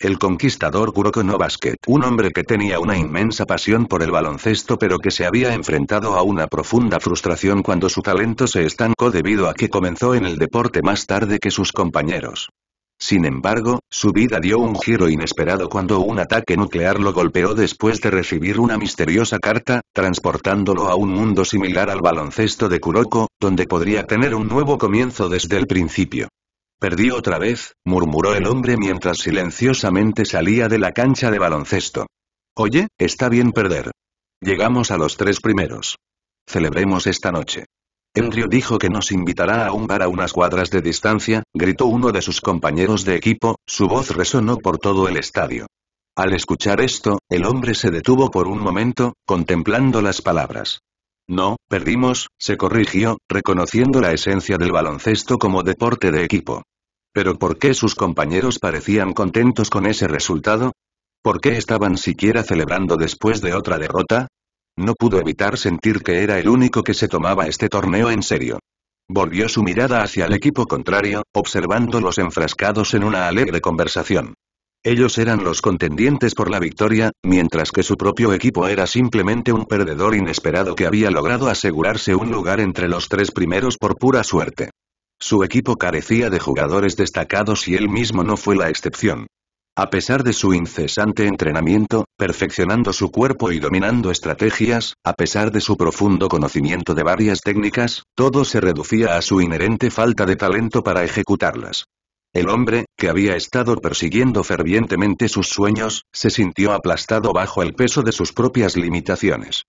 El conquistador no Basket, un hombre que tenía una inmensa pasión por el baloncesto pero que se había enfrentado a una profunda frustración cuando su talento se estancó debido a que comenzó en el deporte más tarde que sus compañeros. Sin embargo, su vida dio un giro inesperado cuando un ataque nuclear lo golpeó después de recibir una misteriosa carta, transportándolo a un mundo similar al baloncesto de Kuroko, donde podría tener un nuevo comienzo desde el principio. Perdí otra vez, murmuró el hombre mientras silenciosamente salía de la cancha de baloncesto. Oye, está bien perder. Llegamos a los tres primeros. Celebremos esta noche. río dijo que nos invitará a un bar a unas cuadras de distancia, gritó uno de sus compañeros de equipo, su voz resonó por todo el estadio. Al escuchar esto, el hombre se detuvo por un momento, contemplando las palabras. No, perdimos, se corrigió, reconociendo la esencia del baloncesto como deporte de equipo. Pero ¿por qué sus compañeros parecían contentos con ese resultado? ¿Por qué estaban siquiera celebrando después de otra derrota? No pudo evitar sentir que era el único que se tomaba este torneo en serio. Volvió su mirada hacia el equipo contrario, observándolos enfrascados en una alegre conversación. Ellos eran los contendientes por la victoria, mientras que su propio equipo era simplemente un perdedor inesperado que había logrado asegurarse un lugar entre los tres primeros por pura suerte. Su equipo carecía de jugadores destacados y él mismo no fue la excepción. A pesar de su incesante entrenamiento, perfeccionando su cuerpo y dominando estrategias, a pesar de su profundo conocimiento de varias técnicas, todo se reducía a su inherente falta de talento para ejecutarlas. El hombre, que había estado persiguiendo fervientemente sus sueños, se sintió aplastado bajo el peso de sus propias limitaciones.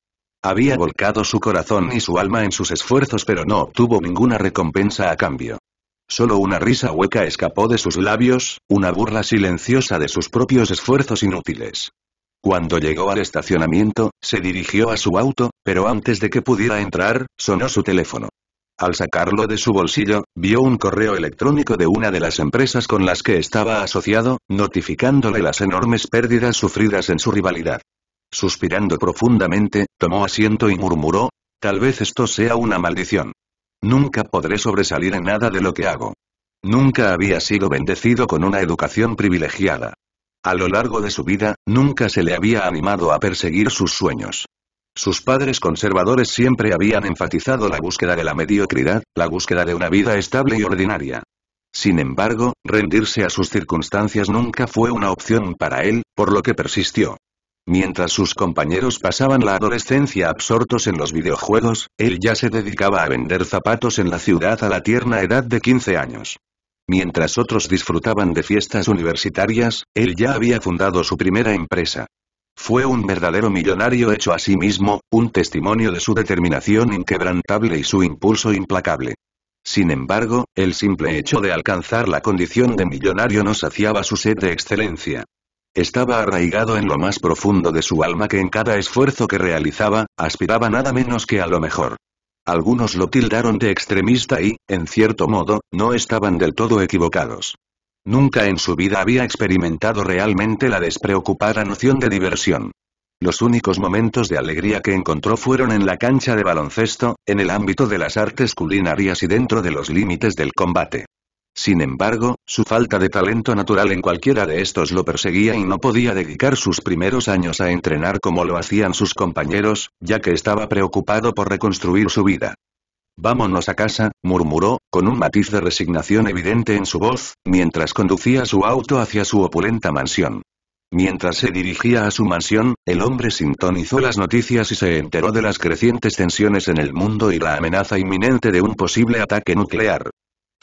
Había volcado su corazón y su alma en sus esfuerzos pero no obtuvo ninguna recompensa a cambio. Solo una risa hueca escapó de sus labios, una burla silenciosa de sus propios esfuerzos inútiles. Cuando llegó al estacionamiento, se dirigió a su auto, pero antes de que pudiera entrar, sonó su teléfono. Al sacarlo de su bolsillo, vio un correo electrónico de una de las empresas con las que estaba asociado, notificándole las enormes pérdidas sufridas en su rivalidad. Suspirando profundamente, tomó asiento y murmuró, tal vez esto sea una maldición. Nunca podré sobresalir en nada de lo que hago. Nunca había sido bendecido con una educación privilegiada. A lo largo de su vida, nunca se le había animado a perseguir sus sueños. Sus padres conservadores siempre habían enfatizado la búsqueda de la mediocridad, la búsqueda de una vida estable y ordinaria. Sin embargo, rendirse a sus circunstancias nunca fue una opción para él, por lo que persistió. Mientras sus compañeros pasaban la adolescencia absortos en los videojuegos, él ya se dedicaba a vender zapatos en la ciudad a la tierna edad de 15 años. Mientras otros disfrutaban de fiestas universitarias, él ya había fundado su primera empresa. Fue un verdadero millonario hecho a sí mismo, un testimonio de su determinación inquebrantable y su impulso implacable. Sin embargo, el simple hecho de alcanzar la condición de millonario no saciaba su sed de excelencia. Estaba arraigado en lo más profundo de su alma que en cada esfuerzo que realizaba, aspiraba nada menos que a lo mejor. Algunos lo tildaron de extremista y, en cierto modo, no estaban del todo equivocados. Nunca en su vida había experimentado realmente la despreocupada noción de diversión. Los únicos momentos de alegría que encontró fueron en la cancha de baloncesto, en el ámbito de las artes culinarias y dentro de los límites del combate. Sin embargo, su falta de talento natural en cualquiera de estos lo perseguía y no podía dedicar sus primeros años a entrenar como lo hacían sus compañeros, ya que estaba preocupado por reconstruir su vida. Vámonos a casa, murmuró, con un matiz de resignación evidente en su voz, mientras conducía su auto hacia su opulenta mansión. Mientras se dirigía a su mansión, el hombre sintonizó las noticias y se enteró de las crecientes tensiones en el mundo y la amenaza inminente de un posible ataque nuclear.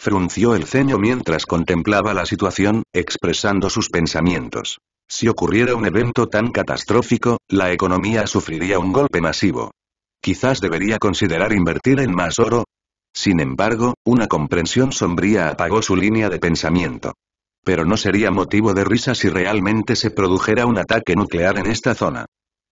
Frunció el ceño mientras contemplaba la situación, expresando sus pensamientos. Si ocurriera un evento tan catastrófico, la economía sufriría un golpe masivo. Quizás debería considerar invertir en más oro. Sin embargo, una comprensión sombría apagó su línea de pensamiento. Pero no sería motivo de risa si realmente se produjera un ataque nuclear en esta zona.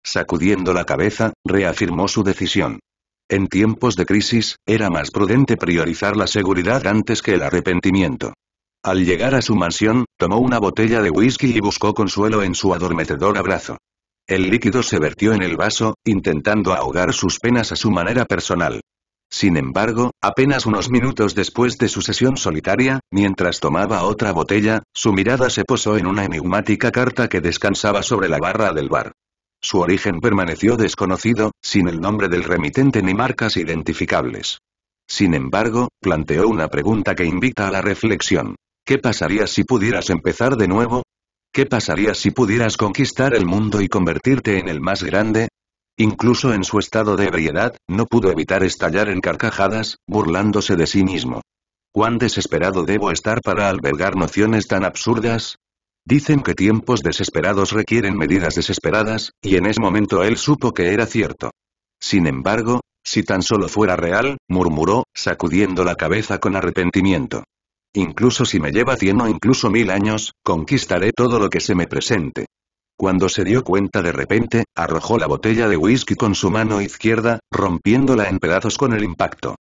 Sacudiendo la cabeza, reafirmó su decisión. En tiempos de crisis, era más prudente priorizar la seguridad antes que el arrepentimiento. Al llegar a su mansión, tomó una botella de whisky y buscó consuelo en su adormecedor abrazo. El líquido se vertió en el vaso, intentando ahogar sus penas a su manera personal. Sin embargo, apenas unos minutos después de su sesión solitaria, mientras tomaba otra botella, su mirada se posó en una enigmática carta que descansaba sobre la barra del bar. Su origen permaneció desconocido, sin el nombre del remitente ni marcas identificables. Sin embargo, planteó una pregunta que invita a la reflexión. ¿Qué pasaría si pudieras empezar de nuevo? ¿Qué pasaría si pudieras conquistar el mundo y convertirte en el más grande? Incluso en su estado de ebriedad, no pudo evitar estallar en carcajadas, burlándose de sí mismo. ¿Cuán desesperado debo estar para albergar nociones tan absurdas? Dicen que tiempos desesperados requieren medidas desesperadas, y en ese momento él supo que era cierto. Sin embargo, si tan solo fuera real, murmuró, sacudiendo la cabeza con arrepentimiento. Incluso si me lleva cien o incluso mil años, conquistaré todo lo que se me presente. Cuando se dio cuenta de repente, arrojó la botella de whisky con su mano izquierda, rompiéndola en pedazos con el impacto.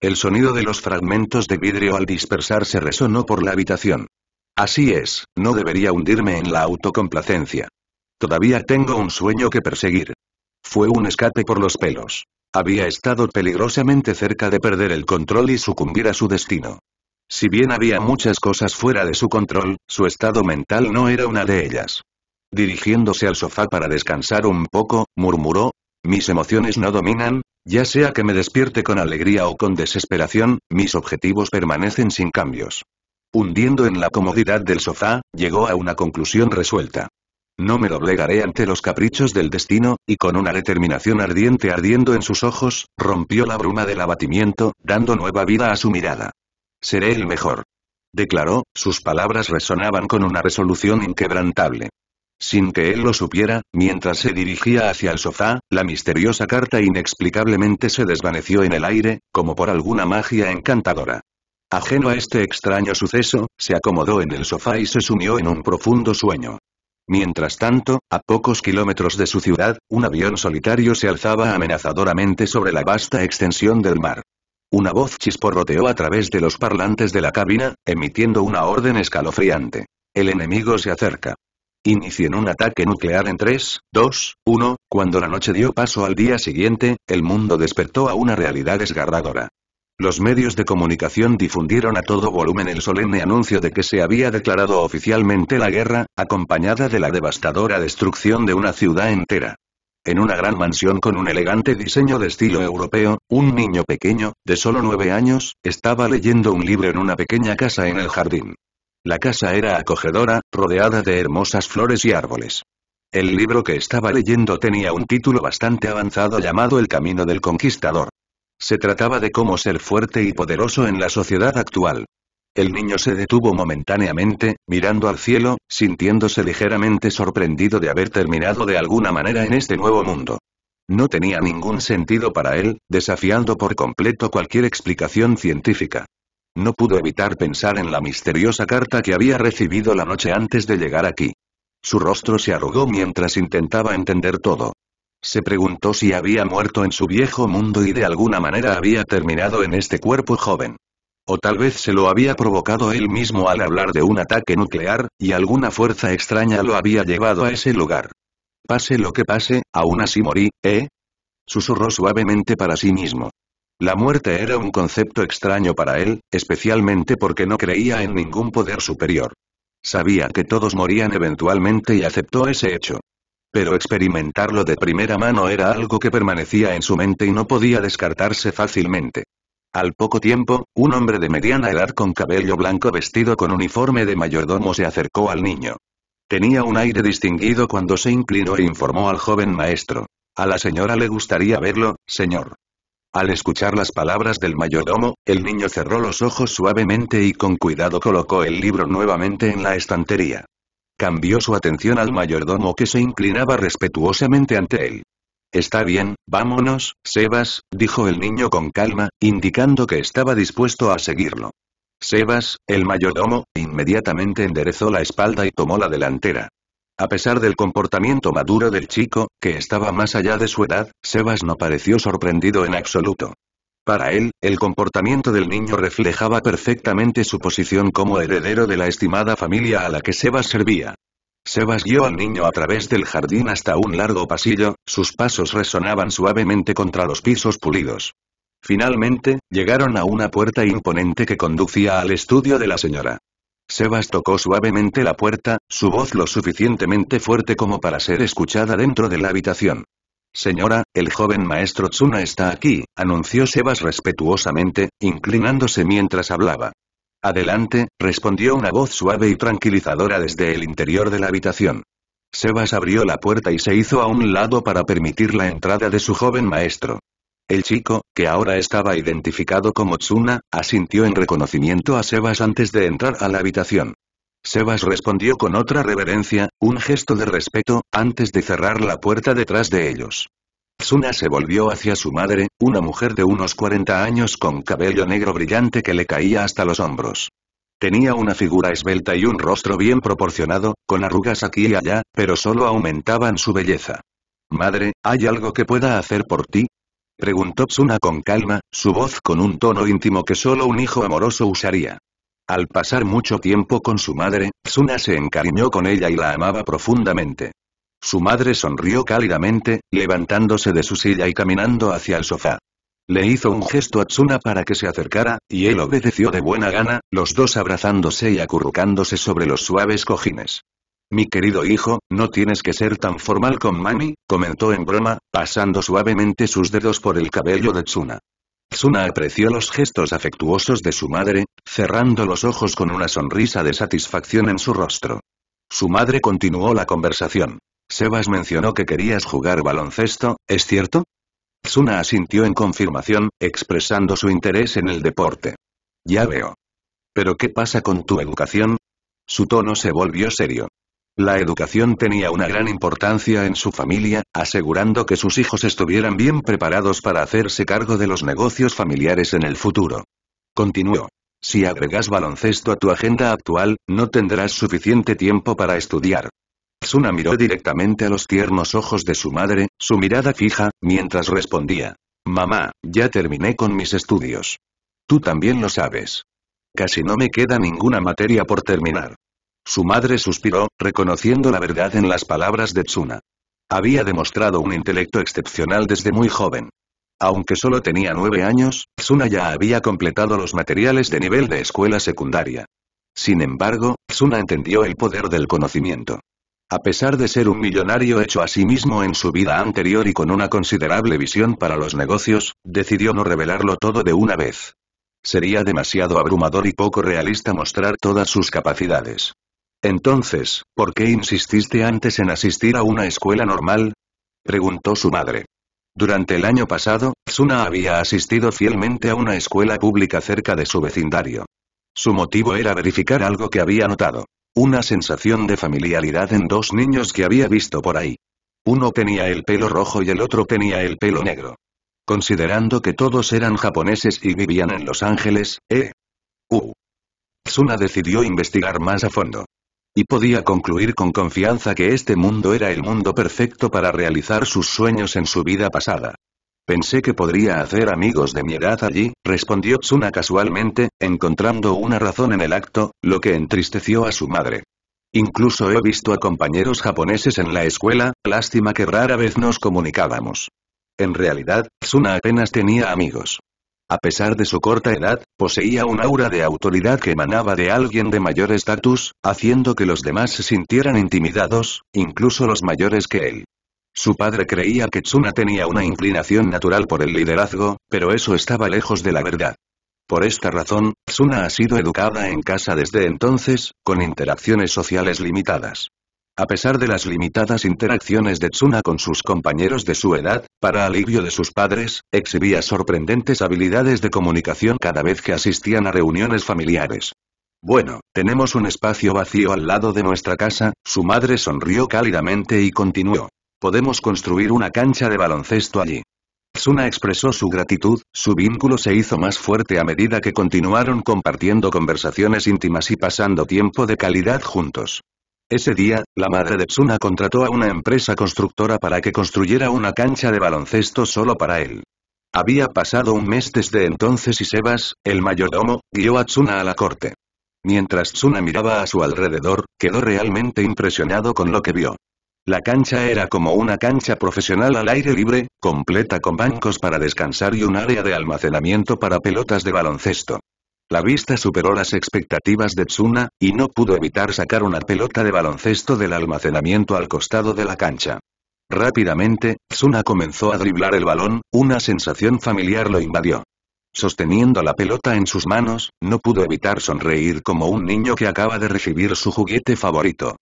El sonido de los fragmentos de vidrio al dispersarse resonó por la habitación. Así es, no debería hundirme en la autocomplacencia. Todavía tengo un sueño que perseguir. Fue un escape por los pelos. Había estado peligrosamente cerca de perder el control y sucumbir a su destino. Si bien había muchas cosas fuera de su control, su estado mental no era una de ellas. Dirigiéndose al sofá para descansar un poco, murmuró, mis emociones no dominan, ya sea que me despierte con alegría o con desesperación, mis objetivos permanecen sin cambios. Hundiendo en la comodidad del sofá, llegó a una conclusión resuelta. No me doblegaré ante los caprichos del destino, y con una determinación ardiente ardiendo en sus ojos, rompió la bruma del abatimiento, dando nueva vida a su mirada. Seré el mejor. Declaró, sus palabras resonaban con una resolución inquebrantable. Sin que él lo supiera, mientras se dirigía hacia el sofá, la misteriosa carta inexplicablemente se desvaneció en el aire, como por alguna magia encantadora. Ajeno a este extraño suceso, se acomodó en el sofá y se sumió en un profundo sueño. Mientras tanto, a pocos kilómetros de su ciudad, un avión solitario se alzaba amenazadoramente sobre la vasta extensión del mar. Una voz chisporroteó a través de los parlantes de la cabina, emitiendo una orden escalofriante. El enemigo se acerca. Inicien un ataque nuclear en 3, 2, 1, cuando la noche dio paso al día siguiente, el mundo despertó a una realidad desgarradora. Los medios de comunicación difundieron a todo volumen el solemne anuncio de que se había declarado oficialmente la guerra, acompañada de la devastadora destrucción de una ciudad entera. En una gran mansión con un elegante diseño de estilo europeo, un niño pequeño, de solo nueve años, estaba leyendo un libro en una pequeña casa en el jardín. La casa era acogedora, rodeada de hermosas flores y árboles. El libro que estaba leyendo tenía un título bastante avanzado llamado El Camino del Conquistador. Se trataba de cómo ser fuerte y poderoso en la sociedad actual. El niño se detuvo momentáneamente, mirando al cielo, sintiéndose ligeramente sorprendido de haber terminado de alguna manera en este nuevo mundo. No tenía ningún sentido para él, desafiando por completo cualquier explicación científica. No pudo evitar pensar en la misteriosa carta que había recibido la noche antes de llegar aquí. Su rostro se arrugó mientras intentaba entender todo. Se preguntó si había muerto en su viejo mundo y de alguna manera había terminado en este cuerpo joven. O tal vez se lo había provocado él mismo al hablar de un ataque nuclear, y alguna fuerza extraña lo había llevado a ese lugar. Pase lo que pase, aún así morí, ¿eh? Susurró suavemente para sí mismo. La muerte era un concepto extraño para él, especialmente porque no creía en ningún poder superior. Sabía que todos morían eventualmente y aceptó ese hecho. Pero experimentarlo de primera mano era algo que permanecía en su mente y no podía descartarse fácilmente. Al poco tiempo, un hombre de mediana edad con cabello blanco vestido con uniforme de mayordomo se acercó al niño. Tenía un aire distinguido cuando se inclinó e informó al joven maestro. A la señora le gustaría verlo, señor. Al escuchar las palabras del mayordomo, el niño cerró los ojos suavemente y con cuidado colocó el libro nuevamente en la estantería. Cambió su atención al mayordomo que se inclinaba respetuosamente ante él. Está bien, vámonos, Sebas, dijo el niño con calma, indicando que estaba dispuesto a seguirlo. Sebas, el mayordomo, inmediatamente enderezó la espalda y tomó la delantera. A pesar del comportamiento maduro del chico, que estaba más allá de su edad, Sebas no pareció sorprendido en absoluto. Para él, el comportamiento del niño reflejaba perfectamente su posición como heredero de la estimada familia a la que Sebas servía. Sebas guió al niño a través del jardín hasta un largo pasillo, sus pasos resonaban suavemente contra los pisos pulidos. Finalmente, llegaron a una puerta imponente que conducía al estudio de la señora. Sebas tocó suavemente la puerta, su voz lo suficientemente fuerte como para ser escuchada dentro de la habitación. Señora, el joven maestro Tsuna está aquí, anunció Sebas respetuosamente, inclinándose mientras hablaba. Adelante, respondió una voz suave y tranquilizadora desde el interior de la habitación. Sebas abrió la puerta y se hizo a un lado para permitir la entrada de su joven maestro. El chico, que ahora estaba identificado como Tsuna, asintió en reconocimiento a Sebas antes de entrar a la habitación. Sebas respondió con otra reverencia, un gesto de respeto, antes de cerrar la puerta detrás de ellos. Tsuna se volvió hacia su madre, una mujer de unos 40 años con cabello negro brillante que le caía hasta los hombros. Tenía una figura esbelta y un rostro bien proporcionado, con arrugas aquí y allá, pero solo aumentaban su belleza. «Madre, ¿hay algo que pueda hacer por ti?» Preguntó Tsuna con calma, su voz con un tono íntimo que solo un hijo amoroso usaría. Al pasar mucho tiempo con su madre, Tsuna se encariñó con ella y la amaba profundamente. Su madre sonrió cálidamente, levantándose de su silla y caminando hacia el sofá. Le hizo un gesto a Tsuna para que se acercara, y él obedeció de buena gana, los dos abrazándose y acurrucándose sobre los suaves cojines. Mi querido hijo, no tienes que ser tan formal con Mami, comentó en broma, pasando suavemente sus dedos por el cabello de Tsuna. Tsuna apreció los gestos afectuosos de su madre, cerrando los ojos con una sonrisa de satisfacción en su rostro. Su madre continuó la conversación. Sebas mencionó que querías jugar baloncesto, ¿es cierto? Tsuna asintió en confirmación, expresando su interés en el deporte. Ya veo. ¿Pero qué pasa con tu educación? Su tono se volvió serio. La educación tenía una gran importancia en su familia, asegurando que sus hijos estuvieran bien preparados para hacerse cargo de los negocios familiares en el futuro. Continuó. Si agregas baloncesto a tu agenda actual, no tendrás suficiente tiempo para estudiar. Tsuna miró directamente a los tiernos ojos de su madre, su mirada fija, mientras respondía. Mamá, ya terminé con mis estudios. Tú también lo sabes. Casi no me queda ninguna materia por terminar. Su madre suspiró, reconociendo la verdad en las palabras de Tsuna. Había demostrado un intelecto excepcional desde muy joven. Aunque solo tenía nueve años, Tsuna ya había completado los materiales de nivel de escuela secundaria. Sin embargo, Tsuna entendió el poder del conocimiento. A pesar de ser un millonario hecho a sí mismo en su vida anterior y con una considerable visión para los negocios, decidió no revelarlo todo de una vez. Sería demasiado abrumador y poco realista mostrar todas sus capacidades. Entonces, ¿por qué insististe antes en asistir a una escuela normal? preguntó su madre. Durante el año pasado, Suna había asistido fielmente a una escuela pública cerca de su vecindario. Su motivo era verificar algo que había notado. Una sensación de familiaridad en dos niños que había visto por ahí. Uno tenía el pelo rojo y el otro tenía el pelo negro. Considerando que todos eran japoneses y vivían en Los Ángeles, ¿eh? Uh. Tsuna decidió investigar más a fondo. Y podía concluir con confianza que este mundo era el mundo perfecto para realizar sus sueños en su vida pasada. Pensé que podría hacer amigos de mi edad allí, respondió Tsuna casualmente, encontrando una razón en el acto, lo que entristeció a su madre. Incluso he visto a compañeros japoneses en la escuela, lástima que rara vez nos comunicábamos. En realidad, Tsuna apenas tenía amigos. A pesar de su corta edad, poseía un aura de autoridad que emanaba de alguien de mayor estatus, haciendo que los demás se sintieran intimidados, incluso los mayores que él. Su padre creía que Tsuna tenía una inclinación natural por el liderazgo, pero eso estaba lejos de la verdad. Por esta razón, Tsuna ha sido educada en casa desde entonces, con interacciones sociales limitadas. A pesar de las limitadas interacciones de Tsuna con sus compañeros de su edad, para alivio de sus padres, exhibía sorprendentes habilidades de comunicación cada vez que asistían a reuniones familiares. Bueno, tenemos un espacio vacío al lado de nuestra casa, su madre sonrió cálidamente y continuó. Podemos construir una cancha de baloncesto allí. Tsuna expresó su gratitud, su vínculo se hizo más fuerte a medida que continuaron compartiendo conversaciones íntimas y pasando tiempo de calidad juntos. Ese día, la madre de Tsuna contrató a una empresa constructora para que construyera una cancha de baloncesto solo para él. Había pasado un mes desde entonces y Sebas, el mayordomo, guió a Tsuna a la corte. Mientras Tsuna miraba a su alrededor, quedó realmente impresionado con lo que vio. La cancha era como una cancha profesional al aire libre, completa con bancos para descansar y un área de almacenamiento para pelotas de baloncesto. La vista superó las expectativas de Tsuna, y no pudo evitar sacar una pelota de baloncesto del almacenamiento al costado de la cancha. Rápidamente, Tsuna comenzó a driblar el balón, una sensación familiar lo invadió. Sosteniendo la pelota en sus manos, no pudo evitar sonreír como un niño que acaba de recibir su juguete favorito.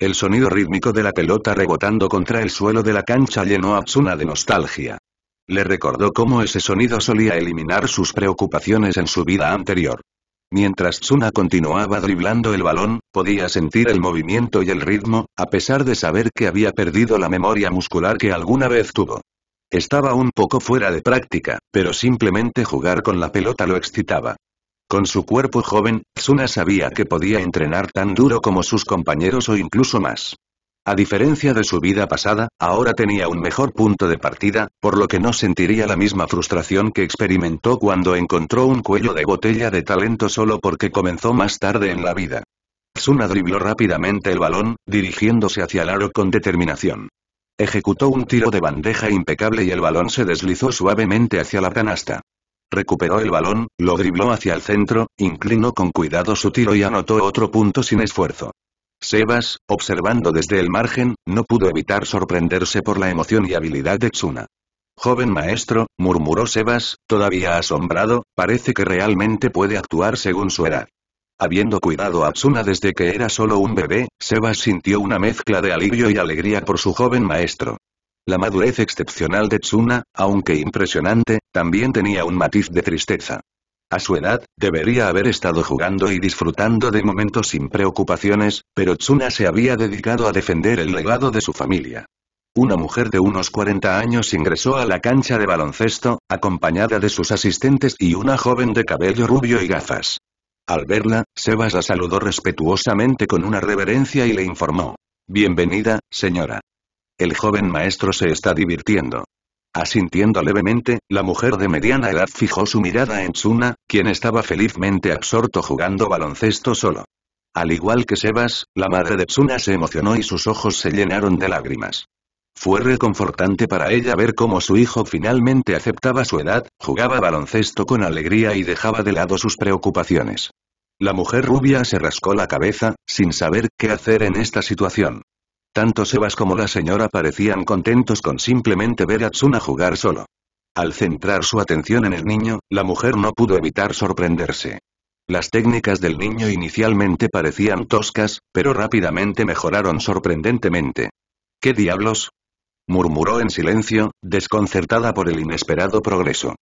El sonido rítmico de la pelota rebotando contra el suelo de la cancha llenó a Tsuna de nostalgia. Le recordó cómo ese sonido solía eliminar sus preocupaciones en su vida anterior. Mientras Tsuna continuaba driblando el balón, podía sentir el movimiento y el ritmo, a pesar de saber que había perdido la memoria muscular que alguna vez tuvo. Estaba un poco fuera de práctica, pero simplemente jugar con la pelota lo excitaba. Con su cuerpo joven, Tsuna sabía que podía entrenar tan duro como sus compañeros o incluso más. A diferencia de su vida pasada, ahora tenía un mejor punto de partida, por lo que no sentiría la misma frustración que experimentó cuando encontró un cuello de botella de talento solo porque comenzó más tarde en la vida. Tsuna dribló rápidamente el balón, dirigiéndose hacia el aro con determinación. Ejecutó un tiro de bandeja impecable y el balón se deslizó suavemente hacia la canasta recuperó el balón, lo dribló hacia el centro, inclinó con cuidado su tiro y anotó otro punto sin esfuerzo. Sebas, observando desde el margen, no pudo evitar sorprenderse por la emoción y habilidad de Tsuna. Joven maestro, murmuró Sebas, todavía asombrado, parece que realmente puede actuar según su edad. Habiendo cuidado a Tsuna desde que era solo un bebé, Sebas sintió una mezcla de alivio y alegría por su joven maestro. La madurez excepcional de Tsuna, aunque impresionante, también tenía un matiz de tristeza. A su edad, debería haber estado jugando y disfrutando de momentos sin preocupaciones, pero Tsuna se había dedicado a defender el legado de su familia. Una mujer de unos 40 años ingresó a la cancha de baloncesto, acompañada de sus asistentes y una joven de cabello rubio y gafas. Al verla, Sebas la saludó respetuosamente con una reverencia y le informó. Bienvenida, señora. El joven maestro se está divirtiendo. Asintiendo levemente, la mujer de mediana edad fijó su mirada en Tsuna, quien estaba felizmente absorto jugando baloncesto solo. Al igual que Sebas, la madre de Tsuna se emocionó y sus ojos se llenaron de lágrimas. Fue reconfortante para ella ver cómo su hijo finalmente aceptaba su edad, jugaba baloncesto con alegría y dejaba de lado sus preocupaciones. La mujer rubia se rascó la cabeza, sin saber qué hacer en esta situación. Tanto Sebas como la señora parecían contentos con simplemente ver a Tsuna jugar solo. Al centrar su atención en el niño, la mujer no pudo evitar sorprenderse. Las técnicas del niño inicialmente parecían toscas, pero rápidamente mejoraron sorprendentemente. ¿Qué diablos? murmuró en silencio, desconcertada por el inesperado progreso.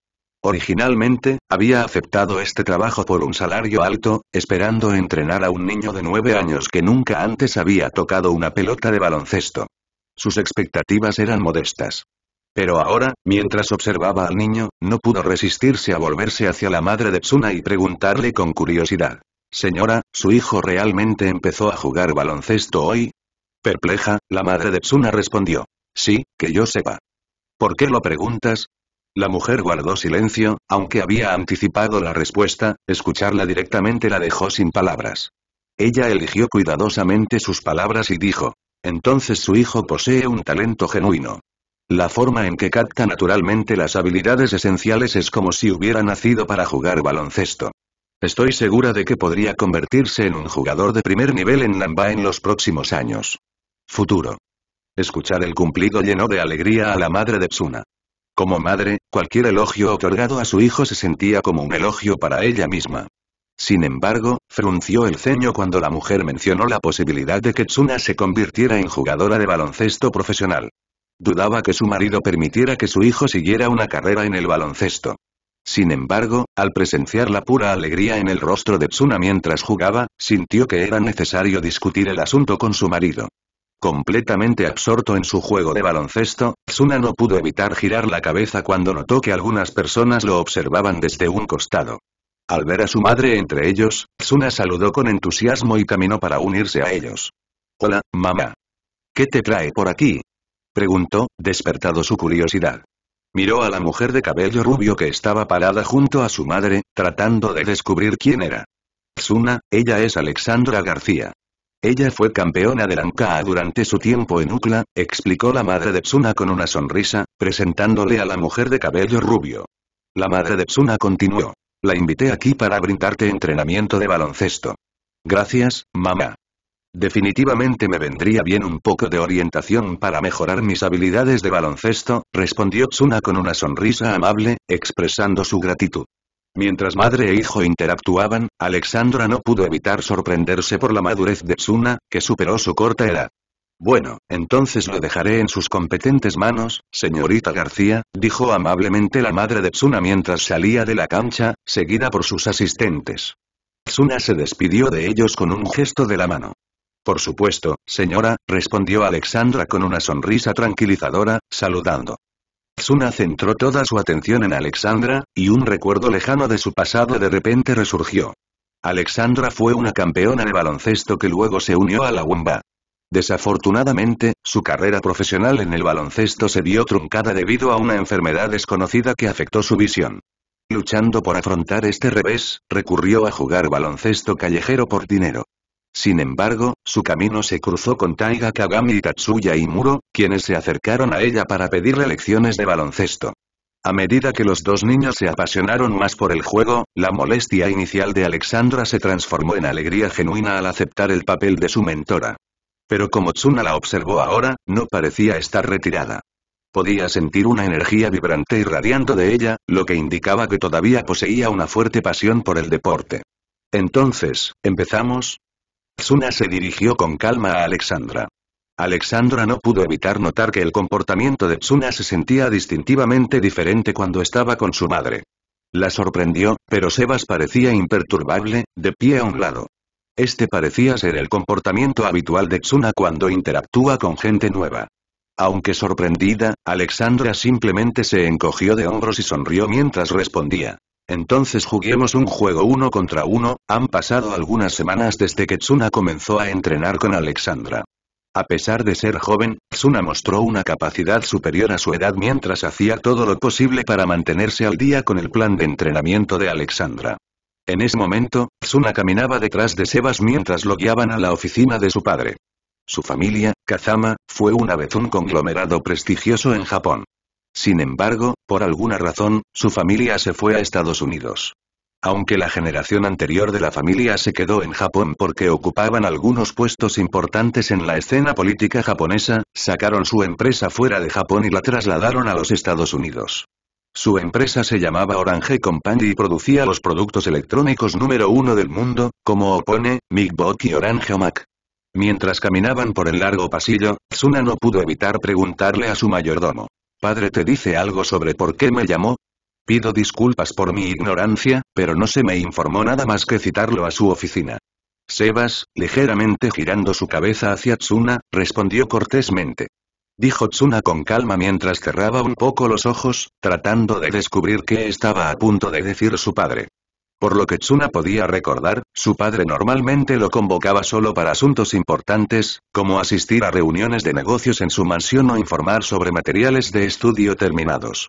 Originalmente, había aceptado este trabajo por un salario alto, esperando entrenar a un niño de nueve años que nunca antes había tocado una pelota de baloncesto. Sus expectativas eran modestas. Pero ahora, mientras observaba al niño, no pudo resistirse a volverse hacia la madre de Tsuna y preguntarle con curiosidad. Señora, ¿su hijo realmente empezó a jugar baloncesto hoy? Perpleja, la madre de Tsuna respondió. Sí, que yo sepa. ¿Por qué lo preguntas? La mujer guardó silencio, aunque había anticipado la respuesta, escucharla directamente la dejó sin palabras. Ella eligió cuidadosamente sus palabras y dijo, entonces su hijo posee un talento genuino. La forma en que capta naturalmente las habilidades esenciales es como si hubiera nacido para jugar baloncesto. Estoy segura de que podría convertirse en un jugador de primer nivel en Namba en los próximos años. Futuro. Escuchar el cumplido llenó de alegría a la madre de Tsuna. Como madre, cualquier elogio otorgado a su hijo se sentía como un elogio para ella misma. Sin embargo, frunció el ceño cuando la mujer mencionó la posibilidad de que Tsuna se convirtiera en jugadora de baloncesto profesional. Dudaba que su marido permitiera que su hijo siguiera una carrera en el baloncesto. Sin embargo, al presenciar la pura alegría en el rostro de Tsuna mientras jugaba, sintió que era necesario discutir el asunto con su marido. Completamente absorto en su juego de baloncesto, Tsuna no pudo evitar girar la cabeza cuando notó que algunas personas lo observaban desde un costado. Al ver a su madre entre ellos, Tsuna saludó con entusiasmo y caminó para unirse a ellos. Hola, mamá. ¿Qué te trae por aquí? Preguntó, despertado su curiosidad. Miró a la mujer de cabello rubio que estaba parada junto a su madre, tratando de descubrir quién era. «Tsuna, ella es Alexandra García. Ella fue campeona de Lanka durante su tiempo en Ukla, explicó la madre de Tsuna con una sonrisa, presentándole a la mujer de cabello rubio. La madre de Tsuna continuó. La invité aquí para brindarte entrenamiento de baloncesto. Gracias, mamá. Definitivamente me vendría bien un poco de orientación para mejorar mis habilidades de baloncesto, respondió Tsuna con una sonrisa amable, expresando su gratitud. Mientras madre e hijo interactuaban, Alexandra no pudo evitar sorprenderse por la madurez de Tsuna, que superó su corta edad. Bueno, entonces lo dejaré en sus competentes manos, señorita García, dijo amablemente la madre de Tsuna mientras salía de la cancha, seguida por sus asistentes. Tsuna se despidió de ellos con un gesto de la mano. Por supuesto, señora, respondió Alexandra con una sonrisa tranquilizadora, saludando. Suna centró toda su atención en Alexandra, y un recuerdo lejano de su pasado de repente resurgió. Alexandra fue una campeona de baloncesto que luego se unió a la Wemba. Desafortunadamente, su carrera profesional en el baloncesto se vio truncada debido a una enfermedad desconocida que afectó su visión. Luchando por afrontar este revés, recurrió a jugar baloncesto callejero por dinero. Sin embargo, su camino se cruzó con Taiga Kagami y Tatsuya quienes se acercaron a ella para pedirle lecciones de baloncesto. A medida que los dos niños se apasionaron más por el juego, la molestia inicial de Alexandra se transformó en alegría genuina al aceptar el papel de su mentora. Pero como Tsuna la observó ahora, no parecía estar retirada. Podía sentir una energía vibrante irradiando de ella, lo que indicaba que todavía poseía una fuerte pasión por el deporte. Entonces, ¿empezamos? Tsuna se dirigió con calma a Alexandra. Alexandra no pudo evitar notar que el comportamiento de Tsuna se sentía distintivamente diferente cuando estaba con su madre. La sorprendió, pero Sebas parecía imperturbable, de pie a un lado. Este parecía ser el comportamiento habitual de Tsuna cuando interactúa con gente nueva. Aunque sorprendida, Alexandra simplemente se encogió de hombros y sonrió mientras respondía. Entonces juguemos un juego uno contra uno, han pasado algunas semanas desde que Tsuna comenzó a entrenar con Alexandra. A pesar de ser joven, Tsuna mostró una capacidad superior a su edad mientras hacía todo lo posible para mantenerse al día con el plan de entrenamiento de Alexandra. En ese momento, Tsuna caminaba detrás de Sebas mientras lo guiaban a la oficina de su padre. Su familia, Kazama, fue una vez un conglomerado prestigioso en Japón. Sin embargo, por alguna razón, su familia se fue a Estados Unidos. Aunque la generación anterior de la familia se quedó en Japón porque ocupaban algunos puestos importantes en la escena política japonesa, sacaron su empresa fuera de Japón y la trasladaron a los Estados Unidos. Su empresa se llamaba Orange Company y producía los productos electrónicos número uno del mundo, como Opone, MiGbot y Orange Mac. Mientras caminaban por el largo pasillo, Tsuna no pudo evitar preguntarle a su mayordomo. ¿Padre te dice algo sobre por qué me llamó? Pido disculpas por mi ignorancia, pero no se me informó nada más que citarlo a su oficina. Sebas, ligeramente girando su cabeza hacia Tsuna, respondió cortésmente. Dijo Tsuna con calma mientras cerraba un poco los ojos, tratando de descubrir qué estaba a punto de decir su padre. Por lo que Tsuna podía recordar, su padre normalmente lo convocaba solo para asuntos importantes, como asistir a reuniones de negocios en su mansión o informar sobre materiales de estudio terminados.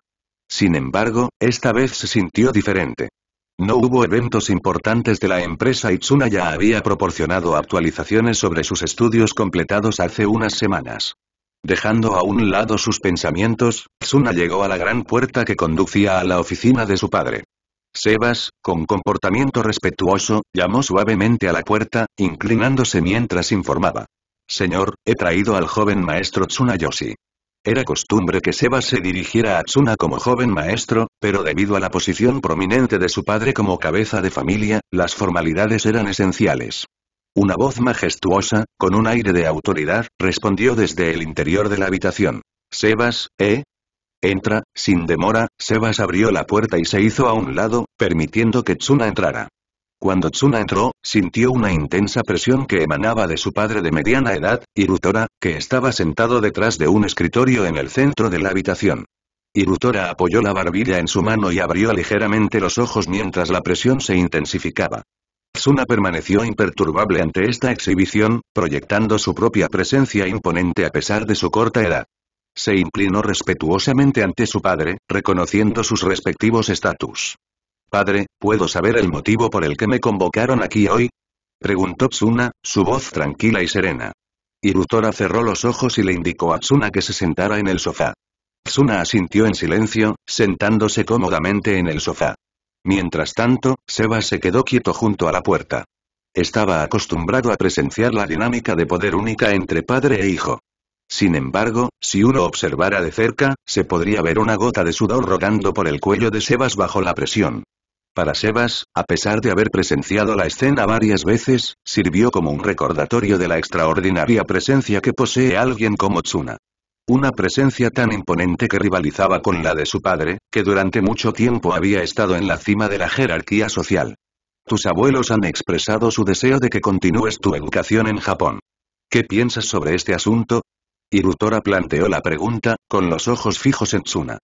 Sin embargo, esta vez se sintió diferente. No hubo eventos importantes de la empresa y Tsuna ya había proporcionado actualizaciones sobre sus estudios completados hace unas semanas. Dejando a un lado sus pensamientos, Tsuna llegó a la gran puerta que conducía a la oficina de su padre. Sebas, con comportamiento respetuoso, llamó suavemente a la puerta, inclinándose mientras informaba. Señor, he traído al joven maestro Tsunayoshi. Era costumbre que Sebas se dirigiera a Tsuna como joven maestro, pero debido a la posición prominente de su padre como cabeza de familia, las formalidades eran esenciales. Una voz majestuosa, con un aire de autoridad, respondió desde el interior de la habitación. Sebas, ¿eh? Entra, sin demora, Sebas abrió la puerta y se hizo a un lado, permitiendo que Tsuna entrara. Cuando Tsuna entró, sintió una intensa presión que emanaba de su padre de mediana edad, Irutora, que estaba sentado detrás de un escritorio en el centro de la habitación. Irutora apoyó la barbilla en su mano y abrió ligeramente los ojos mientras la presión se intensificaba. Tsuna permaneció imperturbable ante esta exhibición, proyectando su propia presencia imponente a pesar de su corta edad se inclinó respetuosamente ante su padre, reconociendo sus respectivos estatus. Padre, ¿puedo saber el motivo por el que me convocaron aquí hoy? Preguntó Tsuna, su voz tranquila y serena. Irutora cerró los ojos y le indicó a Tsuna que se sentara en el sofá. Tsuna asintió en silencio, sentándose cómodamente en el sofá. Mientras tanto, Seba se quedó quieto junto a la puerta. Estaba acostumbrado a presenciar la dinámica de poder única entre padre e hijo. Sin embargo, si uno observara de cerca, se podría ver una gota de sudor rodando por el cuello de Sebas bajo la presión. Para Sebas, a pesar de haber presenciado la escena varias veces, sirvió como un recordatorio de la extraordinaria presencia que posee alguien como Tsuna. Una presencia tan imponente que rivalizaba con la de su padre, que durante mucho tiempo había estado en la cima de la jerarquía social. Tus abuelos han expresado su deseo de que continúes tu educación en Japón. ¿Qué piensas sobre este asunto? Irutora planteó la pregunta, con los ojos fijos en Tsuna.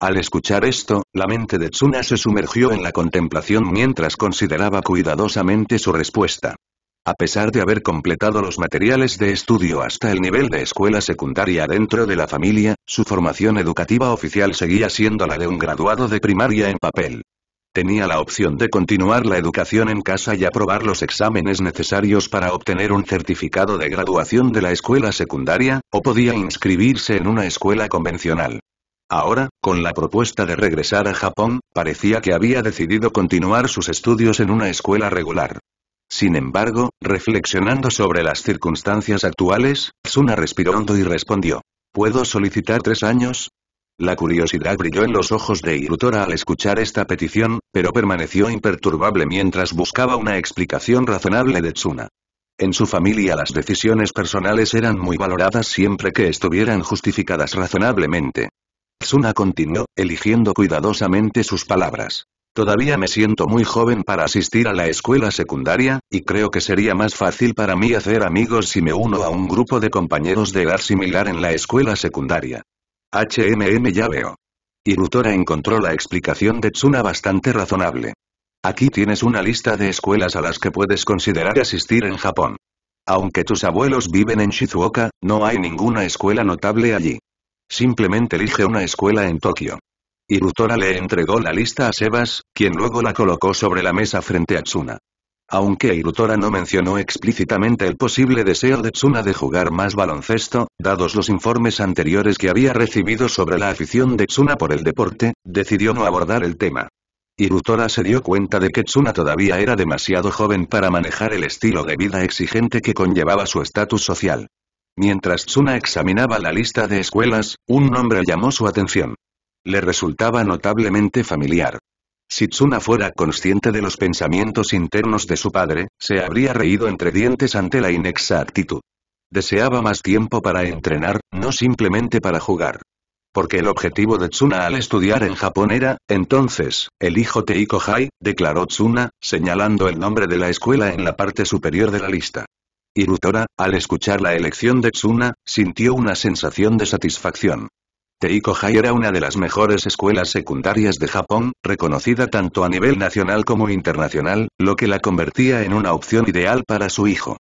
Al escuchar esto, la mente de Tsuna se sumergió en la contemplación mientras consideraba cuidadosamente su respuesta. A pesar de haber completado los materiales de estudio hasta el nivel de escuela secundaria dentro de la familia, su formación educativa oficial seguía siendo la de un graduado de primaria en papel tenía la opción de continuar la educación en casa y aprobar los exámenes necesarios para obtener un certificado de graduación de la escuela secundaria, o podía inscribirse en una escuela convencional. Ahora, con la propuesta de regresar a Japón, parecía que había decidido continuar sus estudios en una escuela regular. Sin embargo, reflexionando sobre las circunstancias actuales, Tsuna respiró hondo y respondió. Puedo solicitar tres años, la curiosidad brilló en los ojos de Irutora al escuchar esta petición, pero permaneció imperturbable mientras buscaba una explicación razonable de Tsuna. En su familia las decisiones personales eran muy valoradas siempre que estuvieran justificadas razonablemente. Tsuna continuó, eligiendo cuidadosamente sus palabras. Todavía me siento muy joven para asistir a la escuela secundaria, y creo que sería más fácil para mí hacer amigos si me uno a un grupo de compañeros de edad similar en la escuela secundaria. HMM ya veo. Irutora encontró la explicación de Tsuna bastante razonable. Aquí tienes una lista de escuelas a las que puedes considerar asistir en Japón. Aunque tus abuelos viven en Shizuoka, no hay ninguna escuela notable allí. Simplemente elige una escuela en Tokio. Irutora le entregó la lista a Sebas, quien luego la colocó sobre la mesa frente a Tsuna. Aunque Irutora no mencionó explícitamente el posible deseo de Tsuna de jugar más baloncesto, dados los informes anteriores que había recibido sobre la afición de Tsuna por el deporte, decidió no abordar el tema. Irutora se dio cuenta de que Tsuna todavía era demasiado joven para manejar el estilo de vida exigente que conllevaba su estatus social. Mientras Tsuna examinaba la lista de escuelas, un nombre llamó su atención. Le resultaba notablemente familiar. Si Tsuna fuera consciente de los pensamientos internos de su padre, se habría reído entre dientes ante la inexactitud. Deseaba más tiempo para entrenar, no simplemente para jugar. Porque el objetivo de Tsuna al estudiar en Japón era, entonces, el hijo Teiko Hai, declaró Tsuna, señalando el nombre de la escuela en la parte superior de la lista. Irutora, al escuchar la elección de Tsuna, sintió una sensación de satisfacción. Teikohai era una de las mejores escuelas secundarias de Japón, reconocida tanto a nivel nacional como internacional, lo que la convertía en una opción ideal para su hijo.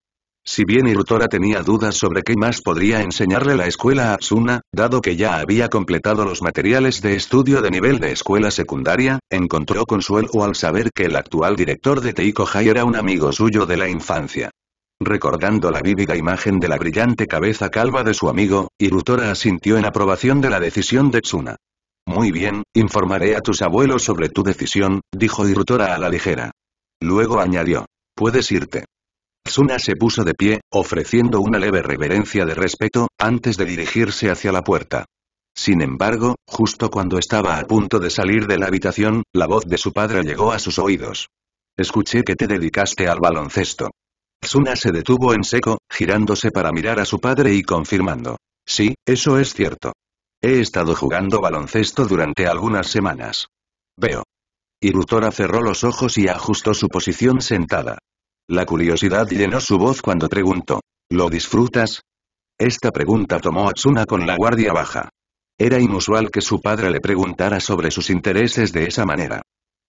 Si bien Irutora tenía dudas sobre qué más podría enseñarle la escuela a Tsuna, dado que ya había completado los materiales de estudio de nivel de escuela secundaria, encontró consuelo al saber que el actual director de Teiko Teikohai era un amigo suyo de la infancia. Recordando la vívida imagen de la brillante cabeza calva de su amigo, Irutora asintió en aprobación de la decisión de Tsuna. Muy bien, informaré a tus abuelos sobre tu decisión, dijo Irutora a la ligera. Luego añadió. Puedes irte. Tsuna se puso de pie, ofreciendo una leve reverencia de respeto, antes de dirigirse hacia la puerta. Sin embargo, justo cuando estaba a punto de salir de la habitación, la voz de su padre llegó a sus oídos. Escuché que te dedicaste al baloncesto. Atsuna se detuvo en seco, girándose para mirar a su padre y confirmando. Sí, eso es cierto. He estado jugando baloncesto durante algunas semanas. Veo. Irutora cerró los ojos y ajustó su posición sentada. La curiosidad llenó su voz cuando preguntó. ¿Lo disfrutas? Esta pregunta tomó a con la guardia baja. Era inusual que su padre le preguntara sobre sus intereses de esa manera.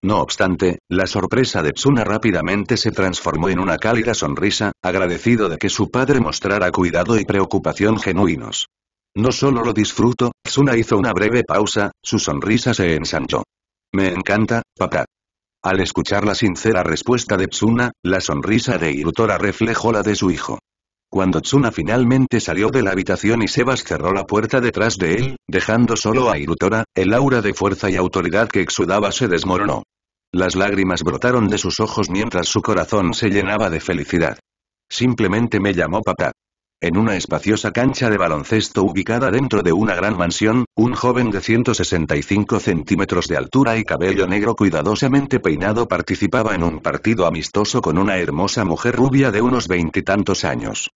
No obstante, la sorpresa de Tsuna rápidamente se transformó en una cálida sonrisa, agradecido de que su padre mostrara cuidado y preocupación genuinos. No solo lo disfruto, Tsuna hizo una breve pausa, su sonrisa se ensanchó. Me encanta, papá. Al escuchar la sincera respuesta de Tsuna, la sonrisa de Irutora reflejó la de su hijo. Cuando Tsuna finalmente salió de la habitación y Sebas cerró la puerta detrás de él, dejando solo a Irutora, el aura de fuerza y autoridad que exudaba se desmoronó. Las lágrimas brotaron de sus ojos mientras su corazón se llenaba de felicidad. Simplemente me llamó papá. En una espaciosa cancha de baloncesto ubicada dentro de una gran mansión, un joven de 165 centímetros de altura y cabello negro cuidadosamente peinado participaba en un partido amistoso con una hermosa mujer rubia de unos veintitantos años.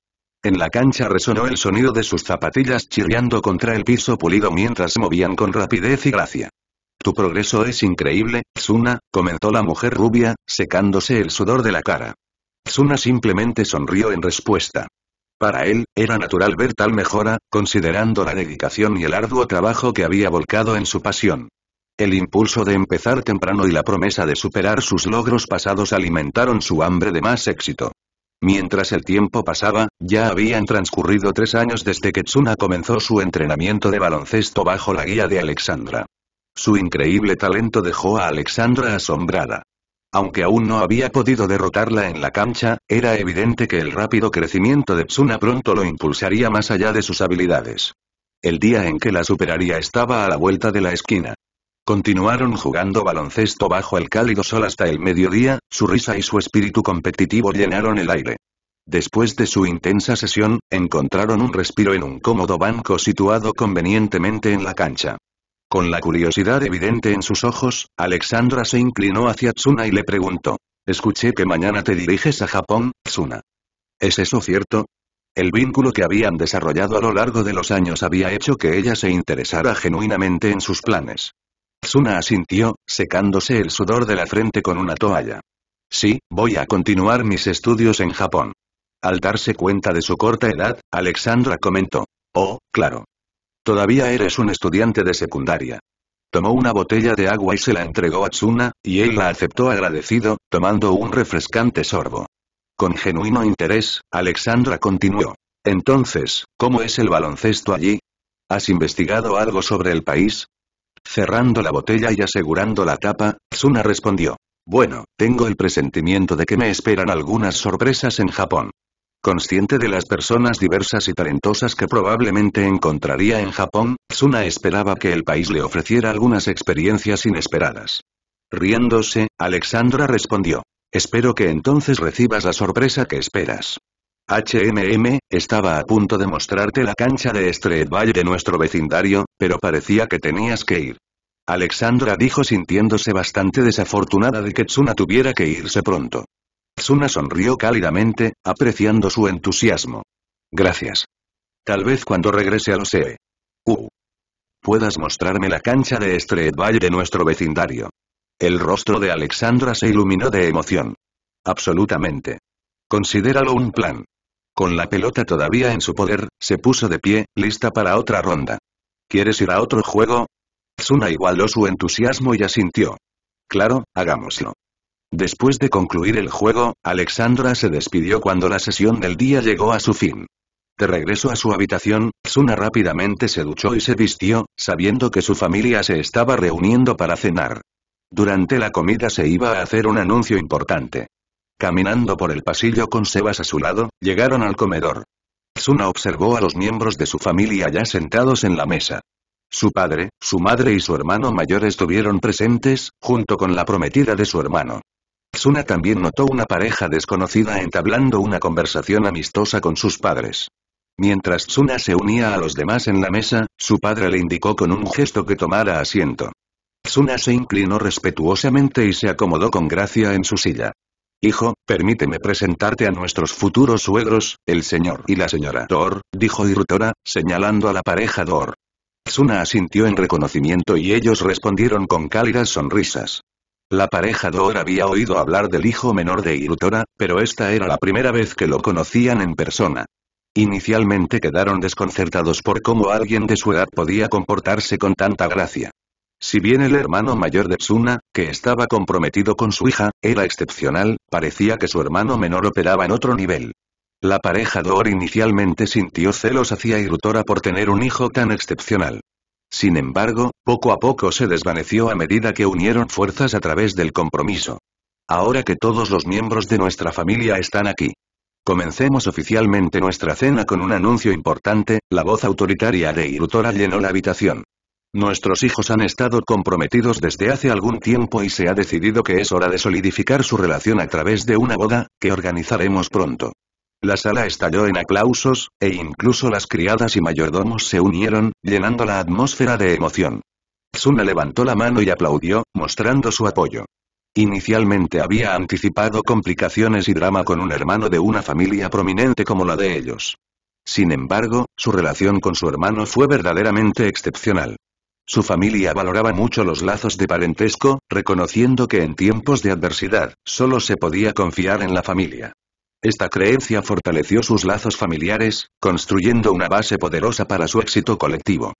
En la cancha resonó el sonido de sus zapatillas chirriando contra el piso pulido mientras movían con rapidez y gracia. Tu progreso es increíble, Tsuna, comentó la mujer rubia, secándose el sudor de la cara. Tsuna simplemente sonrió en respuesta. Para él, era natural ver tal mejora, considerando la dedicación y el arduo trabajo que había volcado en su pasión. El impulso de empezar temprano y la promesa de superar sus logros pasados alimentaron su hambre de más éxito. Mientras el tiempo pasaba, ya habían transcurrido tres años desde que Tsuna comenzó su entrenamiento de baloncesto bajo la guía de Alexandra. Su increíble talento dejó a Alexandra asombrada. Aunque aún no había podido derrotarla en la cancha, era evidente que el rápido crecimiento de Psuna pronto lo impulsaría más allá de sus habilidades. El día en que la superaría estaba a la vuelta de la esquina. Continuaron jugando baloncesto bajo el cálido sol hasta el mediodía, su risa y su espíritu competitivo llenaron el aire. Después de su intensa sesión, encontraron un respiro en un cómodo banco situado convenientemente en la cancha. Con la curiosidad evidente en sus ojos, Alexandra se inclinó hacia Tsuna y le preguntó. Escuché que mañana te diriges a Japón, Tsuna. ¿Es eso cierto? El vínculo que habían desarrollado a lo largo de los años había hecho que ella se interesara genuinamente en sus planes. Tsuna asintió, secándose el sudor de la frente con una toalla. Sí, voy a continuar mis estudios en Japón. Al darse cuenta de su corta edad, Alexandra comentó. Oh, claro. Todavía eres un estudiante de secundaria. Tomó una botella de agua y se la entregó a Tsuna, y él la aceptó agradecido, tomando un refrescante sorbo. Con genuino interés, Alexandra continuó. Entonces, ¿cómo es el baloncesto allí? ¿Has investigado algo sobre el país? Cerrando la botella y asegurando la tapa, Tsuna respondió. Bueno, tengo el presentimiento de que me esperan algunas sorpresas en Japón. Consciente de las personas diversas y talentosas que probablemente encontraría en Japón, Tsuna esperaba que el país le ofreciera algunas experiencias inesperadas. Riéndose, Alexandra respondió. Espero que entonces recibas la sorpresa que esperas. HMM, estaba a punto de mostrarte la cancha de Streetball de nuestro vecindario, pero parecía que tenías que ir. Alexandra dijo sintiéndose bastante desafortunada de que Tsuna tuviera que irse pronto. Suna sonrió cálidamente, apreciando su entusiasmo. Gracias. Tal vez cuando regrese a los E. U. Uh. Puedas mostrarme la cancha de Streetball de nuestro vecindario. El rostro de Alexandra se iluminó de emoción. Absolutamente. Considéralo un plan. Con la pelota todavía en su poder, se puso de pie, lista para otra ronda. ¿Quieres ir a otro juego? Suna igualó su entusiasmo y asintió. Claro, hagámoslo. Después de concluir el juego, Alexandra se despidió cuando la sesión del día llegó a su fin. De regreso a su habitación, Suna rápidamente se duchó y se vistió, sabiendo que su familia se estaba reuniendo para cenar. Durante la comida se iba a hacer un anuncio importante. Caminando por el pasillo con Sebas a su lado, llegaron al comedor. Suna observó a los miembros de su familia ya sentados en la mesa. Su padre, su madre y su hermano mayor estuvieron presentes, junto con la prometida de su hermano. Tsuna también notó una pareja desconocida entablando una conversación amistosa con sus padres. Mientras Tsuna se unía a los demás en la mesa, su padre le indicó con un gesto que tomara asiento. Tsuna se inclinó respetuosamente y se acomodó con gracia en su silla. Hijo, permíteme presentarte a nuestros futuros suegros, el señor y la señora Dor, dijo Irutora, señalando a la pareja Dor. Tsuna asintió en reconocimiento y ellos respondieron con cálidas sonrisas. La pareja Dor había oído hablar del hijo menor de Irutora, pero esta era la primera vez que lo conocían en persona. Inicialmente quedaron desconcertados por cómo alguien de su edad podía comportarse con tanta gracia. Si bien el hermano mayor de Tsuna, que estaba comprometido con su hija, era excepcional, parecía que su hermano menor operaba en otro nivel. La pareja Dor inicialmente sintió celos hacia Irutora por tener un hijo tan excepcional. Sin embargo, poco a poco se desvaneció a medida que unieron fuerzas a través del compromiso. Ahora que todos los miembros de nuestra familia están aquí. Comencemos oficialmente nuestra cena con un anuncio importante, la voz autoritaria de Irutora llenó la habitación. Nuestros hijos han estado comprometidos desde hace algún tiempo y se ha decidido que es hora de solidificar su relación a través de una boda, que organizaremos pronto. La sala estalló en aplausos, e incluso las criadas y mayordomos se unieron, llenando la atmósfera de emoción. Tsuna levantó la mano y aplaudió, mostrando su apoyo. Inicialmente había anticipado complicaciones y drama con un hermano de una familia prominente como la de ellos. Sin embargo, su relación con su hermano fue verdaderamente excepcional. Su familia valoraba mucho los lazos de parentesco, reconociendo que en tiempos de adversidad, solo se podía confiar en la familia. Esta creencia fortaleció sus lazos familiares, construyendo una base poderosa para su éxito colectivo.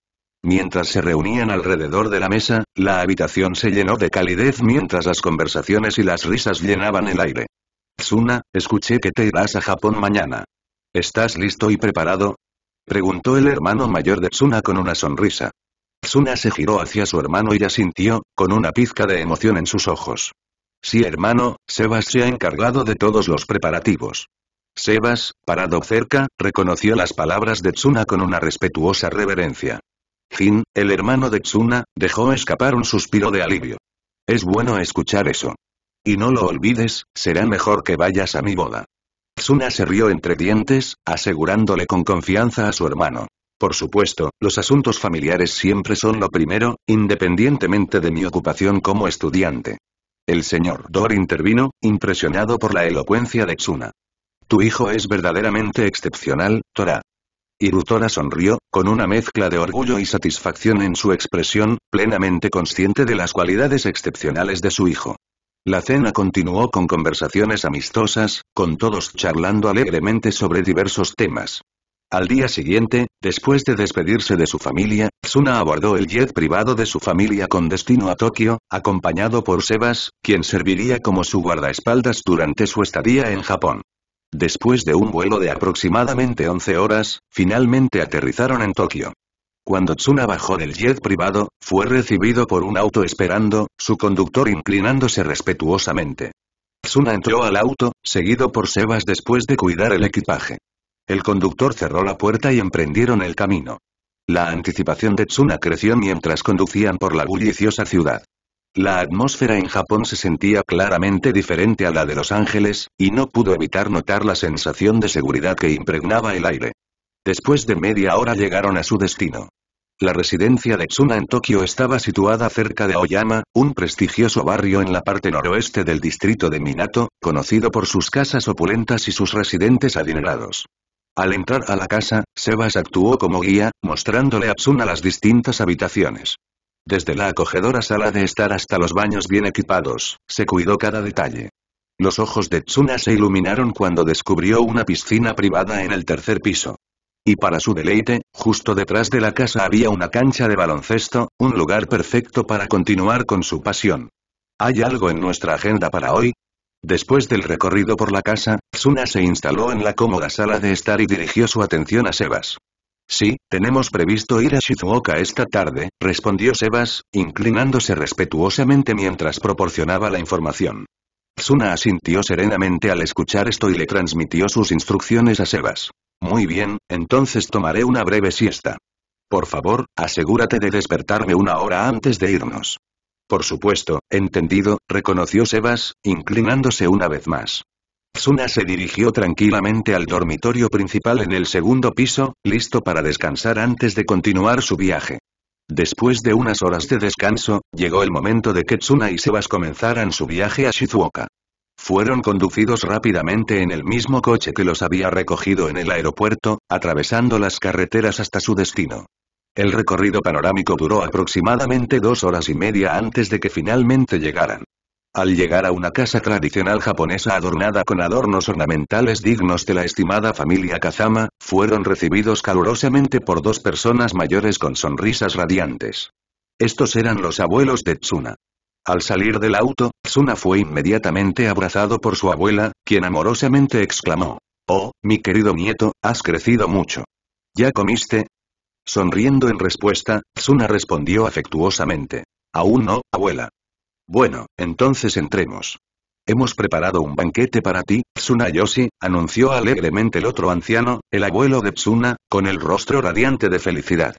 Mientras se reunían alrededor de la mesa, la habitación se llenó de calidez mientras las conversaciones y las risas llenaban el aire. Tsuna, escuché que te irás a Japón mañana. ¿Estás listo y preparado? Preguntó el hermano mayor de Tsuna con una sonrisa. Tsuna se giró hacia su hermano y asintió, con una pizca de emoción en sus ojos. Sí hermano, Sebas se ha encargado de todos los preparativos. Sebas, parado cerca, reconoció las palabras de Tsuna con una respetuosa reverencia. Jin, el hermano de Tsuna, dejó escapar un suspiro de alivio. Es bueno escuchar eso. Y no lo olvides, será mejor que vayas a mi boda. Tsuna se rió entre dientes, asegurándole con confianza a su hermano. Por supuesto, los asuntos familiares siempre son lo primero, independientemente de mi ocupación como estudiante. El señor Dor intervino, impresionado por la elocuencia de Xuna. Tu hijo es verdaderamente excepcional, Tora. Irutora sonrió, con una mezcla de orgullo y satisfacción en su expresión, plenamente consciente de las cualidades excepcionales de su hijo. La cena continuó con conversaciones amistosas, con todos charlando alegremente sobre diversos temas. Al día siguiente, después de despedirse de su familia, Tsuna abordó el jet privado de su familia con destino a Tokio, acompañado por Sebas, quien serviría como su guardaespaldas durante su estadía en Japón. Después de un vuelo de aproximadamente 11 horas, finalmente aterrizaron en Tokio. Cuando Tsuna bajó del jet privado, fue recibido por un auto esperando, su conductor inclinándose respetuosamente. Tsuna entró al auto, seguido por Sebas después de cuidar el equipaje. El conductor cerró la puerta y emprendieron el camino. La anticipación de Tsuna creció mientras conducían por la bulliciosa ciudad. La atmósfera en Japón se sentía claramente diferente a la de Los Ángeles, y no pudo evitar notar la sensación de seguridad que impregnaba el aire. Después de media hora llegaron a su destino. La residencia de Tsuna en Tokio estaba situada cerca de Oyama, un prestigioso barrio en la parte noroeste del distrito de Minato, conocido por sus casas opulentas y sus residentes adinerados. Al entrar a la casa, Sebas actuó como guía, mostrándole a Tsuna las distintas habitaciones. Desde la acogedora sala de estar hasta los baños bien equipados, se cuidó cada detalle. Los ojos de Tsuna se iluminaron cuando descubrió una piscina privada en el tercer piso. Y para su deleite, justo detrás de la casa había una cancha de baloncesto, un lugar perfecto para continuar con su pasión. ¿Hay algo en nuestra agenda para hoy? Después del recorrido por la casa, Tsuna se instaló en la cómoda sala de estar y dirigió su atención a Sebas. Sí, tenemos previsto ir a Shizuoka esta tarde, respondió Sebas, inclinándose respetuosamente mientras proporcionaba la información. Tsuna asintió serenamente al escuchar esto y le transmitió sus instrucciones a Sebas. Muy bien, entonces tomaré una breve siesta. Por favor, asegúrate de despertarme una hora antes de irnos. Por supuesto, entendido, reconoció Sebas, inclinándose una vez más. Tsuna se dirigió tranquilamente al dormitorio principal en el segundo piso, listo para descansar antes de continuar su viaje. Después de unas horas de descanso, llegó el momento de que Tsuna y Sebas comenzaran su viaje a Shizuoka. Fueron conducidos rápidamente en el mismo coche que los había recogido en el aeropuerto, atravesando las carreteras hasta su destino. El recorrido panorámico duró aproximadamente dos horas y media antes de que finalmente llegaran. Al llegar a una casa tradicional japonesa adornada con adornos ornamentales dignos de la estimada familia Kazama, fueron recibidos calurosamente por dos personas mayores con sonrisas radiantes. Estos eran los abuelos de Tsuna. Al salir del auto, Tsuna fue inmediatamente abrazado por su abuela, quien amorosamente exclamó, «Oh, mi querido nieto, has crecido mucho. ¿Ya comiste?» Sonriendo en respuesta, Tsuna respondió afectuosamente, «Aún no, abuela». Bueno, entonces entremos. Hemos preparado un banquete para ti, Tsuna Yoshi, anunció alegremente el otro anciano, el abuelo de Tsuna, con el rostro radiante de felicidad.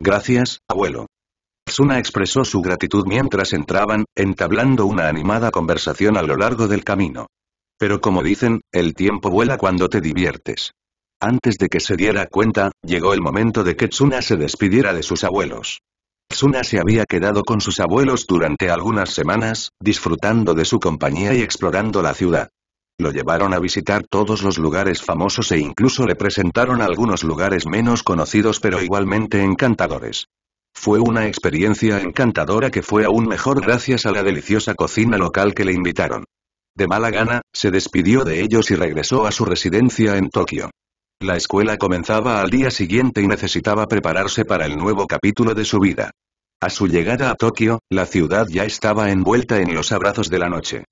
Gracias, abuelo. Tsuna expresó su gratitud mientras entraban, entablando una animada conversación a lo largo del camino. Pero como dicen, el tiempo vuela cuando te diviertes. Antes de que se diera cuenta, llegó el momento de que Tsuna se despidiera de sus abuelos. Asuna se había quedado con sus abuelos durante algunas semanas, disfrutando de su compañía y explorando la ciudad. Lo llevaron a visitar todos los lugares famosos e incluso le presentaron algunos lugares menos conocidos pero igualmente encantadores. Fue una experiencia encantadora que fue aún mejor gracias a la deliciosa cocina local que le invitaron. De mala gana, se despidió de ellos y regresó a su residencia en Tokio. La escuela comenzaba al día siguiente y necesitaba prepararse para el nuevo capítulo de su vida. A su llegada a Tokio, la ciudad ya estaba envuelta en los abrazos de la noche.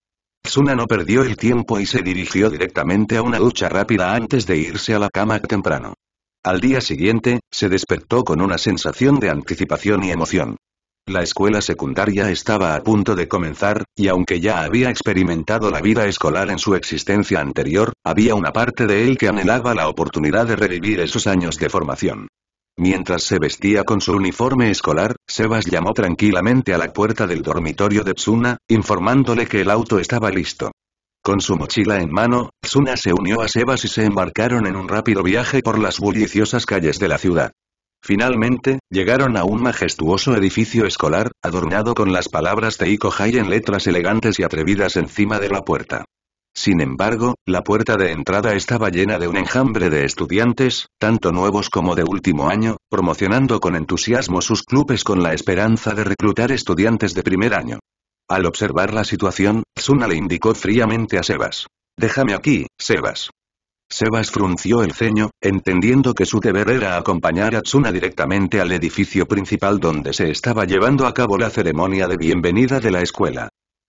Tsuna no perdió el tiempo y se dirigió directamente a una ducha rápida antes de irse a la cama temprano. Al día siguiente, se despertó con una sensación de anticipación y emoción. La escuela secundaria estaba a punto de comenzar, y aunque ya había experimentado la vida escolar en su existencia anterior, había una parte de él que anhelaba la oportunidad de revivir esos años de formación. Mientras se vestía con su uniforme escolar, Sebas llamó tranquilamente a la puerta del dormitorio de Tsuna, informándole que el auto estaba listo. Con su mochila en mano, Tsuna se unió a Sebas y se embarcaron en un rápido viaje por las bulliciosas calles de la ciudad. Finalmente, llegaron a un majestuoso edificio escolar, adornado con las palabras de Hai en letras elegantes y atrevidas encima de la puerta. Sin embargo, la puerta de entrada estaba llena de un enjambre de estudiantes, tanto nuevos como de último año, promocionando con entusiasmo sus clubes con la esperanza de reclutar estudiantes de primer año. Al observar la situación, Tsuna le indicó fríamente a Sebas. Déjame aquí, Sebas. Sebas frunció el ceño, entendiendo que su deber era acompañar a Tsuna directamente al edificio principal donde se estaba llevando a cabo la ceremonia de bienvenida de la escuela.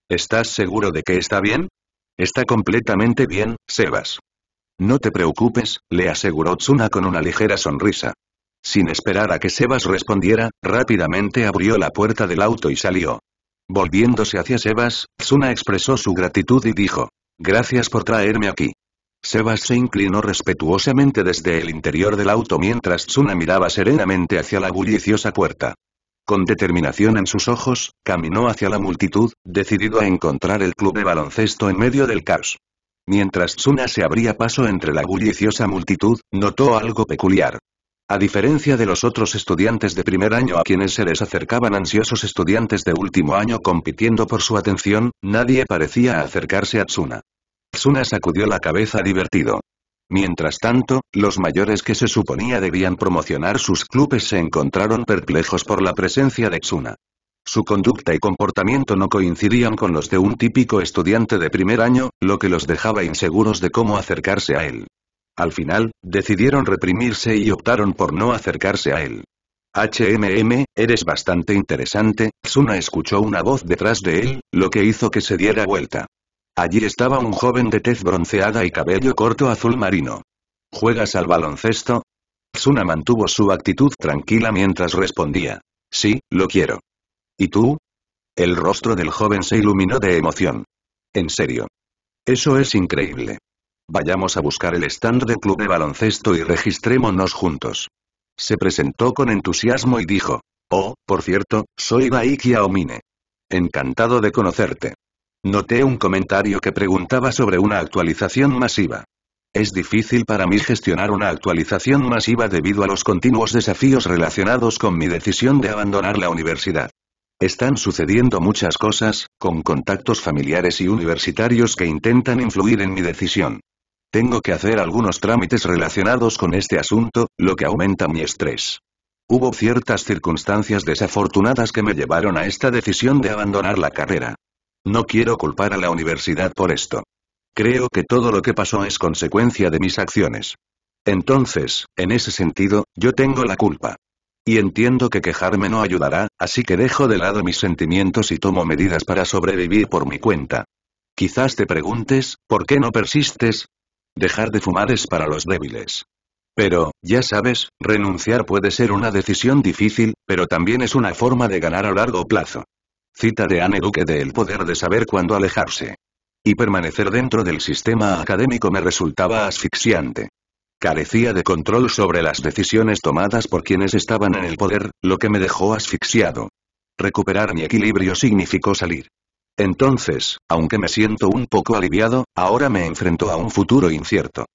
¿Estás seguro de que está bien? Está completamente bien, Sebas. No te preocupes, le aseguró Tsuna con una ligera sonrisa. Sin esperar a que Sebas respondiera, rápidamente abrió la puerta del auto y salió. Volviéndose hacia Sebas, Tsuna expresó su gratitud y dijo, Gracias por traerme aquí. Sebas se inclinó respetuosamente desde el interior del auto mientras Tsuna miraba serenamente hacia la bulliciosa puerta. Con determinación en sus ojos, caminó hacia la multitud, decidido a encontrar el club de baloncesto en medio del caos. Mientras Tsuna se abría paso entre la bulliciosa multitud, notó algo peculiar. A diferencia de los otros estudiantes de primer año a quienes se les acercaban ansiosos estudiantes de último año compitiendo por su atención, nadie parecía acercarse a Tsuna. Tsuna sacudió la cabeza divertido. Mientras tanto, los mayores que se suponía debían promocionar sus clubes se encontraron perplejos por la presencia de Tsuna. Su conducta y comportamiento no coincidían con los de un típico estudiante de primer año, lo que los dejaba inseguros de cómo acercarse a él. Al final, decidieron reprimirse y optaron por no acercarse a él. HMM, eres bastante interesante, Tsuna escuchó una voz detrás de él, lo que hizo que se diera vuelta. Allí estaba un joven de tez bronceada y cabello corto azul marino. ¿Juegas al baloncesto? Tsuna mantuvo su actitud tranquila mientras respondía. Sí, lo quiero. ¿Y tú? El rostro del joven se iluminó de emoción. En serio. Eso es increíble. Vayamos a buscar el stand del club de baloncesto y registrémonos juntos. Se presentó con entusiasmo y dijo. Oh, por cierto, soy Baiki Omine. Encantado de conocerte. Noté un comentario que preguntaba sobre una actualización masiva. Es difícil para mí gestionar una actualización masiva debido a los continuos desafíos relacionados con mi decisión de abandonar la universidad. Están sucediendo muchas cosas, con contactos familiares y universitarios que intentan influir en mi decisión. Tengo que hacer algunos trámites relacionados con este asunto, lo que aumenta mi estrés. Hubo ciertas circunstancias desafortunadas que me llevaron a esta decisión de abandonar la carrera. No quiero culpar a la universidad por esto. Creo que todo lo que pasó es consecuencia de mis acciones. Entonces, en ese sentido, yo tengo la culpa. Y entiendo que quejarme no ayudará, así que dejo de lado mis sentimientos y tomo medidas para sobrevivir por mi cuenta. Quizás te preguntes, ¿por qué no persistes? Dejar de fumar es para los débiles. Pero, ya sabes, renunciar puede ser una decisión difícil, pero también es una forma de ganar a largo plazo. Cita de Anne Duque de El poder de saber cuándo alejarse. Y permanecer dentro del sistema académico me resultaba asfixiante. Carecía de control sobre las decisiones tomadas por quienes estaban en el poder, lo que me dejó asfixiado. Recuperar mi equilibrio significó salir. Entonces, aunque me siento un poco aliviado, ahora me enfrento a un futuro incierto.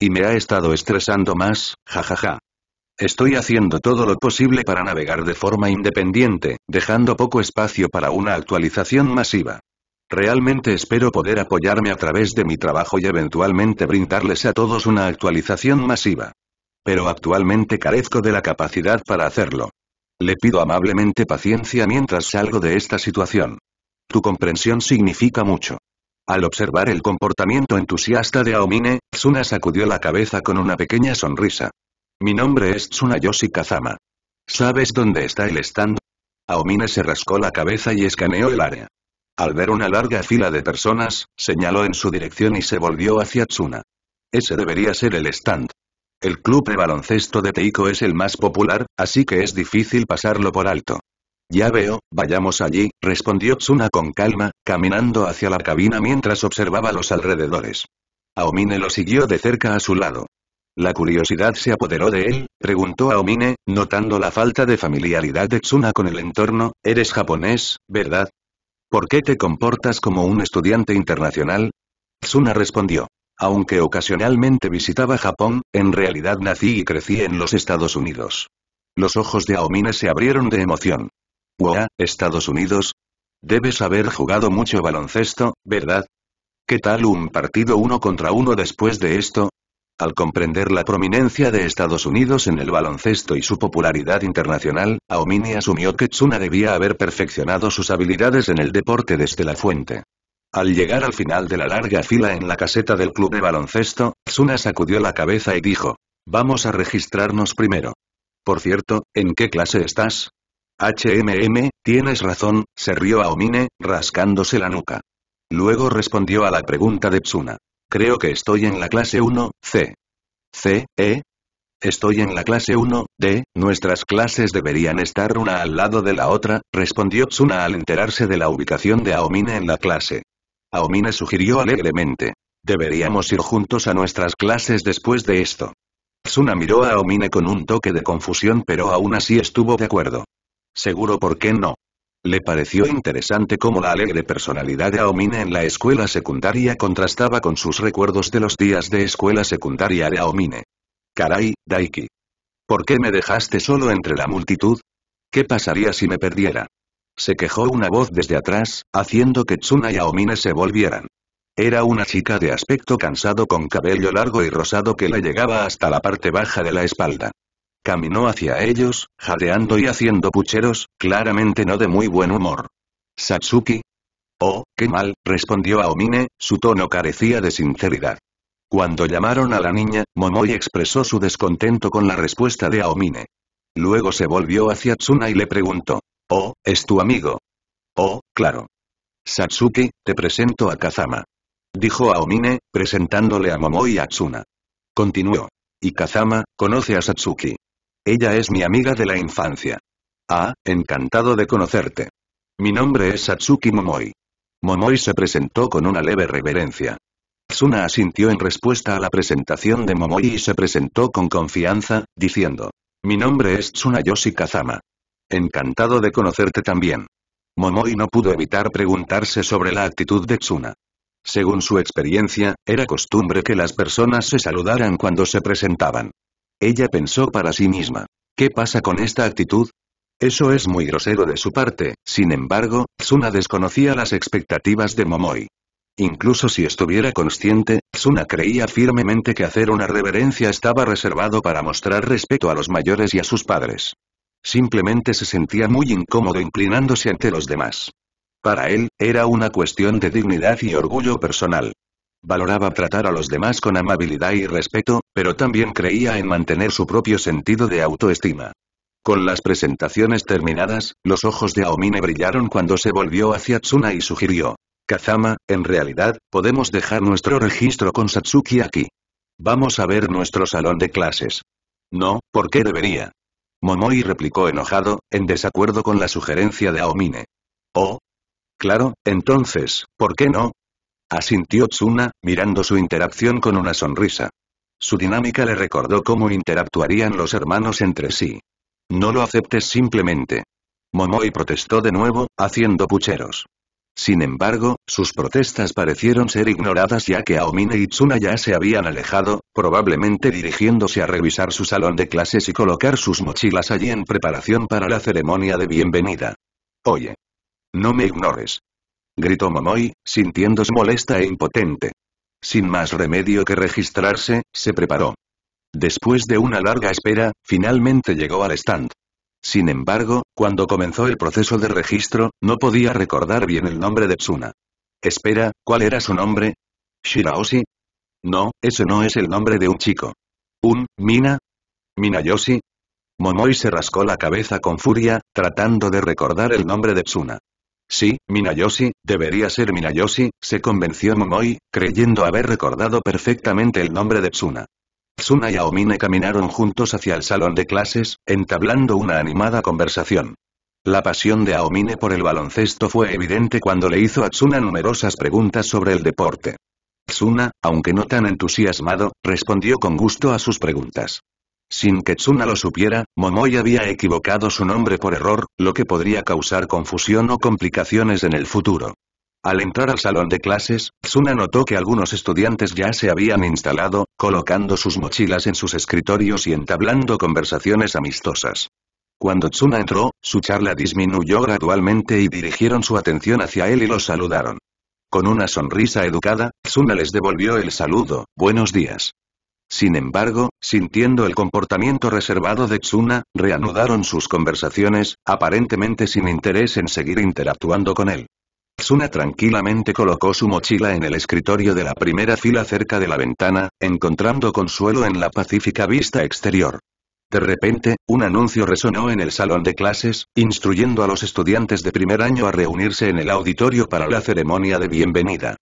Y me ha estado estresando más, jajaja. Estoy haciendo todo lo posible para navegar de forma independiente, dejando poco espacio para una actualización masiva. Realmente espero poder apoyarme a través de mi trabajo y eventualmente brindarles a todos una actualización masiva. Pero actualmente carezco de la capacidad para hacerlo. Le pido amablemente paciencia mientras salgo de esta situación. Tu comprensión significa mucho. Al observar el comportamiento entusiasta de Aomine, Tsuna sacudió la cabeza con una pequeña sonrisa. Mi nombre es Tsunayoshi Kazama. ¿Sabes dónde está el stand? Aomine se rascó la cabeza y escaneó el área. Al ver una larga fila de personas, señaló en su dirección y se volvió hacia Tsuna. Ese debería ser el stand. El club de baloncesto de Teiko es el más popular, así que es difícil pasarlo por alto. Ya veo, vayamos allí, respondió Tsuna con calma, caminando hacia la cabina mientras observaba los alrededores. Aomine lo siguió de cerca a su lado. La curiosidad se apoderó de él, preguntó Aomine, notando la falta de familiaridad de Tsuna con el entorno, eres japonés, ¿verdad? ¿Por qué te comportas como un estudiante internacional? Tsuna respondió. Aunque ocasionalmente visitaba Japón, en realidad nací y crecí en los Estados Unidos. Los ojos de Aomine se abrieron de emoción. ¡Wow! Estados Unidos. Debes haber jugado mucho baloncesto, ¿verdad? ¿Qué tal un partido uno contra uno después de esto? Al comprender la prominencia de Estados Unidos en el baloncesto y su popularidad internacional, Aomine asumió que Tsuna debía haber perfeccionado sus habilidades en el deporte desde la fuente. Al llegar al final de la larga fila en la caseta del club de baloncesto, Tsuna sacudió la cabeza y dijo, «Vamos a registrarnos primero. Por cierto, ¿en qué clase estás?» «HMM, tienes razón», se rió Aomine, rascándose la nuca. Luego respondió a la pregunta de Tsuna. Creo que estoy en la clase 1, C. C, E. Estoy en la clase 1, D. Nuestras clases deberían estar una al lado de la otra, respondió Suna al enterarse de la ubicación de Aomine en la clase. Aomine sugirió alegremente. Deberíamos ir juntos a nuestras clases después de esto. Suna miró a Aomine con un toque de confusión pero aún así estuvo de acuerdo. Seguro por qué no. Le pareció interesante cómo la alegre personalidad de Aomine en la escuela secundaria contrastaba con sus recuerdos de los días de escuela secundaria de Aomine. Caray, Daiki. ¿Por qué me dejaste solo entre la multitud? ¿Qué pasaría si me perdiera? Se quejó una voz desde atrás, haciendo que Tsuna y Aomine se volvieran. Era una chica de aspecto cansado con cabello largo y rosado que le llegaba hasta la parte baja de la espalda. Caminó hacia ellos, jadeando y haciendo pucheros, claramente no de muy buen humor. Satsuki. Oh, qué mal, respondió Aomine, su tono carecía de sinceridad. Cuando llamaron a la niña, Momoi expresó su descontento con la respuesta de Aomine. Luego se volvió hacia Tsuna y le preguntó. Oh, ¿es tu amigo? Oh, claro. Satsuki, te presento a Kazama. Dijo Aomine, presentándole a Momoi y a Tsuna. Continuó. Y Kazama, conoce a Satsuki. Ella es mi amiga de la infancia. Ah, encantado de conocerte. Mi nombre es Satsuki Momoi. Momoi se presentó con una leve reverencia. Tsuna asintió en respuesta a la presentación de Momoi y se presentó con confianza, diciendo. Mi nombre es Tsuna Yoshi Kazama. Encantado de conocerte también. Momoi no pudo evitar preguntarse sobre la actitud de Tsuna. Según su experiencia, era costumbre que las personas se saludaran cuando se presentaban. Ella pensó para sí misma. ¿Qué pasa con esta actitud? Eso es muy grosero de su parte, sin embargo, Tsuna desconocía las expectativas de Momoi. Incluso si estuviera consciente, Tsuna creía firmemente que hacer una reverencia estaba reservado para mostrar respeto a los mayores y a sus padres. Simplemente se sentía muy incómodo inclinándose ante los demás. Para él, era una cuestión de dignidad y orgullo personal. Valoraba tratar a los demás con amabilidad y respeto, pero también creía en mantener su propio sentido de autoestima. Con las presentaciones terminadas, los ojos de Aomine brillaron cuando se volvió hacia Tsuna y sugirió. Kazama, en realidad, podemos dejar nuestro registro con Satsuki aquí. Vamos a ver nuestro salón de clases. No, ¿por qué debería? Momoi replicó enojado, en desacuerdo con la sugerencia de Aomine. Oh. Claro, entonces, ¿por qué no? Asintió Tsuna, mirando su interacción con una sonrisa. Su dinámica le recordó cómo interactuarían los hermanos entre sí. No lo aceptes simplemente. Momoi protestó de nuevo, haciendo pucheros. Sin embargo, sus protestas parecieron ser ignoradas ya que Aomine y Tsuna ya se habían alejado, probablemente dirigiéndose a revisar su salón de clases y colocar sus mochilas allí en preparación para la ceremonia de bienvenida. Oye. No me ignores gritó Momoi, sintiéndose molesta e impotente. Sin más remedio que registrarse, se preparó. Después de una larga espera, finalmente llegó al stand. Sin embargo, cuando comenzó el proceso de registro, no podía recordar bien el nombre de Tsuna. Espera, ¿cuál era su nombre? ¿Shiraoshi? No, ese no es el nombre de un chico. ¿Un, Mina? ¿Minayoshi? Momoi se rascó la cabeza con furia, tratando de recordar el nombre de Tsuna. Sí, Minayoshi, debería ser Minayoshi, se convenció Momoi, creyendo haber recordado perfectamente el nombre de Tsuna. Tsuna y Aomine caminaron juntos hacia el salón de clases, entablando una animada conversación. La pasión de Aomine por el baloncesto fue evidente cuando le hizo a Tsuna numerosas preguntas sobre el deporte. Tsuna, aunque no tan entusiasmado, respondió con gusto a sus preguntas. Sin que Tsuna lo supiera, Momoy había equivocado su nombre por error, lo que podría causar confusión o complicaciones en el futuro. Al entrar al salón de clases, Tsuna notó que algunos estudiantes ya se habían instalado, colocando sus mochilas en sus escritorios y entablando conversaciones amistosas. Cuando Tsuna entró, su charla disminuyó gradualmente y dirigieron su atención hacia él y lo saludaron. Con una sonrisa educada, Tsuna les devolvió el saludo, buenos días. Sin embargo, sintiendo el comportamiento reservado de Tsuna, reanudaron sus conversaciones, aparentemente sin interés en seguir interactuando con él. Tsuna tranquilamente colocó su mochila en el escritorio de la primera fila cerca de la ventana, encontrando consuelo en la pacífica vista exterior. De repente, un anuncio resonó en el salón de clases, instruyendo a los estudiantes de primer año a reunirse en el auditorio para la ceremonia de bienvenida.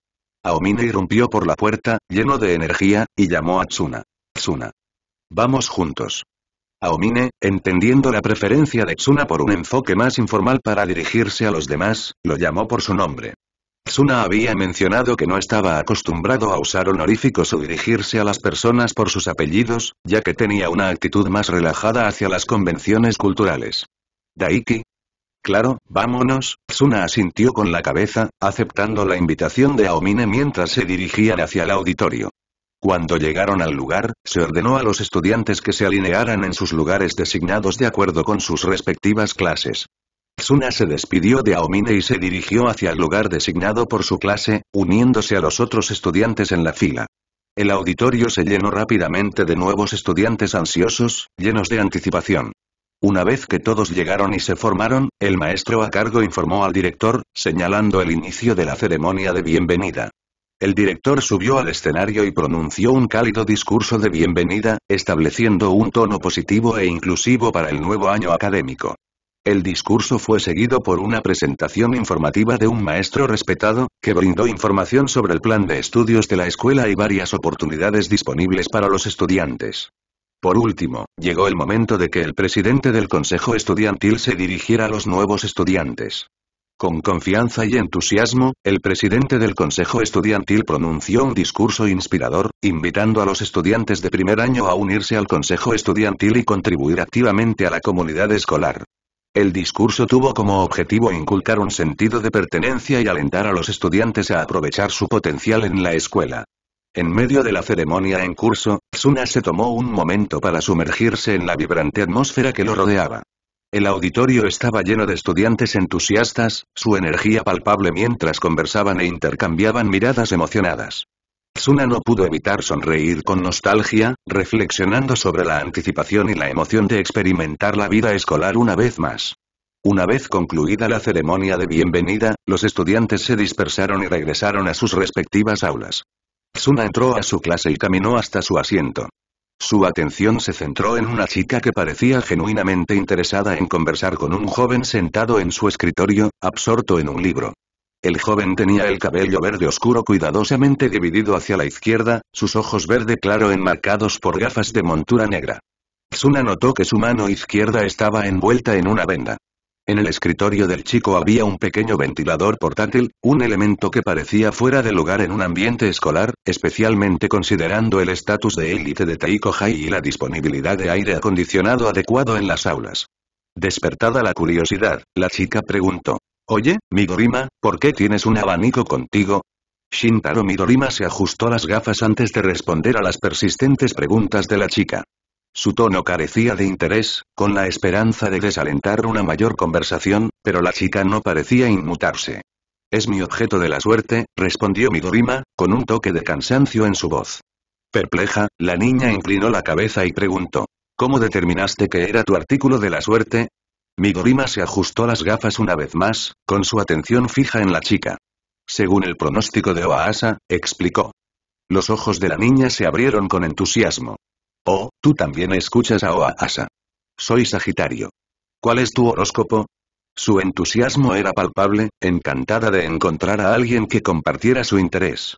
Aomine irrumpió por la puerta, lleno de energía, y llamó a Tsuna. Tsuna. Vamos juntos. Aomine, entendiendo la preferencia de Tsuna por un enfoque más informal para dirigirse a los demás, lo llamó por su nombre. Tsuna había mencionado que no estaba acostumbrado a usar honoríficos o dirigirse a las personas por sus apellidos, ya que tenía una actitud más relajada hacia las convenciones culturales. Daiki, Claro, vámonos, Tsuna asintió con la cabeza, aceptando la invitación de Aomine mientras se dirigían hacia el auditorio. Cuando llegaron al lugar, se ordenó a los estudiantes que se alinearan en sus lugares designados de acuerdo con sus respectivas clases. Tsuna se despidió de Aomine y se dirigió hacia el lugar designado por su clase, uniéndose a los otros estudiantes en la fila. El auditorio se llenó rápidamente de nuevos estudiantes ansiosos, llenos de anticipación. Una vez que todos llegaron y se formaron, el maestro a cargo informó al director, señalando el inicio de la ceremonia de bienvenida. El director subió al escenario y pronunció un cálido discurso de bienvenida, estableciendo un tono positivo e inclusivo para el nuevo año académico. El discurso fue seguido por una presentación informativa de un maestro respetado, que brindó información sobre el plan de estudios de la escuela y varias oportunidades disponibles para los estudiantes. Por último, llegó el momento de que el presidente del consejo estudiantil se dirigiera a los nuevos estudiantes. Con confianza y entusiasmo, el presidente del Consejo Estudiantil pronunció un discurso inspirador, invitando a los estudiantes de primer año a unirse al Consejo Estudiantil y contribuir activamente a la comunidad escolar. El discurso tuvo como objetivo inculcar un sentido de pertenencia y alentar a los estudiantes a aprovechar su potencial en la escuela. En medio de la ceremonia en curso, Tsuna se tomó un momento para sumergirse en la vibrante atmósfera que lo rodeaba. El auditorio estaba lleno de estudiantes entusiastas, su energía palpable mientras conversaban e intercambiaban miradas emocionadas. Tsuna no pudo evitar sonreír con nostalgia, reflexionando sobre la anticipación y la emoción de experimentar la vida escolar una vez más. Una vez concluida la ceremonia de bienvenida, los estudiantes se dispersaron y regresaron a sus respectivas aulas. Suna entró a su clase y caminó hasta su asiento. Su atención se centró en una chica que parecía genuinamente interesada en conversar con un joven sentado en su escritorio, absorto en un libro. El joven tenía el cabello verde oscuro cuidadosamente dividido hacia la izquierda, sus ojos verde claro enmarcados por gafas de montura negra. Suna notó que su mano izquierda estaba envuelta en una venda. En el escritorio del chico había un pequeño ventilador portátil, un elemento que parecía fuera de lugar en un ambiente escolar, especialmente considerando el estatus de élite de Taiko Hai y la disponibilidad de aire acondicionado adecuado en las aulas. Despertada la curiosidad, la chica preguntó. Oye, Midorima, ¿por qué tienes un abanico contigo? Shintaro Midorima se ajustó las gafas antes de responder a las persistentes preguntas de la chica. Su tono carecía de interés, con la esperanza de desalentar una mayor conversación, pero la chica no parecía inmutarse. Es mi objeto de la suerte, respondió Midorima, con un toque de cansancio en su voz. Perpleja, la niña inclinó la cabeza y preguntó. ¿Cómo determinaste que era tu artículo de la suerte? Midorima se ajustó las gafas una vez más, con su atención fija en la chica. Según el pronóstico de Oaasa, explicó. Los ojos de la niña se abrieron con entusiasmo. Oh, tú también escuchas a Oaasa. Soy Sagitario. ¿Cuál es tu horóscopo? Su entusiasmo era palpable, encantada de encontrar a alguien que compartiera su interés.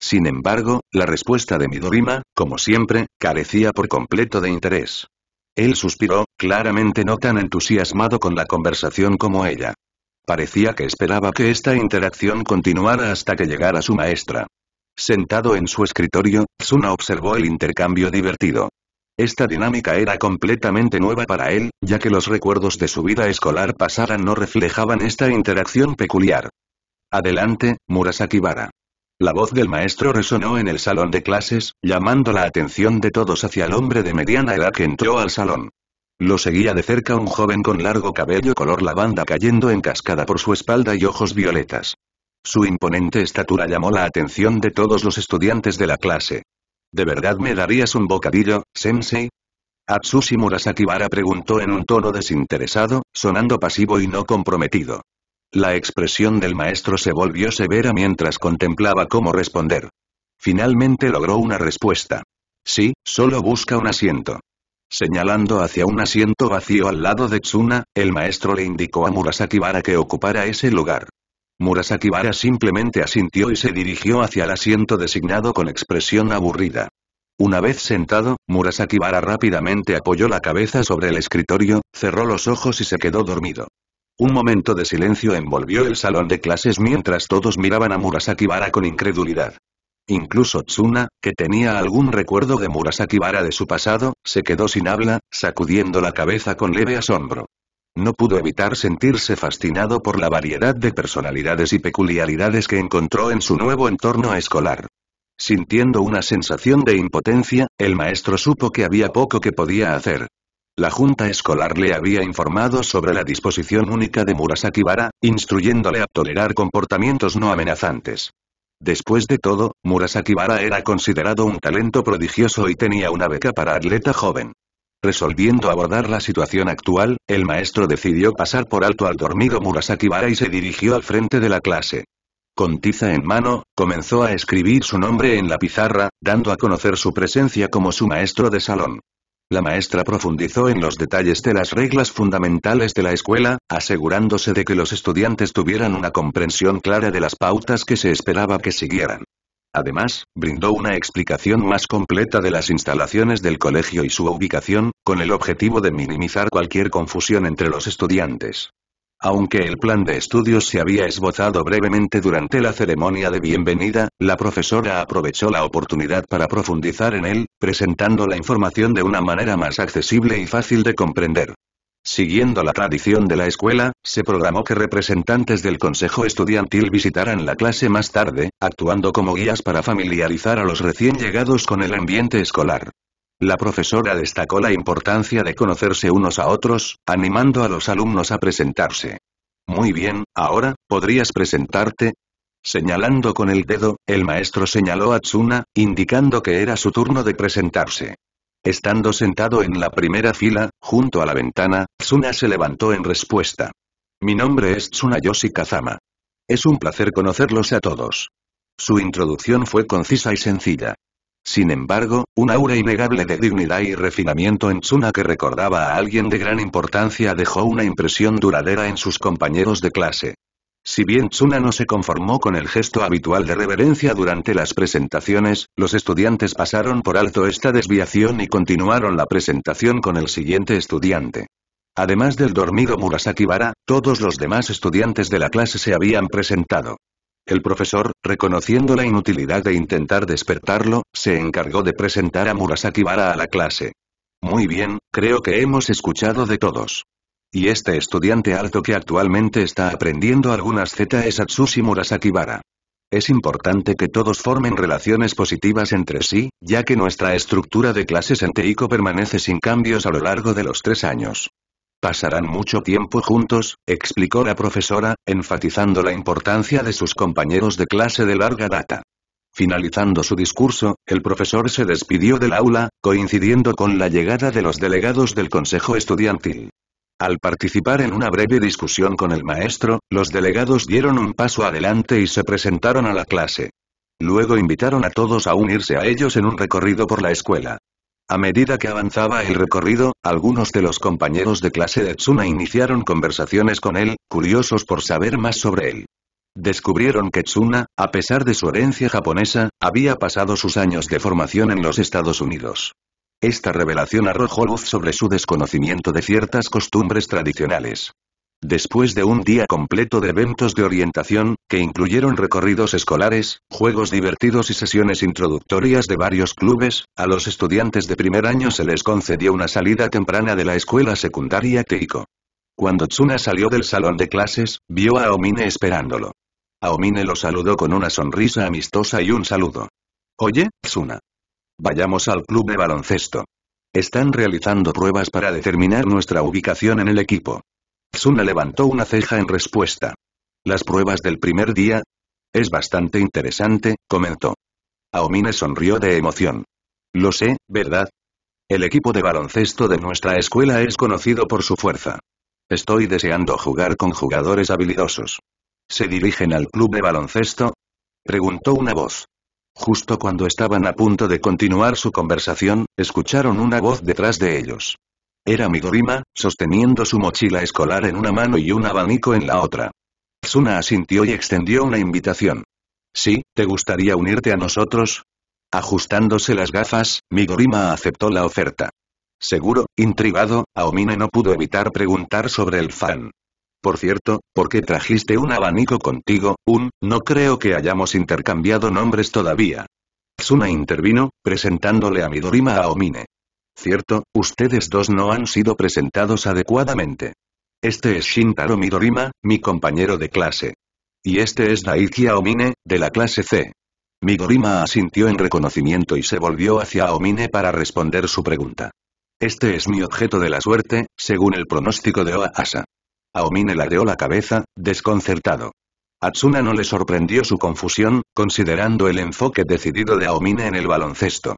Sin embargo, la respuesta de Midorima, como siempre, carecía por completo de interés. Él suspiró, claramente no tan entusiasmado con la conversación como ella. Parecía que esperaba que esta interacción continuara hasta que llegara su maestra. Sentado en su escritorio, Tsuna observó el intercambio divertido. Esta dinámica era completamente nueva para él, ya que los recuerdos de su vida escolar pasada no reflejaban esta interacción peculiar. Adelante, Murasaki-bara». La voz del maestro resonó en el salón de clases, llamando la atención de todos hacia el hombre de mediana edad que entró al salón. Lo seguía de cerca un joven con largo cabello color lavanda cayendo en cascada por su espalda y ojos violetas. Su imponente estatura llamó la atención de todos los estudiantes de la clase. ¿De verdad me darías un bocadillo, sensei? Atsushi Murasakibara preguntó en un tono desinteresado, sonando pasivo y no comprometido. La expresión del maestro se volvió severa mientras contemplaba cómo responder. Finalmente logró una respuesta. Sí, solo busca un asiento. Señalando hacia un asiento vacío al lado de Tsuna, el maestro le indicó a Murasakibara que ocupara ese lugar. Murasakibara simplemente asintió y se dirigió hacia el asiento designado con expresión aburrida. Una vez sentado, Murasakibara rápidamente apoyó la cabeza sobre el escritorio, cerró los ojos y se quedó dormido. Un momento de silencio envolvió el salón de clases mientras todos miraban a Murasakibara con incredulidad. Incluso Tsuna, que tenía algún recuerdo de Murasakibara de su pasado, se quedó sin habla, sacudiendo la cabeza con leve asombro no pudo evitar sentirse fascinado por la variedad de personalidades y peculiaridades que encontró en su nuevo entorno escolar. Sintiendo una sensación de impotencia, el maestro supo que había poco que podía hacer. La junta escolar le había informado sobre la disposición única de Murasakibara, instruyéndole a tolerar comportamientos no amenazantes. Después de todo, Murasakibara era considerado un talento prodigioso y tenía una beca para atleta joven. Resolviendo abordar la situación actual, el maestro decidió pasar por alto al dormido Murasakibara y se dirigió al frente de la clase. Con tiza en mano, comenzó a escribir su nombre en la pizarra, dando a conocer su presencia como su maestro de salón. La maestra profundizó en los detalles de las reglas fundamentales de la escuela, asegurándose de que los estudiantes tuvieran una comprensión clara de las pautas que se esperaba que siguieran. Además, brindó una explicación más completa de las instalaciones del colegio y su ubicación, con el objetivo de minimizar cualquier confusión entre los estudiantes. Aunque el plan de estudios se había esbozado brevemente durante la ceremonia de bienvenida, la profesora aprovechó la oportunidad para profundizar en él, presentando la información de una manera más accesible y fácil de comprender. Siguiendo la tradición de la escuela, se programó que representantes del consejo estudiantil visitaran la clase más tarde, actuando como guías para familiarizar a los recién llegados con el ambiente escolar. La profesora destacó la importancia de conocerse unos a otros, animando a los alumnos a presentarse. Muy bien, ahora, ¿podrías presentarte? Señalando con el dedo, el maestro señaló a Tsuna, indicando que era su turno de presentarse. Estando sentado en la primera fila, junto a la ventana, Tsuna se levantó en respuesta. Mi nombre es Yoshi Kazama. Es un placer conocerlos a todos. Su introducción fue concisa y sencilla. Sin embargo, un aura innegable de dignidad y refinamiento en Tsuna que recordaba a alguien de gran importancia dejó una impresión duradera en sus compañeros de clase. Si bien Tsuna no se conformó con el gesto habitual de reverencia durante las presentaciones, los estudiantes pasaron por alto esta desviación y continuaron la presentación con el siguiente estudiante. Además del dormido Murasakibara, todos los demás estudiantes de la clase se habían presentado. El profesor, reconociendo la inutilidad de intentar despertarlo, se encargó de presentar a Murasakibara a la clase. Muy bien, creo que hemos escuchado de todos. Y este estudiante alto que actualmente está aprendiendo algunas Z es Atsushi Murasakibara. Es importante que todos formen relaciones positivas entre sí, ya que nuestra estructura de clases en Teiko permanece sin cambios a lo largo de los tres años. Pasarán mucho tiempo juntos, explicó la profesora, enfatizando la importancia de sus compañeros de clase de larga data. Finalizando su discurso, el profesor se despidió del aula, coincidiendo con la llegada de los delegados del consejo estudiantil. Al participar en una breve discusión con el maestro, los delegados dieron un paso adelante y se presentaron a la clase. Luego invitaron a todos a unirse a ellos en un recorrido por la escuela. A medida que avanzaba el recorrido, algunos de los compañeros de clase de Tsuna iniciaron conversaciones con él, curiosos por saber más sobre él. Descubrieron que Tsuna, a pesar de su herencia japonesa, había pasado sus años de formación en los Estados Unidos. Esta revelación arrojó luz sobre su desconocimiento de ciertas costumbres tradicionales. Después de un día completo de eventos de orientación, que incluyeron recorridos escolares, juegos divertidos y sesiones introductorias de varios clubes, a los estudiantes de primer año se les concedió una salida temprana de la escuela secundaria Teiko. Cuando Tsuna salió del salón de clases, vio a Aomine esperándolo. Aomine lo saludó con una sonrisa amistosa y un saludo. Oye, Tsuna. Vayamos al club de baloncesto. Están realizando pruebas para determinar nuestra ubicación en el equipo. Tsuna levantó una ceja en respuesta. Las pruebas del primer día. Es bastante interesante, comentó. Aomine sonrió de emoción. Lo sé, ¿verdad? El equipo de baloncesto de nuestra escuela es conocido por su fuerza. Estoy deseando jugar con jugadores habilidosos. ¿Se dirigen al club de baloncesto? Preguntó una voz. Justo cuando estaban a punto de continuar su conversación, escucharon una voz detrás de ellos. Era Midorima, sosteniendo su mochila escolar en una mano y un abanico en la otra. Tsuna asintió y extendió una invitación. «Sí, ¿te gustaría unirte a nosotros?» Ajustándose las gafas, Midorima aceptó la oferta. Seguro, intrigado, Aomine no pudo evitar preguntar sobre el fan. Por cierto, ¿por qué trajiste un abanico contigo, Un? No creo que hayamos intercambiado nombres todavía. Tsuna intervino, presentándole a Midorima a Omine. Cierto, ustedes dos no han sido presentados adecuadamente. Este es Shintaro Midorima, mi compañero de clase. Y este es Daiki Omine, de la clase C. Midorima asintió en reconocimiento y se volvió hacia Omine para responder su pregunta. Este es mi objeto de la suerte, según el pronóstico de Oaasa. Aomine ladeó la cabeza, desconcertado. Atsuna no le sorprendió su confusión, considerando el enfoque decidido de Aomine en el baloncesto.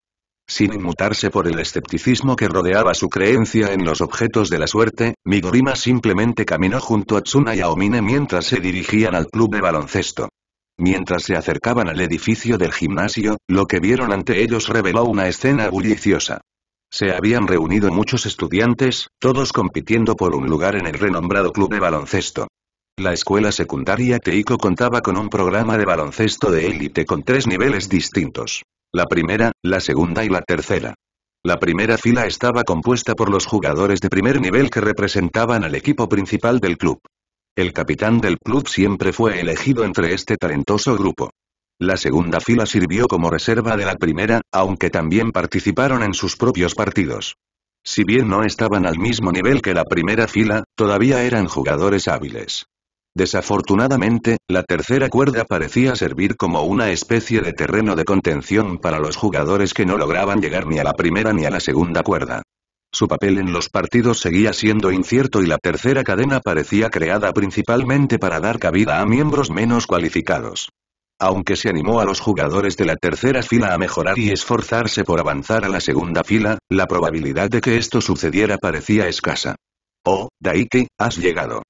Sin inmutarse por el escepticismo que rodeaba su creencia en los objetos de la suerte, Migorima simplemente caminó junto a Tsuna y Aomine mientras se dirigían al club de baloncesto. Mientras se acercaban al edificio del gimnasio, lo que vieron ante ellos reveló una escena bulliciosa. Se habían reunido muchos estudiantes, todos compitiendo por un lugar en el renombrado club de baloncesto. La escuela secundaria Teico contaba con un programa de baloncesto de élite con tres niveles distintos. La primera, la segunda y la tercera. La primera fila estaba compuesta por los jugadores de primer nivel que representaban al equipo principal del club. El capitán del club siempre fue elegido entre este talentoso grupo. La segunda fila sirvió como reserva de la primera, aunque también participaron en sus propios partidos. Si bien no estaban al mismo nivel que la primera fila, todavía eran jugadores hábiles. Desafortunadamente, la tercera cuerda parecía servir como una especie de terreno de contención para los jugadores que no lograban llegar ni a la primera ni a la segunda cuerda. Su papel en los partidos seguía siendo incierto y la tercera cadena parecía creada principalmente para dar cabida a miembros menos cualificados aunque se animó a los jugadores de la tercera fila a mejorar y esforzarse por avanzar a la segunda fila, la probabilidad de que esto sucediera parecía escasa. Oh, Daiki, has llegado.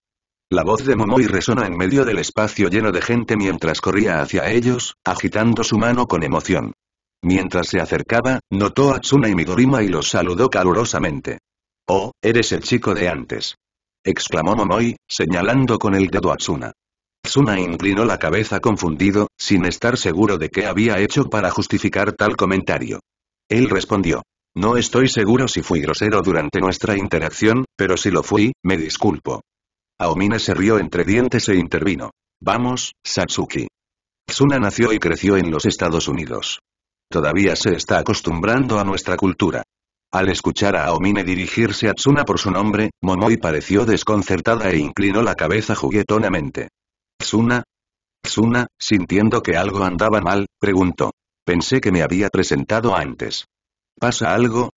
La voz de Momoi resonó en medio del espacio lleno de gente mientras corría hacia ellos, agitando su mano con emoción. Mientras se acercaba, notó a Tsuna y Midorima y los saludó calurosamente. Oh, eres el chico de antes. exclamó Momoi, señalando con el dedo a Tsuna. Tsuna inclinó la cabeza confundido, sin estar seguro de qué había hecho para justificar tal comentario. Él respondió. No estoy seguro si fui grosero durante nuestra interacción, pero si lo fui, me disculpo. Aomine se rió entre dientes e intervino. Vamos, Satsuki. Tsuna nació y creció en los Estados Unidos. Todavía se está acostumbrando a nuestra cultura. Al escuchar a Aomine dirigirse a Tsuna por su nombre, Momoi pareció desconcertada e inclinó la cabeza juguetonamente. Tsuna? Tsuna, sintiendo que algo andaba mal, preguntó. Pensé que me había presentado antes. ¿Pasa algo?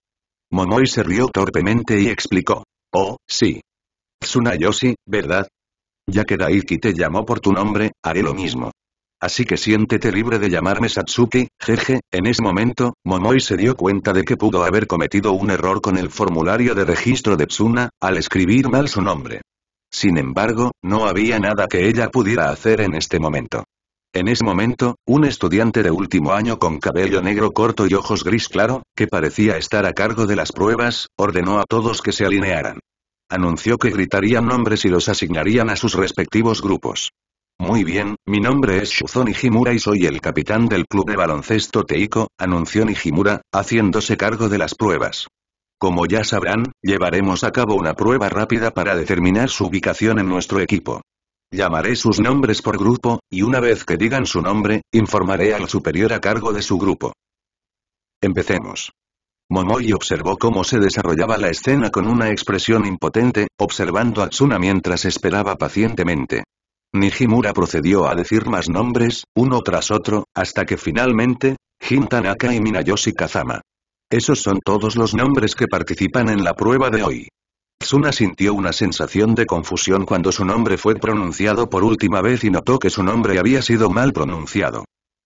Momoi se rió torpemente y explicó. Oh, sí. Tsuna Yoshi, ¿verdad? Ya que Daiki te llamó por tu nombre, haré lo mismo. Así que siéntete libre de llamarme Satsuki, jeje, en ese momento, Momoi se dio cuenta de que pudo haber cometido un error con el formulario de registro de Tsuna, al escribir mal su nombre. Sin embargo, no había nada que ella pudiera hacer en este momento. En ese momento, un estudiante de último año con cabello negro corto y ojos gris claro, que parecía estar a cargo de las pruebas, ordenó a todos que se alinearan. Anunció que gritarían nombres y los asignarían a sus respectivos grupos. Muy bien, mi nombre es Shuzon Nijimura y soy el capitán del club de baloncesto Teiko, anunció Nijimura, haciéndose cargo de las pruebas. Como ya sabrán, llevaremos a cabo una prueba rápida para determinar su ubicación en nuestro equipo. Llamaré sus nombres por grupo, y una vez que digan su nombre, informaré al superior a cargo de su grupo. Empecemos. Momoi observó cómo se desarrollaba la escena con una expresión impotente, observando a Tsuna mientras esperaba pacientemente. Nijimura procedió a decir más nombres, uno tras otro, hasta que finalmente, Hintanaka y Minayoshi Kazama. Esos son todos los nombres que participan en la prueba de hoy. Tsuna sintió una sensación de confusión cuando su nombre fue pronunciado por última vez y notó que su nombre había sido mal pronunciado.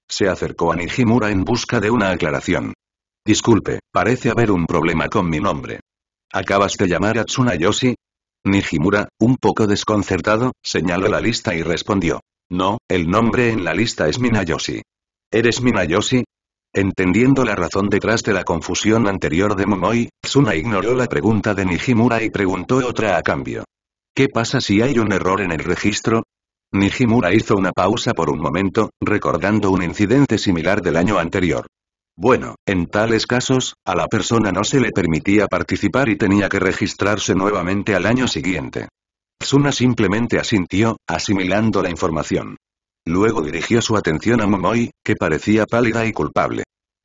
Se acercó a Nijimura en busca de una aclaración. Disculpe, parece haber un problema con mi nombre. ¿Acabas de llamar a Tsuna Yoshi?» Nijimura, un poco desconcertado, señaló la lista y respondió. No, el nombre en la lista es Minayoshi. ¿Eres Minayoshi? Entendiendo la razón detrás de la confusión anterior de Momoi, Tsuna ignoró la pregunta de Nijimura y preguntó otra a cambio. ¿Qué pasa si hay un error en el registro? Nijimura hizo una pausa por un momento, recordando un incidente similar del año anterior. Bueno, en tales casos, a la persona no se le permitía participar y tenía que registrarse nuevamente al año siguiente. Tsuna simplemente asintió, asimilando la información. Luego dirigió su atención a Momoi, que parecía pálida y culpable.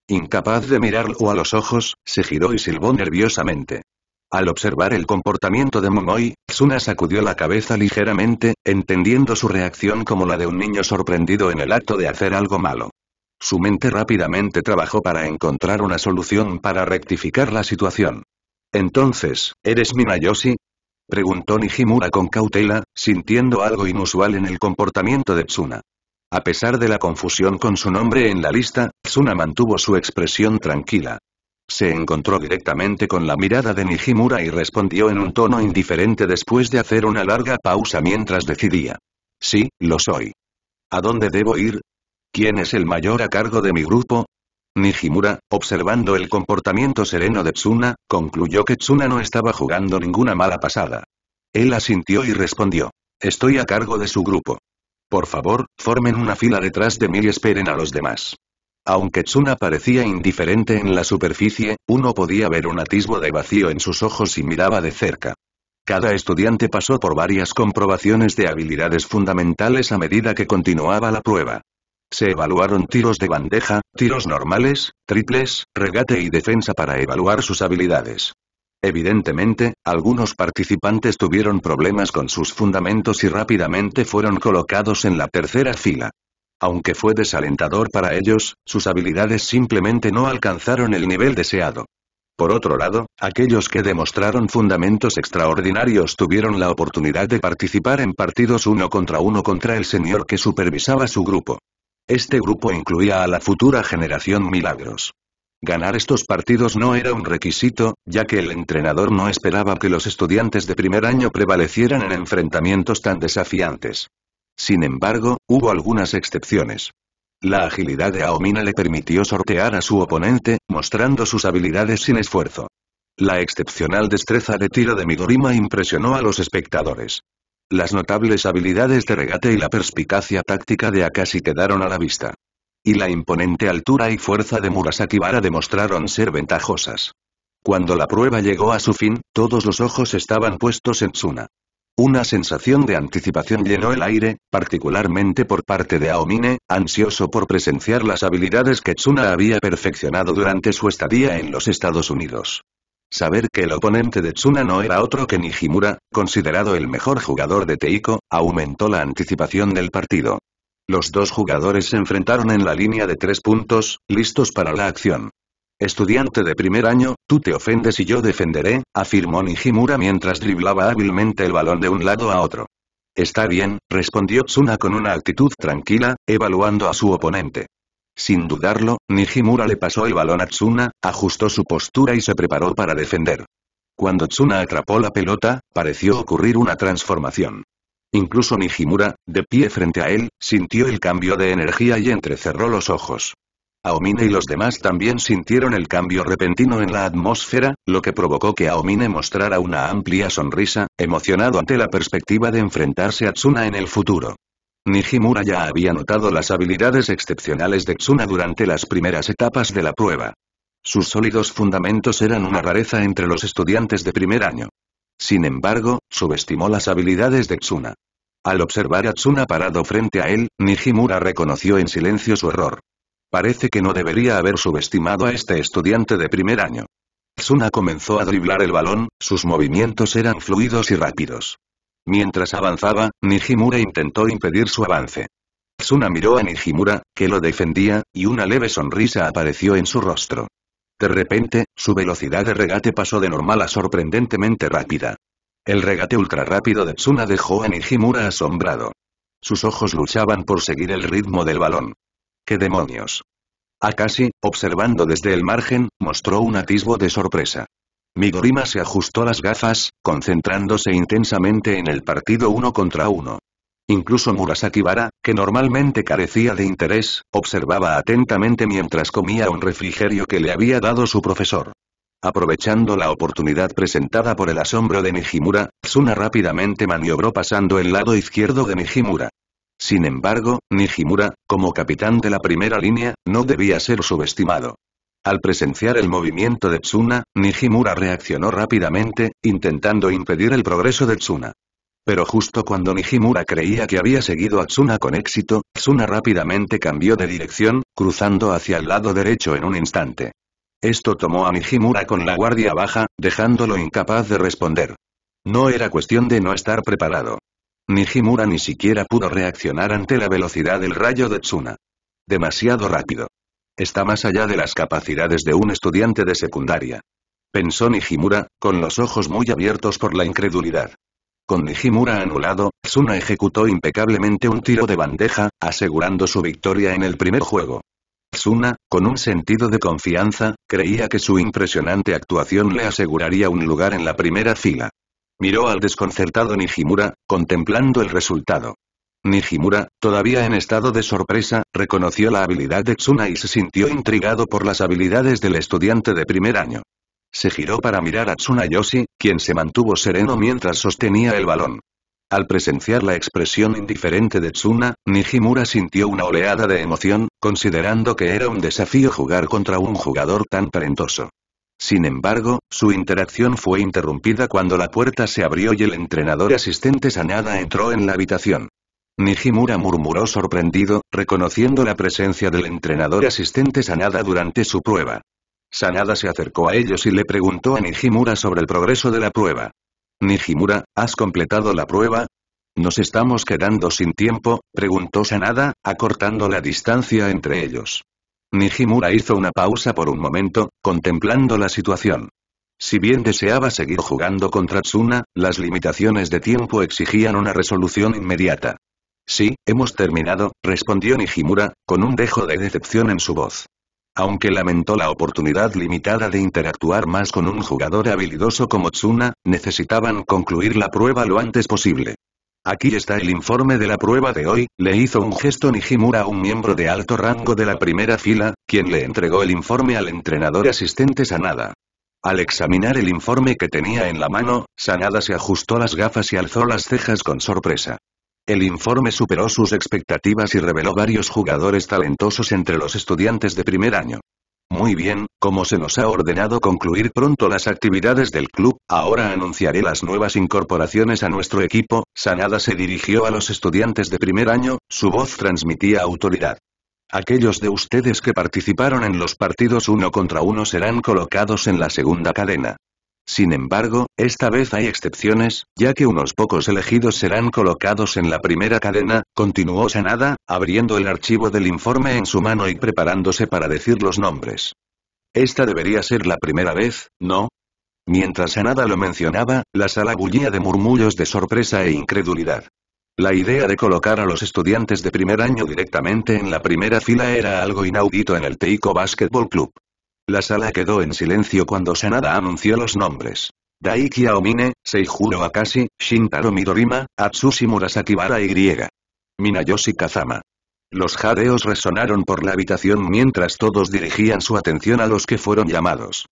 Incapaz de mirarlo a los ojos, se giró y silbó nerviosamente. Al observar el comportamiento de Momoi, Tsuna sacudió la cabeza ligeramente, entendiendo su reacción como la de un niño sorprendido en el acto de hacer algo malo. Su mente rápidamente trabajó para encontrar una solución para rectificar la situación. Entonces, ¿eres Minayoshi? preguntó Nijimura con cautela, sintiendo algo inusual en el comportamiento de Tsuna. A pesar de la confusión con su nombre en la lista, Tsuna mantuvo su expresión tranquila. Se encontró directamente con la mirada de Nijimura y respondió en un tono indiferente después de hacer una larga pausa mientras decidía. Sí, lo soy. ¿A dónde debo ir? ¿Quién es el mayor a cargo de mi grupo? Nijimura, observando el comportamiento sereno de Tsuna, concluyó que Tsuna no estaba jugando ninguna mala pasada. Él asintió y respondió. Estoy a cargo de su grupo. Por favor, formen una fila detrás de mí y esperen a los demás. Aunque Tsuna parecía indiferente en la superficie, uno podía ver un atisbo de vacío en sus ojos y miraba de cerca. Cada estudiante pasó por varias comprobaciones de habilidades fundamentales a medida que continuaba la prueba. Se evaluaron tiros de bandeja, tiros normales, triples, regate y defensa para evaluar sus habilidades. Evidentemente, algunos participantes tuvieron problemas con sus fundamentos y rápidamente fueron colocados en la tercera fila. Aunque fue desalentador para ellos, sus habilidades simplemente no alcanzaron el nivel deseado. Por otro lado, aquellos que demostraron fundamentos extraordinarios tuvieron la oportunidad de participar en partidos uno contra uno contra el señor que supervisaba su grupo. Este grupo incluía a la futura generación Milagros. Ganar estos partidos no era un requisito, ya que el entrenador no esperaba que los estudiantes de primer año prevalecieran en enfrentamientos tan desafiantes. Sin embargo, hubo algunas excepciones. La agilidad de Aomina le permitió sortear a su oponente, mostrando sus habilidades sin esfuerzo. La excepcional destreza de tiro de Midorima impresionó a los espectadores. Las notables habilidades de regate y la perspicacia táctica de Akashi quedaron a la vista y la imponente altura y fuerza de Murasakibara demostraron ser ventajosas. Cuando la prueba llegó a su fin, todos los ojos estaban puestos en Tsuna. Una sensación de anticipación llenó el aire, particularmente por parte de Aomine, ansioso por presenciar las habilidades que Tsuna había perfeccionado durante su estadía en los Estados Unidos. Saber que el oponente de Tsuna no era otro que Nijimura, considerado el mejor jugador de Teiko, aumentó la anticipación del partido. Los dos jugadores se enfrentaron en la línea de tres puntos, listos para la acción. Estudiante de primer año, tú te ofendes y yo defenderé, afirmó Nijimura mientras driblaba hábilmente el balón de un lado a otro. Está bien, respondió Tsuna con una actitud tranquila, evaluando a su oponente. Sin dudarlo, Nijimura le pasó el balón a Tsuna, ajustó su postura y se preparó para defender. Cuando Tsuna atrapó la pelota, pareció ocurrir una transformación. Incluso Nijimura, de pie frente a él, sintió el cambio de energía y entrecerró los ojos. Aomine y los demás también sintieron el cambio repentino en la atmósfera, lo que provocó que Aomine mostrara una amplia sonrisa, emocionado ante la perspectiva de enfrentarse a Tsuna en el futuro. Nijimura ya había notado las habilidades excepcionales de Tsuna durante las primeras etapas de la prueba. Sus sólidos fundamentos eran una rareza entre los estudiantes de primer año. Sin embargo, subestimó las habilidades de Tsuna. Al observar a Tsuna parado frente a él, Nijimura reconoció en silencio su error. Parece que no debería haber subestimado a este estudiante de primer año. Tsuna comenzó a driblar el balón, sus movimientos eran fluidos y rápidos. Mientras avanzaba, Nijimura intentó impedir su avance. Tsuna miró a Nijimura, que lo defendía, y una leve sonrisa apareció en su rostro. De repente, su velocidad de regate pasó de normal a sorprendentemente rápida. El regate ultra rápido de Tsuna dejó a Nijimura asombrado. Sus ojos luchaban por seguir el ritmo del balón. ¡Qué demonios! Akashi, observando desde el margen, mostró un atisbo de sorpresa. Migorima se ajustó las gafas, concentrándose intensamente en el partido uno contra uno. Incluso Murasakibara, que normalmente carecía de interés, observaba atentamente mientras comía un refrigerio que le había dado su profesor. Aprovechando la oportunidad presentada por el asombro de Nijimura, Tsuna rápidamente maniobró pasando el lado izquierdo de Nijimura. Sin embargo, Nijimura, como capitán de la primera línea, no debía ser subestimado. Al presenciar el movimiento de Tsuna, Nijimura reaccionó rápidamente, intentando impedir el progreso de Tsuna. Pero justo cuando Nijimura creía que había seguido a Tsuna con éxito, Tsuna rápidamente cambió de dirección, cruzando hacia el lado derecho en un instante. Esto tomó a Nijimura con la guardia baja, dejándolo incapaz de responder. No era cuestión de no estar preparado. Nijimura ni siquiera pudo reaccionar ante la velocidad del rayo de Tsuna. Demasiado rápido. Está más allá de las capacidades de un estudiante de secundaria. Pensó Nijimura, con los ojos muy abiertos por la incredulidad. Con Nijimura anulado, Tsuna ejecutó impecablemente un tiro de bandeja, asegurando su victoria en el primer juego. Tsuna, con un sentido de confianza, creía que su impresionante actuación le aseguraría un lugar en la primera fila. Miró al desconcertado Nijimura, contemplando el resultado. Nijimura, todavía en estado de sorpresa, reconoció la habilidad de Tsuna y se sintió intrigado por las habilidades del estudiante de primer año. Se giró para mirar a Tsuna Tsunayoshi, quien se mantuvo sereno mientras sostenía el balón. Al presenciar la expresión indiferente de Tsuna, Nijimura sintió una oleada de emoción, considerando que era un desafío jugar contra un jugador tan talentoso. Sin embargo, su interacción fue interrumpida cuando la puerta se abrió y el entrenador asistente Sanada entró en la habitación. Nijimura murmuró sorprendido, reconociendo la presencia del entrenador asistente Sanada durante su prueba. Sanada se acercó a ellos y le preguntó a Nijimura sobre el progreso de la prueba. Nijimura, ¿has completado la prueba? ¿Nos estamos quedando sin tiempo? preguntó Sanada, acortando la distancia entre ellos. Nijimura hizo una pausa por un momento, contemplando la situación. Si bien deseaba seguir jugando contra Tsuna, las limitaciones de tiempo exigían una resolución inmediata. Sí, hemos terminado, respondió Nijimura, con un dejo de decepción en su voz. Aunque lamentó la oportunidad limitada de interactuar más con un jugador habilidoso como Tsuna, necesitaban concluir la prueba lo antes posible. Aquí está el informe de la prueba de hoy, le hizo un gesto Nijimura a un miembro de alto rango de la primera fila, quien le entregó el informe al entrenador asistente Sanada. Al examinar el informe que tenía en la mano, Sanada se ajustó las gafas y alzó las cejas con sorpresa. El informe superó sus expectativas y reveló varios jugadores talentosos entre los estudiantes de primer año. Muy bien, como se nos ha ordenado concluir pronto las actividades del club, ahora anunciaré las nuevas incorporaciones a nuestro equipo. Sanada se dirigió a los estudiantes de primer año, su voz transmitía autoridad. Aquellos de ustedes que participaron en los partidos uno contra uno serán colocados en la segunda cadena. Sin embargo, esta vez hay excepciones, ya que unos pocos elegidos serán colocados en la primera cadena, continuó Sanada, abriendo el archivo del informe en su mano y preparándose para decir los nombres. Esta debería ser la primera vez, ¿no? Mientras Sanada lo mencionaba, la sala bullía de murmullos de sorpresa e incredulidad. La idea de colocar a los estudiantes de primer año directamente en la primera fila era algo inaudito en el Teico Basketball Club. La sala quedó en silencio cuando Sanada anunció los nombres. Daiki Aomine, Seijuro Akashi, Shintaro Midorima, Atsushi Murasakibara y Minayoshi Kazama. Los jadeos resonaron por la habitación mientras todos dirigían su atención a los que fueron llamados.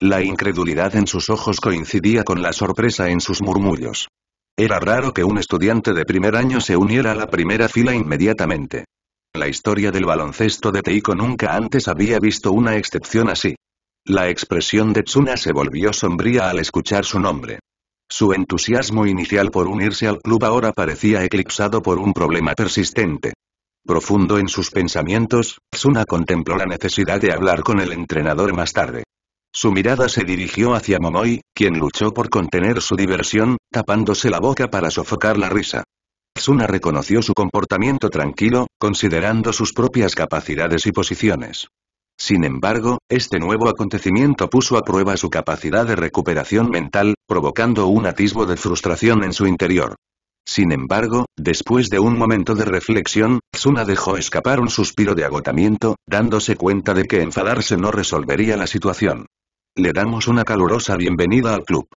La incredulidad en sus ojos coincidía con la sorpresa en sus murmullos. Era raro que un estudiante de primer año se uniera a la primera fila inmediatamente. La historia del baloncesto de Teiko nunca antes había visto una excepción así. La expresión de Tsuna se volvió sombría al escuchar su nombre. Su entusiasmo inicial por unirse al club ahora parecía eclipsado por un problema persistente. Profundo en sus pensamientos, Tsuna contempló la necesidad de hablar con el entrenador más tarde. Su mirada se dirigió hacia Momoi, quien luchó por contener su diversión, tapándose la boca para sofocar la risa. Tsuna reconoció su comportamiento tranquilo, considerando sus propias capacidades y posiciones. Sin embargo, este nuevo acontecimiento puso a prueba su capacidad de recuperación mental, provocando un atisbo de frustración en su interior. Sin embargo, después de un momento de reflexión, Tsuna dejó escapar un suspiro de agotamiento, dándose cuenta de que enfadarse no resolvería la situación. Le damos una calurosa bienvenida al club.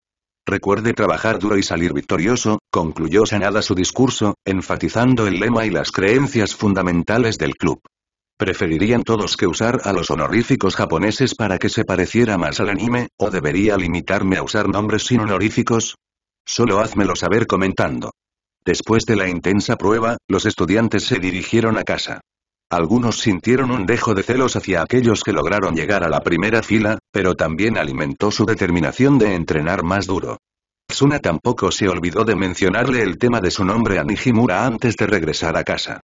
Recuerde trabajar duro y salir victorioso, concluyó Sanada su discurso, enfatizando el lema y las creencias fundamentales del club. ¿Preferirían todos que usar a los honoríficos japoneses para que se pareciera más al anime, o debería limitarme a usar nombres sin honoríficos? Solo házmelo saber comentando. Después de la intensa prueba, los estudiantes se dirigieron a casa. Algunos sintieron un dejo de celos hacia aquellos que lograron llegar a la primera fila, pero también alimentó su determinación de entrenar más duro. Tsuna tampoco se olvidó de mencionarle el tema de su nombre a Nijimura antes de regresar a casa.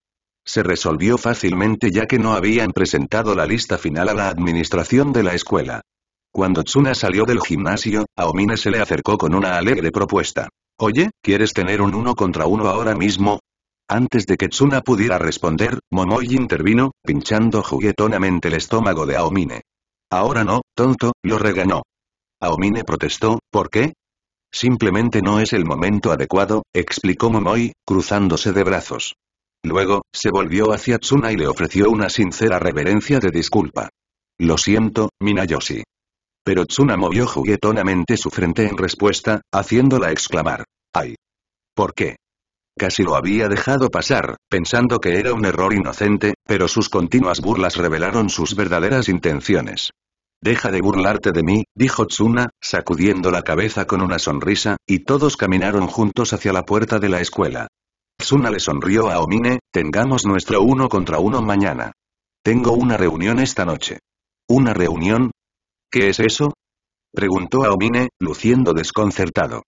Se resolvió fácilmente ya que no habían presentado la lista final a la administración de la escuela. Cuando Tsuna salió del gimnasio, Aomine se le acercó con una alegre propuesta. Oye, ¿quieres tener un uno contra uno ahora mismo? Antes de que Tsuna pudiera responder, Momoy intervino, pinchando juguetonamente el estómago de Aomine. Ahora no, tonto, lo reganó. Aomine protestó, ¿por qué? Simplemente no es el momento adecuado, explicó Momoi, cruzándose de brazos. Luego, se volvió hacia Tsuna y le ofreció una sincera reverencia de disculpa. Lo siento, Minayoshi. Pero Tsuna movió juguetonamente su frente en respuesta, haciéndola exclamar. ¡Ay! ¿Por qué? Casi lo había dejado pasar, pensando que era un error inocente, pero sus continuas burlas revelaron sus verdaderas intenciones. Deja de burlarte de mí, dijo Tsuna, sacudiendo la cabeza con una sonrisa, y todos caminaron juntos hacia la puerta de la escuela. Tsuna le sonrió a Omine, tengamos nuestro uno contra uno mañana. Tengo una reunión esta noche. ¿Una reunión? ¿Qué es eso? Preguntó a Omine, luciendo desconcertado.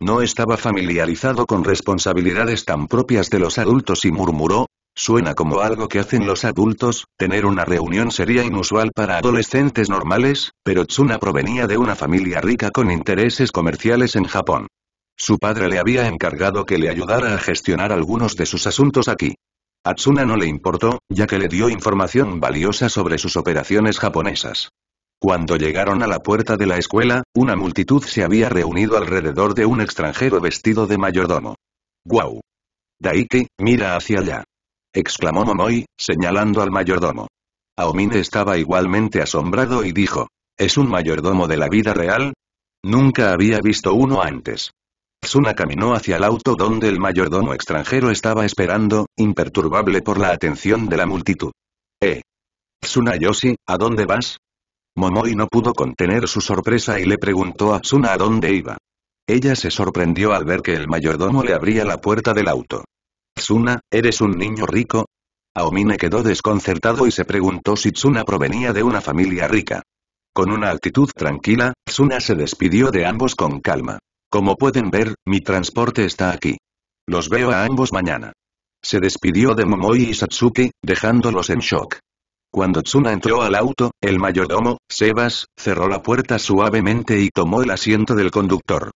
No estaba familiarizado con responsabilidades tan propias de los adultos y murmuró, Suena como algo que hacen los adultos, tener una reunión sería inusual para adolescentes normales, pero Tsuna provenía de una familia rica con intereses comerciales en Japón. Su padre le había encargado que le ayudara a gestionar algunos de sus asuntos aquí. A Tsuna no le importó, ya que le dio información valiosa sobre sus operaciones japonesas. Cuando llegaron a la puerta de la escuela, una multitud se había reunido alrededor de un extranjero vestido de mayordomo. ¡Guau! Daiki, mira hacia allá exclamó Momoi, señalando al mayordomo. Aomine estaba igualmente asombrado y dijo, ¿es un mayordomo de la vida real? Nunca había visto uno antes. Tsuna caminó hacia el auto donde el mayordomo extranjero estaba esperando, imperturbable por la atención de la multitud. ¿Eh? Tsuna Yoshi, ¿a dónde vas? Momoi no pudo contener su sorpresa y le preguntó a Tsuna a dónde iba. Ella se sorprendió al ver que el mayordomo le abría la puerta del auto. Tsuna, ¿eres un niño rico? Aomine quedó desconcertado y se preguntó si Tsuna provenía de una familia rica. Con una actitud tranquila, Tsuna se despidió de ambos con calma. Como pueden ver, mi transporte está aquí. Los veo a ambos mañana. Se despidió de Momoi y Satsuki, dejándolos en shock. Cuando Tsuna entró al auto, el mayordomo, Sebas, cerró la puerta suavemente y tomó el asiento del conductor.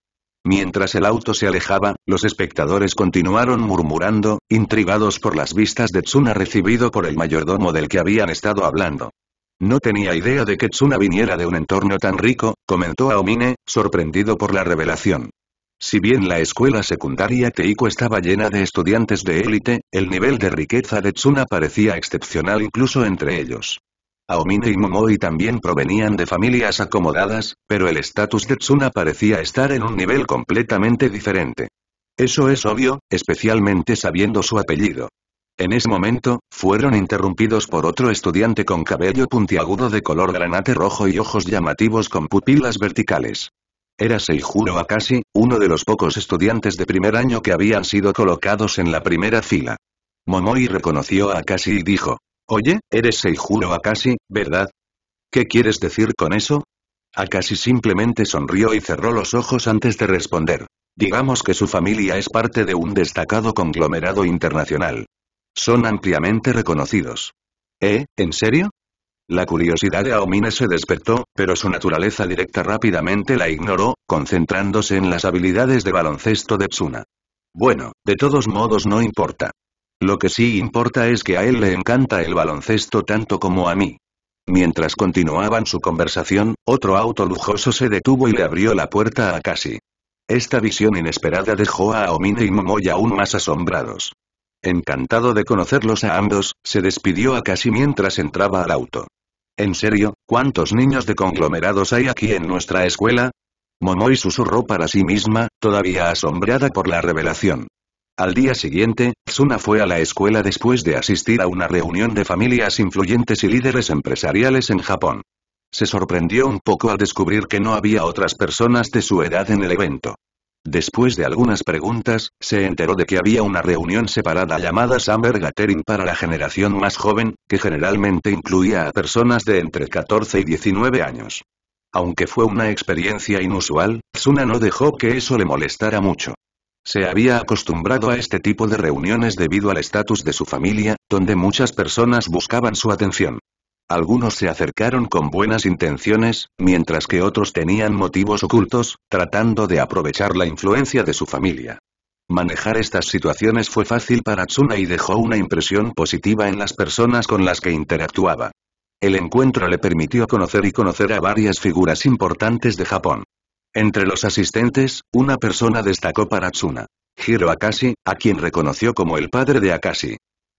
Mientras el auto se alejaba, los espectadores continuaron murmurando, intrigados por las vistas de Tsuna recibido por el mayordomo del que habían estado hablando. No tenía idea de que Tsuna viniera de un entorno tan rico, comentó Aomine, sorprendido por la revelación. Si bien la escuela secundaria Teiko estaba llena de estudiantes de élite, el nivel de riqueza de Tsuna parecía excepcional incluso entre ellos. Aomine y Momoi también provenían de familias acomodadas, pero el estatus de Tsuna parecía estar en un nivel completamente diferente. Eso es obvio, especialmente sabiendo su apellido. En ese momento, fueron interrumpidos por otro estudiante con cabello puntiagudo de color granate rojo y ojos llamativos con pupilas verticales. Era Seijuro Akashi, uno de los pocos estudiantes de primer año que habían sido colocados en la primera fila. Momoi reconoció a Akashi y dijo, Oye, eres Seijuro Akashi, ¿verdad? ¿Qué quieres decir con eso? Akashi simplemente sonrió y cerró los ojos antes de responder. Digamos que su familia es parte de un destacado conglomerado internacional. Son ampliamente reconocidos. ¿Eh? ¿En serio? La curiosidad de Aomine se despertó, pero su naturaleza directa rápidamente la ignoró, concentrándose en las habilidades de baloncesto de Tsuna. Bueno, de todos modos no importa. Lo que sí importa es que a él le encanta el baloncesto tanto como a mí. Mientras continuaban su conversación, otro auto lujoso se detuvo y le abrió la puerta a casi Esta visión inesperada dejó a Omine y Momoy aún más asombrados. Encantado de conocerlos a ambos, se despidió a casi mientras entraba al auto. En serio, ¿cuántos niños de conglomerados hay aquí en nuestra escuela? Momoy susurró para sí misma, todavía asombrada por la revelación. Al día siguiente, Tsuna fue a la escuela después de asistir a una reunión de familias influyentes y líderes empresariales en Japón. Se sorprendió un poco al descubrir que no había otras personas de su edad en el evento. Después de algunas preguntas, se enteró de que había una reunión separada llamada Summer Gathering para la generación más joven, que generalmente incluía a personas de entre 14 y 19 años. Aunque fue una experiencia inusual, Tsuna no dejó que eso le molestara mucho. Se había acostumbrado a este tipo de reuniones debido al estatus de su familia, donde muchas personas buscaban su atención. Algunos se acercaron con buenas intenciones, mientras que otros tenían motivos ocultos, tratando de aprovechar la influencia de su familia. Manejar estas situaciones fue fácil para Tsuna y dejó una impresión positiva en las personas con las que interactuaba. El encuentro le permitió conocer y conocer a varias figuras importantes de Japón. Entre los asistentes, una persona destacó para Tsuna. Hiro Akashi, a quien reconoció como el padre de Akashi.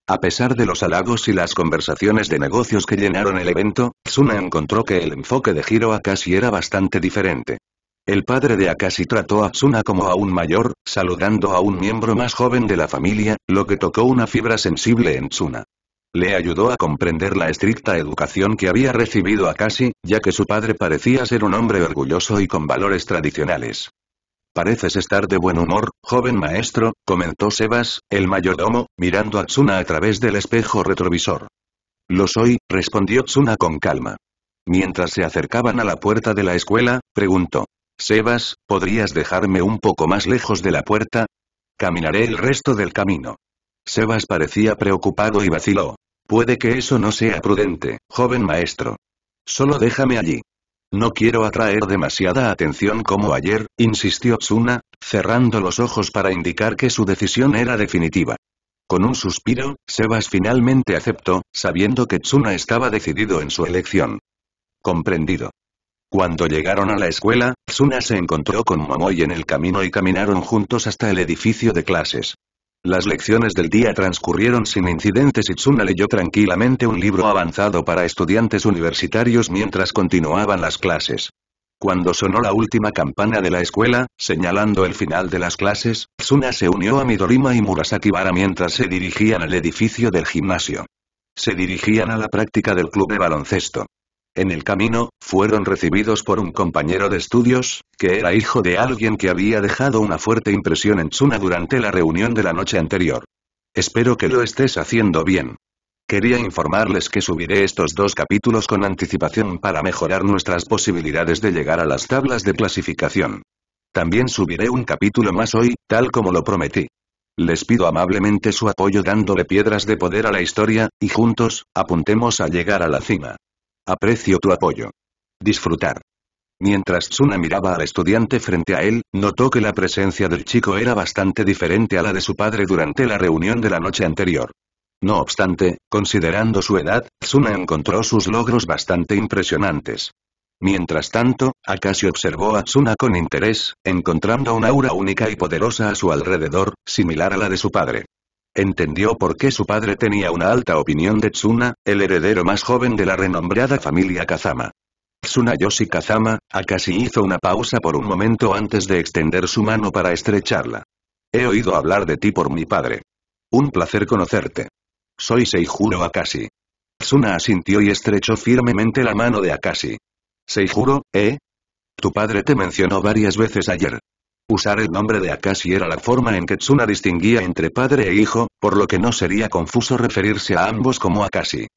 A pesar de los halagos y las conversaciones de negocios que llenaron el evento, Tsuna encontró que el enfoque de Hiro Akashi era bastante diferente. El padre de Akashi trató a Tsuna como a un mayor, saludando a un miembro más joven de la familia, lo que tocó una fibra sensible en Tsuna le ayudó a comprender la estricta educación que había recibido a casi ya que su padre parecía ser un hombre orgulloso y con valores tradicionales. Pareces estar de buen humor, joven maestro, comentó Sebas, el mayordomo, mirando a Tsuna a través del espejo retrovisor. Lo soy, respondió Tsuna con calma. Mientras se acercaban a la puerta de la escuela, preguntó. Sebas, ¿podrías dejarme un poco más lejos de la puerta? Caminaré el resto del camino. Sebas parecía preocupado y vaciló. Puede que eso no sea prudente, joven maestro. Solo déjame allí. No quiero atraer demasiada atención como ayer, insistió Tsuna, cerrando los ojos para indicar que su decisión era definitiva. Con un suspiro, Sebas finalmente aceptó, sabiendo que Tsuna estaba decidido en su elección. Comprendido. Cuando llegaron a la escuela, Tsuna se encontró con Momoy en el camino y caminaron juntos hasta el edificio de clases. Las lecciones del día transcurrieron sin incidentes y Tsuna leyó tranquilamente un libro avanzado para estudiantes universitarios mientras continuaban las clases. Cuando sonó la última campana de la escuela, señalando el final de las clases, Tsuna se unió a Midorima y Murasaki mientras se dirigían al edificio del gimnasio. Se dirigían a la práctica del club de baloncesto. En el camino, fueron recibidos por un compañero de estudios, que era hijo de alguien que había dejado una fuerte impresión en Tsuna durante la reunión de la noche anterior. Espero que lo estés haciendo bien. Quería informarles que subiré estos dos capítulos con anticipación para mejorar nuestras posibilidades de llegar a las tablas de clasificación. También subiré un capítulo más hoy, tal como lo prometí. Les pido amablemente su apoyo dándole piedras de poder a la historia, y juntos, apuntemos a llegar a la cima. Aprecio tu apoyo. Disfrutar. Mientras Tsuna miraba al estudiante frente a él, notó que la presencia del chico era bastante diferente a la de su padre durante la reunión de la noche anterior. No obstante, considerando su edad, Tsuna encontró sus logros bastante impresionantes. Mientras tanto, Akashi observó a Tsuna con interés, encontrando un aura única y poderosa a su alrededor, similar a la de su padre entendió por qué su padre tenía una alta opinión de Tsuna, el heredero más joven de la renombrada familia Kazama. Tsuna Yoshi Kazama, Akashi hizo una pausa por un momento antes de extender su mano para estrecharla. He oído hablar de ti por mi padre. Un placer conocerte. Soy Seijuro Akashi. Tsuna asintió y estrechó firmemente la mano de Akashi. Seijuro, ¿eh? Tu padre te mencionó varias veces ayer. Usar el nombre de Akashi era la forma en que Tsuna distinguía entre padre e hijo, por lo que no sería confuso referirse a ambos como Akashi.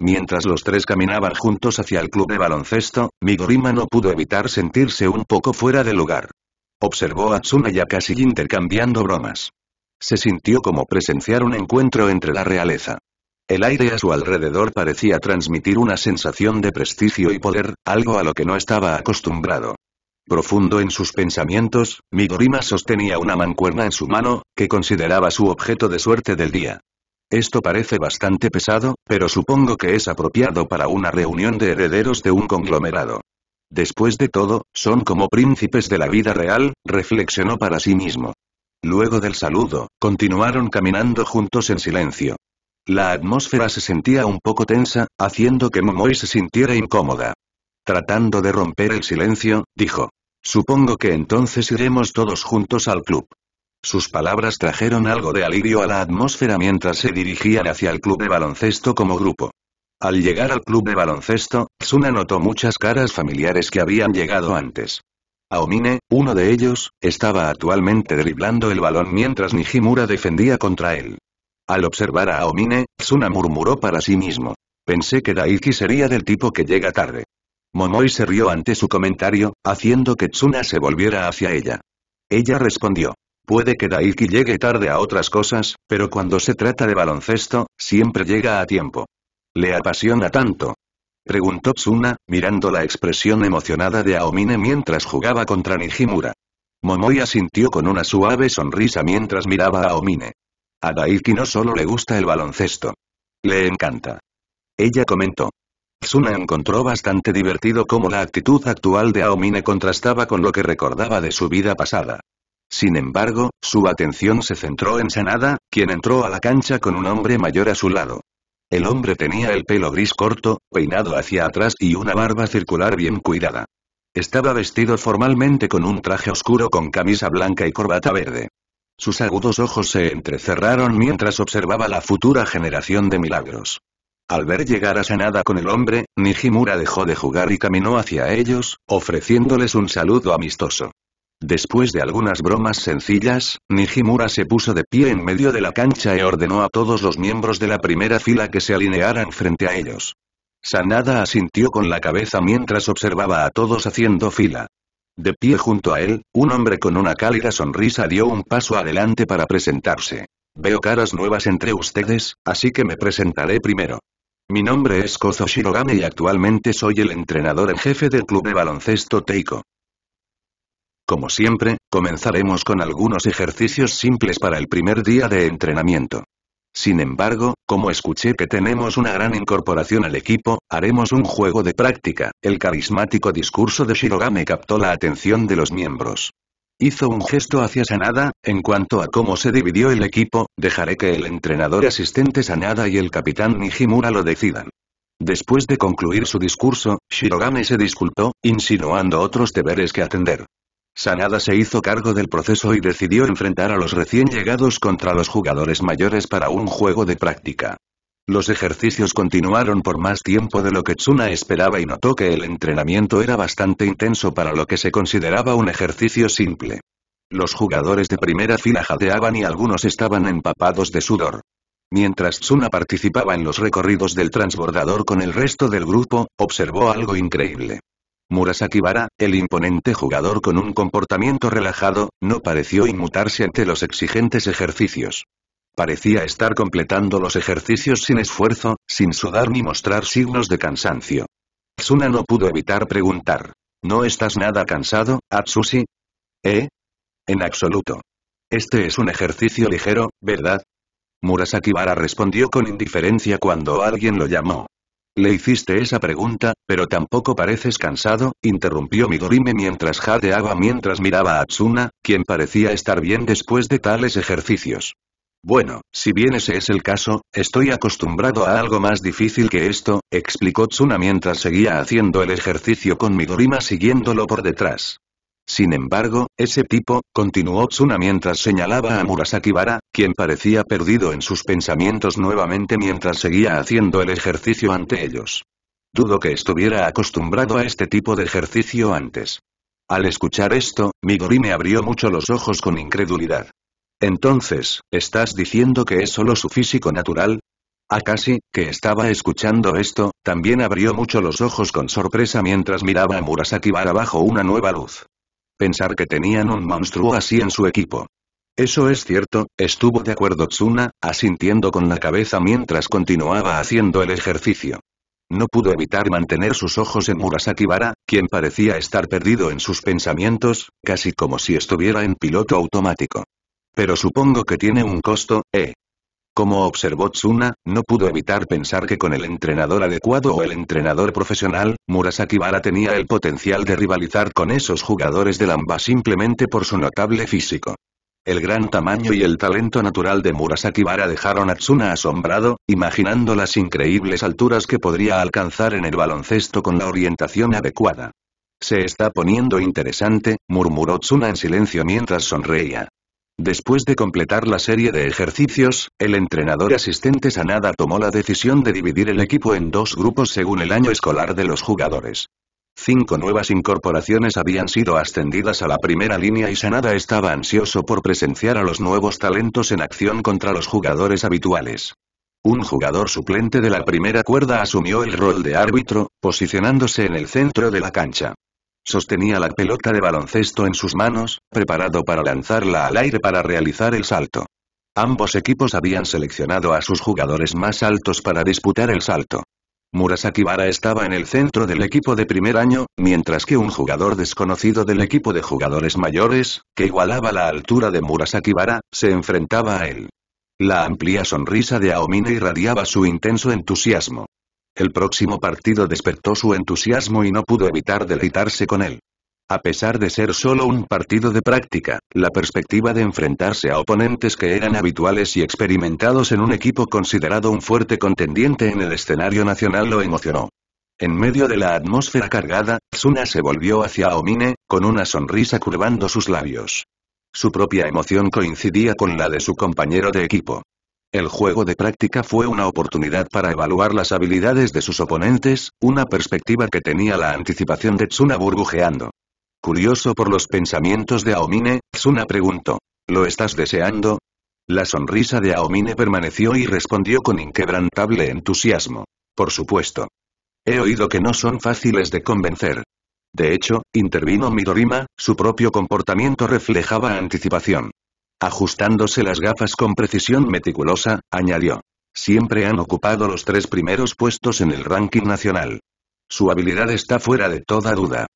Mientras los tres caminaban juntos hacia el club de baloncesto, Migorima no pudo evitar sentirse un poco fuera de lugar. Observó a Tsuna y Akashi intercambiando bromas. Se sintió como presenciar un encuentro entre la realeza. El aire a su alrededor parecía transmitir una sensación de prestigio y poder, algo a lo que no estaba acostumbrado. Profundo en sus pensamientos, Midorima sostenía una mancuerna en su mano, que consideraba su objeto de suerte del día. Esto parece bastante pesado, pero supongo que es apropiado para una reunión de herederos de un conglomerado. Después de todo, son como príncipes de la vida real, reflexionó para sí mismo. Luego del saludo, continuaron caminando juntos en silencio. La atmósfera se sentía un poco tensa, haciendo que Momoi se sintiera incómoda. Tratando de romper el silencio, dijo. Supongo que entonces iremos todos juntos al club. Sus palabras trajeron algo de alivio a la atmósfera mientras se dirigían hacia el club de baloncesto como grupo. Al llegar al club de baloncesto, Tsuna notó muchas caras familiares que habían llegado antes. Aomine, uno de ellos, estaba actualmente driblando el balón mientras Nijimura defendía contra él. Al observar a Aomine, Tsuna murmuró para sí mismo. Pensé que Daiki sería del tipo que llega tarde. Momoi se rió ante su comentario, haciendo que Tsuna se volviera hacia ella. Ella respondió. Puede que Daiki llegue tarde a otras cosas, pero cuando se trata de baloncesto, siempre llega a tiempo. ¿Le apasiona tanto? Preguntó Tsuna, mirando la expresión emocionada de Aomine mientras jugaba contra Nijimura. Momoi asintió con una suave sonrisa mientras miraba a Aomine. A Daiki no solo le gusta el baloncesto. Le encanta. Ella comentó. Tsuna encontró bastante divertido cómo la actitud actual de Aomine contrastaba con lo que recordaba de su vida pasada. Sin embargo, su atención se centró en Sanada, quien entró a la cancha con un hombre mayor a su lado. El hombre tenía el pelo gris corto, peinado hacia atrás y una barba circular bien cuidada. Estaba vestido formalmente con un traje oscuro con camisa blanca y corbata verde. Sus agudos ojos se entrecerraron mientras observaba la futura generación de milagros. Al ver llegar a Sanada con el hombre, Nijimura dejó de jugar y caminó hacia ellos, ofreciéndoles un saludo amistoso. Después de algunas bromas sencillas, Nijimura se puso de pie en medio de la cancha y ordenó a todos los miembros de la primera fila que se alinearan frente a ellos. Sanada asintió con la cabeza mientras observaba a todos haciendo fila. De pie junto a él, un hombre con una cálida sonrisa dio un paso adelante para presentarse. Veo caras nuevas entre ustedes, así que me presentaré primero. Mi nombre es Kozo Shirogame y actualmente soy el entrenador en jefe del club de baloncesto Teiko. Como siempre, comenzaremos con algunos ejercicios simples para el primer día de entrenamiento. Sin embargo, como escuché que tenemos una gran incorporación al equipo, haremos un juego de práctica. El carismático discurso de Shirogame captó la atención de los miembros. Hizo un gesto hacia Sanada, en cuanto a cómo se dividió el equipo, dejaré que el entrenador asistente Sanada y el capitán Nijimura lo decidan. Después de concluir su discurso, Shirogane se disculpó, insinuando otros deberes que atender. Sanada se hizo cargo del proceso y decidió enfrentar a los recién llegados contra los jugadores mayores para un juego de práctica. Los ejercicios continuaron por más tiempo de lo que Tsuna esperaba y notó que el entrenamiento era bastante intenso para lo que se consideraba un ejercicio simple. Los jugadores de primera fila jadeaban y algunos estaban empapados de sudor. Mientras Tsuna participaba en los recorridos del transbordador con el resto del grupo, observó algo increíble. Murasaki Bara, el imponente jugador con un comportamiento relajado, no pareció inmutarse ante los exigentes ejercicios. Parecía estar completando los ejercicios sin esfuerzo, sin sudar ni mostrar signos de cansancio. Tsuna no pudo evitar preguntar. ¿No estás nada cansado, Atsushi? ¿Eh? En absoluto. Este es un ejercicio ligero, ¿verdad? Murasakibara respondió con indiferencia cuando alguien lo llamó. Le hiciste esa pregunta, pero tampoco pareces cansado, interrumpió Midorime mientras jadeaba mientras miraba a Tsuna, quien parecía estar bien después de tales ejercicios. Bueno, si bien ese es el caso, estoy acostumbrado a algo más difícil que esto, explicó Tsuna mientras seguía haciendo el ejercicio con Midorima siguiéndolo por detrás. Sin embargo, ese tipo, continuó Tsuna mientras señalaba a Murasaki Bara, quien parecía perdido en sus pensamientos nuevamente mientras seguía haciendo el ejercicio ante ellos. Dudo que estuviera acostumbrado a este tipo de ejercicio antes. Al escuchar esto, Midori me abrió mucho los ojos con incredulidad. Entonces, ¿estás diciendo que es solo su físico natural? Akashi, ah, que estaba escuchando esto, también abrió mucho los ojos con sorpresa mientras miraba a Murasaki Bara bajo una nueva luz. Pensar que tenían un monstruo así en su equipo. Eso es cierto, estuvo de acuerdo Tsuna, asintiendo con la cabeza mientras continuaba haciendo el ejercicio. No pudo evitar mantener sus ojos en Murasaki Bara, quien parecía estar perdido en sus pensamientos, casi como si estuviera en piloto automático. Pero supongo que tiene un costo, ¿eh? Como observó Tsuna, no pudo evitar pensar que con el entrenador adecuado o el entrenador profesional, Murasaki tenía el potencial de rivalizar con esos jugadores del Lamba simplemente por su notable físico. El gran tamaño y el talento natural de Murasaki dejaron a Tsuna asombrado, imaginando las increíbles alturas que podría alcanzar en el baloncesto con la orientación adecuada. Se está poniendo interesante, murmuró Tsuna en silencio mientras sonreía. Después de completar la serie de ejercicios, el entrenador asistente Sanada tomó la decisión de dividir el equipo en dos grupos según el año escolar de los jugadores. Cinco nuevas incorporaciones habían sido ascendidas a la primera línea y Sanada estaba ansioso por presenciar a los nuevos talentos en acción contra los jugadores habituales. Un jugador suplente de la primera cuerda asumió el rol de árbitro, posicionándose en el centro de la cancha. Sostenía la pelota de baloncesto en sus manos, preparado para lanzarla al aire para realizar el salto. Ambos equipos habían seleccionado a sus jugadores más altos para disputar el salto. Murasaki Bara estaba en el centro del equipo de primer año, mientras que un jugador desconocido del equipo de jugadores mayores, que igualaba la altura de Murasaki Bara, se enfrentaba a él. La amplia sonrisa de Aomine irradiaba su intenso entusiasmo. El próximo partido despertó su entusiasmo y no pudo evitar deleitarse con él. A pesar de ser solo un partido de práctica, la perspectiva de enfrentarse a oponentes que eran habituales y experimentados en un equipo considerado un fuerte contendiente en el escenario nacional lo emocionó. En medio de la atmósfera cargada, Tsuna se volvió hacia Omine, con una sonrisa curvando sus labios. Su propia emoción coincidía con la de su compañero de equipo. El juego de práctica fue una oportunidad para evaluar las habilidades de sus oponentes, una perspectiva que tenía la anticipación de Tsuna burbujeando. Curioso por los pensamientos de Aomine, Tsuna preguntó. ¿Lo estás deseando? La sonrisa de Aomine permaneció y respondió con inquebrantable entusiasmo. Por supuesto. He oído que no son fáciles de convencer. De hecho, intervino Midorima, su propio comportamiento reflejaba anticipación. Ajustándose las gafas con precisión meticulosa, añadió. Siempre han ocupado los tres primeros puestos en el ranking nacional. Su habilidad está fuera de toda duda.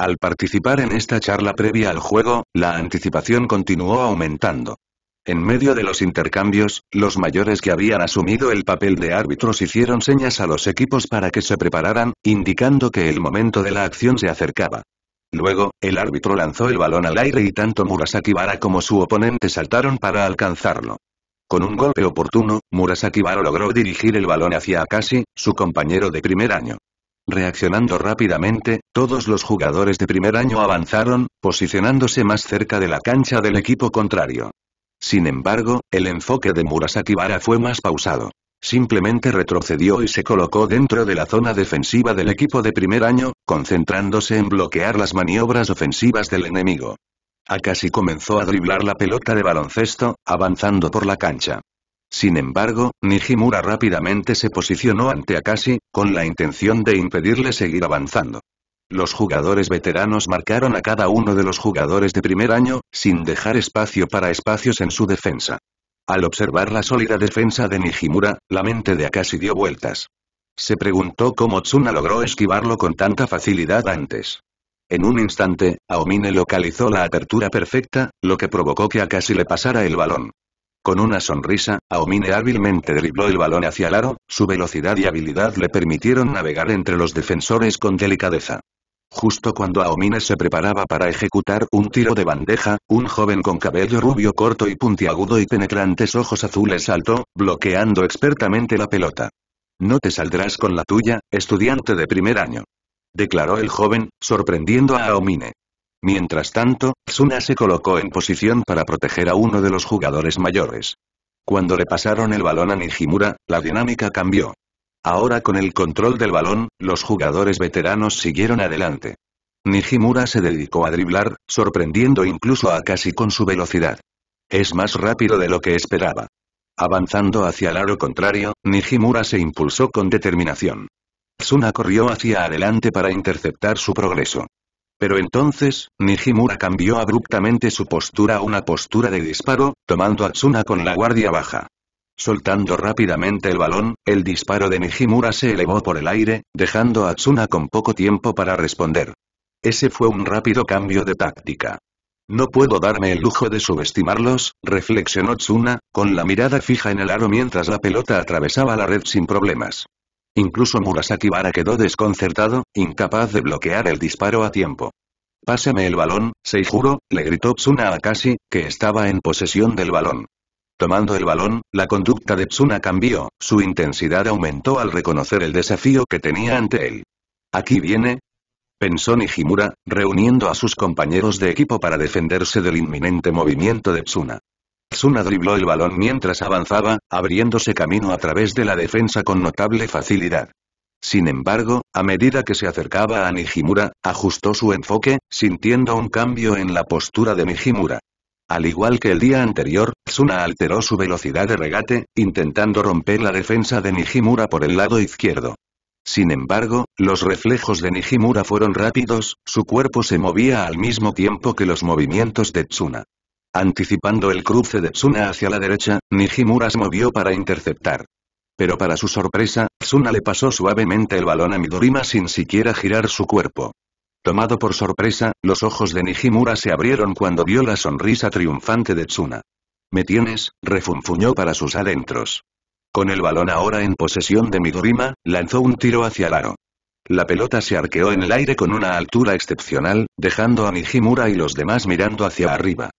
Al participar en esta charla previa al juego, la anticipación continuó aumentando. En medio de los intercambios, los mayores que habían asumido el papel de árbitros hicieron señas a los equipos para que se prepararan, indicando que el momento de la acción se acercaba. Luego, el árbitro lanzó el balón al aire y tanto Murasaki Bara como su oponente saltaron para alcanzarlo. Con un golpe oportuno, Murasaki Bara logró dirigir el balón hacia Akashi, su compañero de primer año. Reaccionando rápidamente, todos los jugadores de primer año avanzaron, posicionándose más cerca de la cancha del equipo contrario. Sin embargo, el enfoque de Murasaki Bara fue más pausado. Simplemente retrocedió y se colocó dentro de la zona defensiva del equipo de primer año, concentrándose en bloquear las maniobras ofensivas del enemigo. Akashi comenzó a driblar la pelota de baloncesto, avanzando por la cancha. Sin embargo, Nijimura rápidamente se posicionó ante Akashi, con la intención de impedirle seguir avanzando. Los jugadores veteranos marcaron a cada uno de los jugadores de primer año, sin dejar espacio para espacios en su defensa. Al observar la sólida defensa de Nijimura, la mente de Akashi dio vueltas. Se preguntó cómo Tsuna logró esquivarlo con tanta facilidad antes. En un instante, Aomine localizó la apertura perfecta, lo que provocó que Akashi le pasara el balón. Con una sonrisa, Aomine hábilmente dribló el balón hacia el aro, su velocidad y habilidad le permitieron navegar entre los defensores con delicadeza. Justo cuando Aomine se preparaba para ejecutar un tiro de bandeja, un joven con cabello rubio corto y puntiagudo y penetrantes ojos azules saltó, bloqueando expertamente la pelota. No te saldrás con la tuya, estudiante de primer año. Declaró el joven, sorprendiendo a Aomine. Mientras tanto, Tsuna se colocó en posición para proteger a uno de los jugadores mayores. Cuando le pasaron el balón a Nijimura, la dinámica cambió. Ahora con el control del balón, los jugadores veteranos siguieron adelante. Nijimura se dedicó a driblar, sorprendiendo incluso a Kasi con su velocidad. Es más rápido de lo que esperaba. Avanzando hacia el aro contrario, Nijimura se impulsó con determinación. Tsuna corrió hacia adelante para interceptar su progreso. Pero entonces, Nijimura cambió abruptamente su postura a una postura de disparo, tomando a Tsuna con la guardia baja. Soltando rápidamente el balón, el disparo de Nijimura se elevó por el aire, dejando a Tsuna con poco tiempo para responder. Ese fue un rápido cambio de táctica. No puedo darme el lujo de subestimarlos, reflexionó Tsuna, con la mirada fija en el aro mientras la pelota atravesaba la red sin problemas. Incluso Murasaki Bara quedó desconcertado, incapaz de bloquear el disparo a tiempo. Pásame el balón, Seijuro, le gritó Tsuna a Kashi, que estaba en posesión del balón. Tomando el balón, la conducta de Tsuna cambió, su intensidad aumentó al reconocer el desafío que tenía ante él. Aquí viene, pensó Nijimura, reuniendo a sus compañeros de equipo para defenderse del inminente movimiento de Tsuna. Tsuna dribló el balón mientras avanzaba, abriéndose camino a través de la defensa con notable facilidad. Sin embargo, a medida que se acercaba a Nijimura, ajustó su enfoque, sintiendo un cambio en la postura de Nijimura. Al igual que el día anterior, Tsuna alteró su velocidad de regate, intentando romper la defensa de Nijimura por el lado izquierdo. Sin embargo, los reflejos de Nijimura fueron rápidos, su cuerpo se movía al mismo tiempo que los movimientos de Tsuna. Anticipando el cruce de Tsuna hacia la derecha, Nijimura se movió para interceptar. Pero para su sorpresa, Tsuna le pasó suavemente el balón a Midorima sin siquiera girar su cuerpo. Tomado por sorpresa, los ojos de Nijimura se abrieron cuando vio la sonrisa triunfante de Tsuna. «¿Me tienes?», refunfuñó para sus adentros. Con el balón ahora en posesión de Midorima, lanzó un tiro hacia el aro. La pelota se arqueó en el aire con una altura excepcional, dejando a Nijimura y los demás mirando hacia arriba.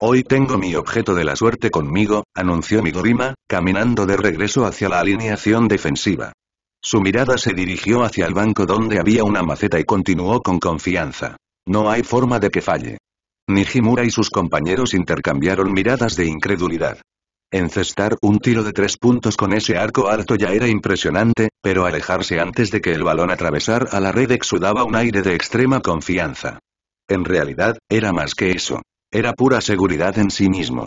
Hoy tengo mi objeto de la suerte conmigo, anunció Midorima, caminando de regreso hacia la alineación defensiva. Su mirada se dirigió hacia el banco donde había una maceta y continuó con confianza. No hay forma de que falle. Nijimura y sus compañeros intercambiaron miradas de incredulidad. Encestar un tiro de tres puntos con ese arco alto ya era impresionante, pero alejarse antes de que el balón atravesara a la red exudaba un aire de extrema confianza. En realidad, era más que eso. Era pura seguridad en sí mismo.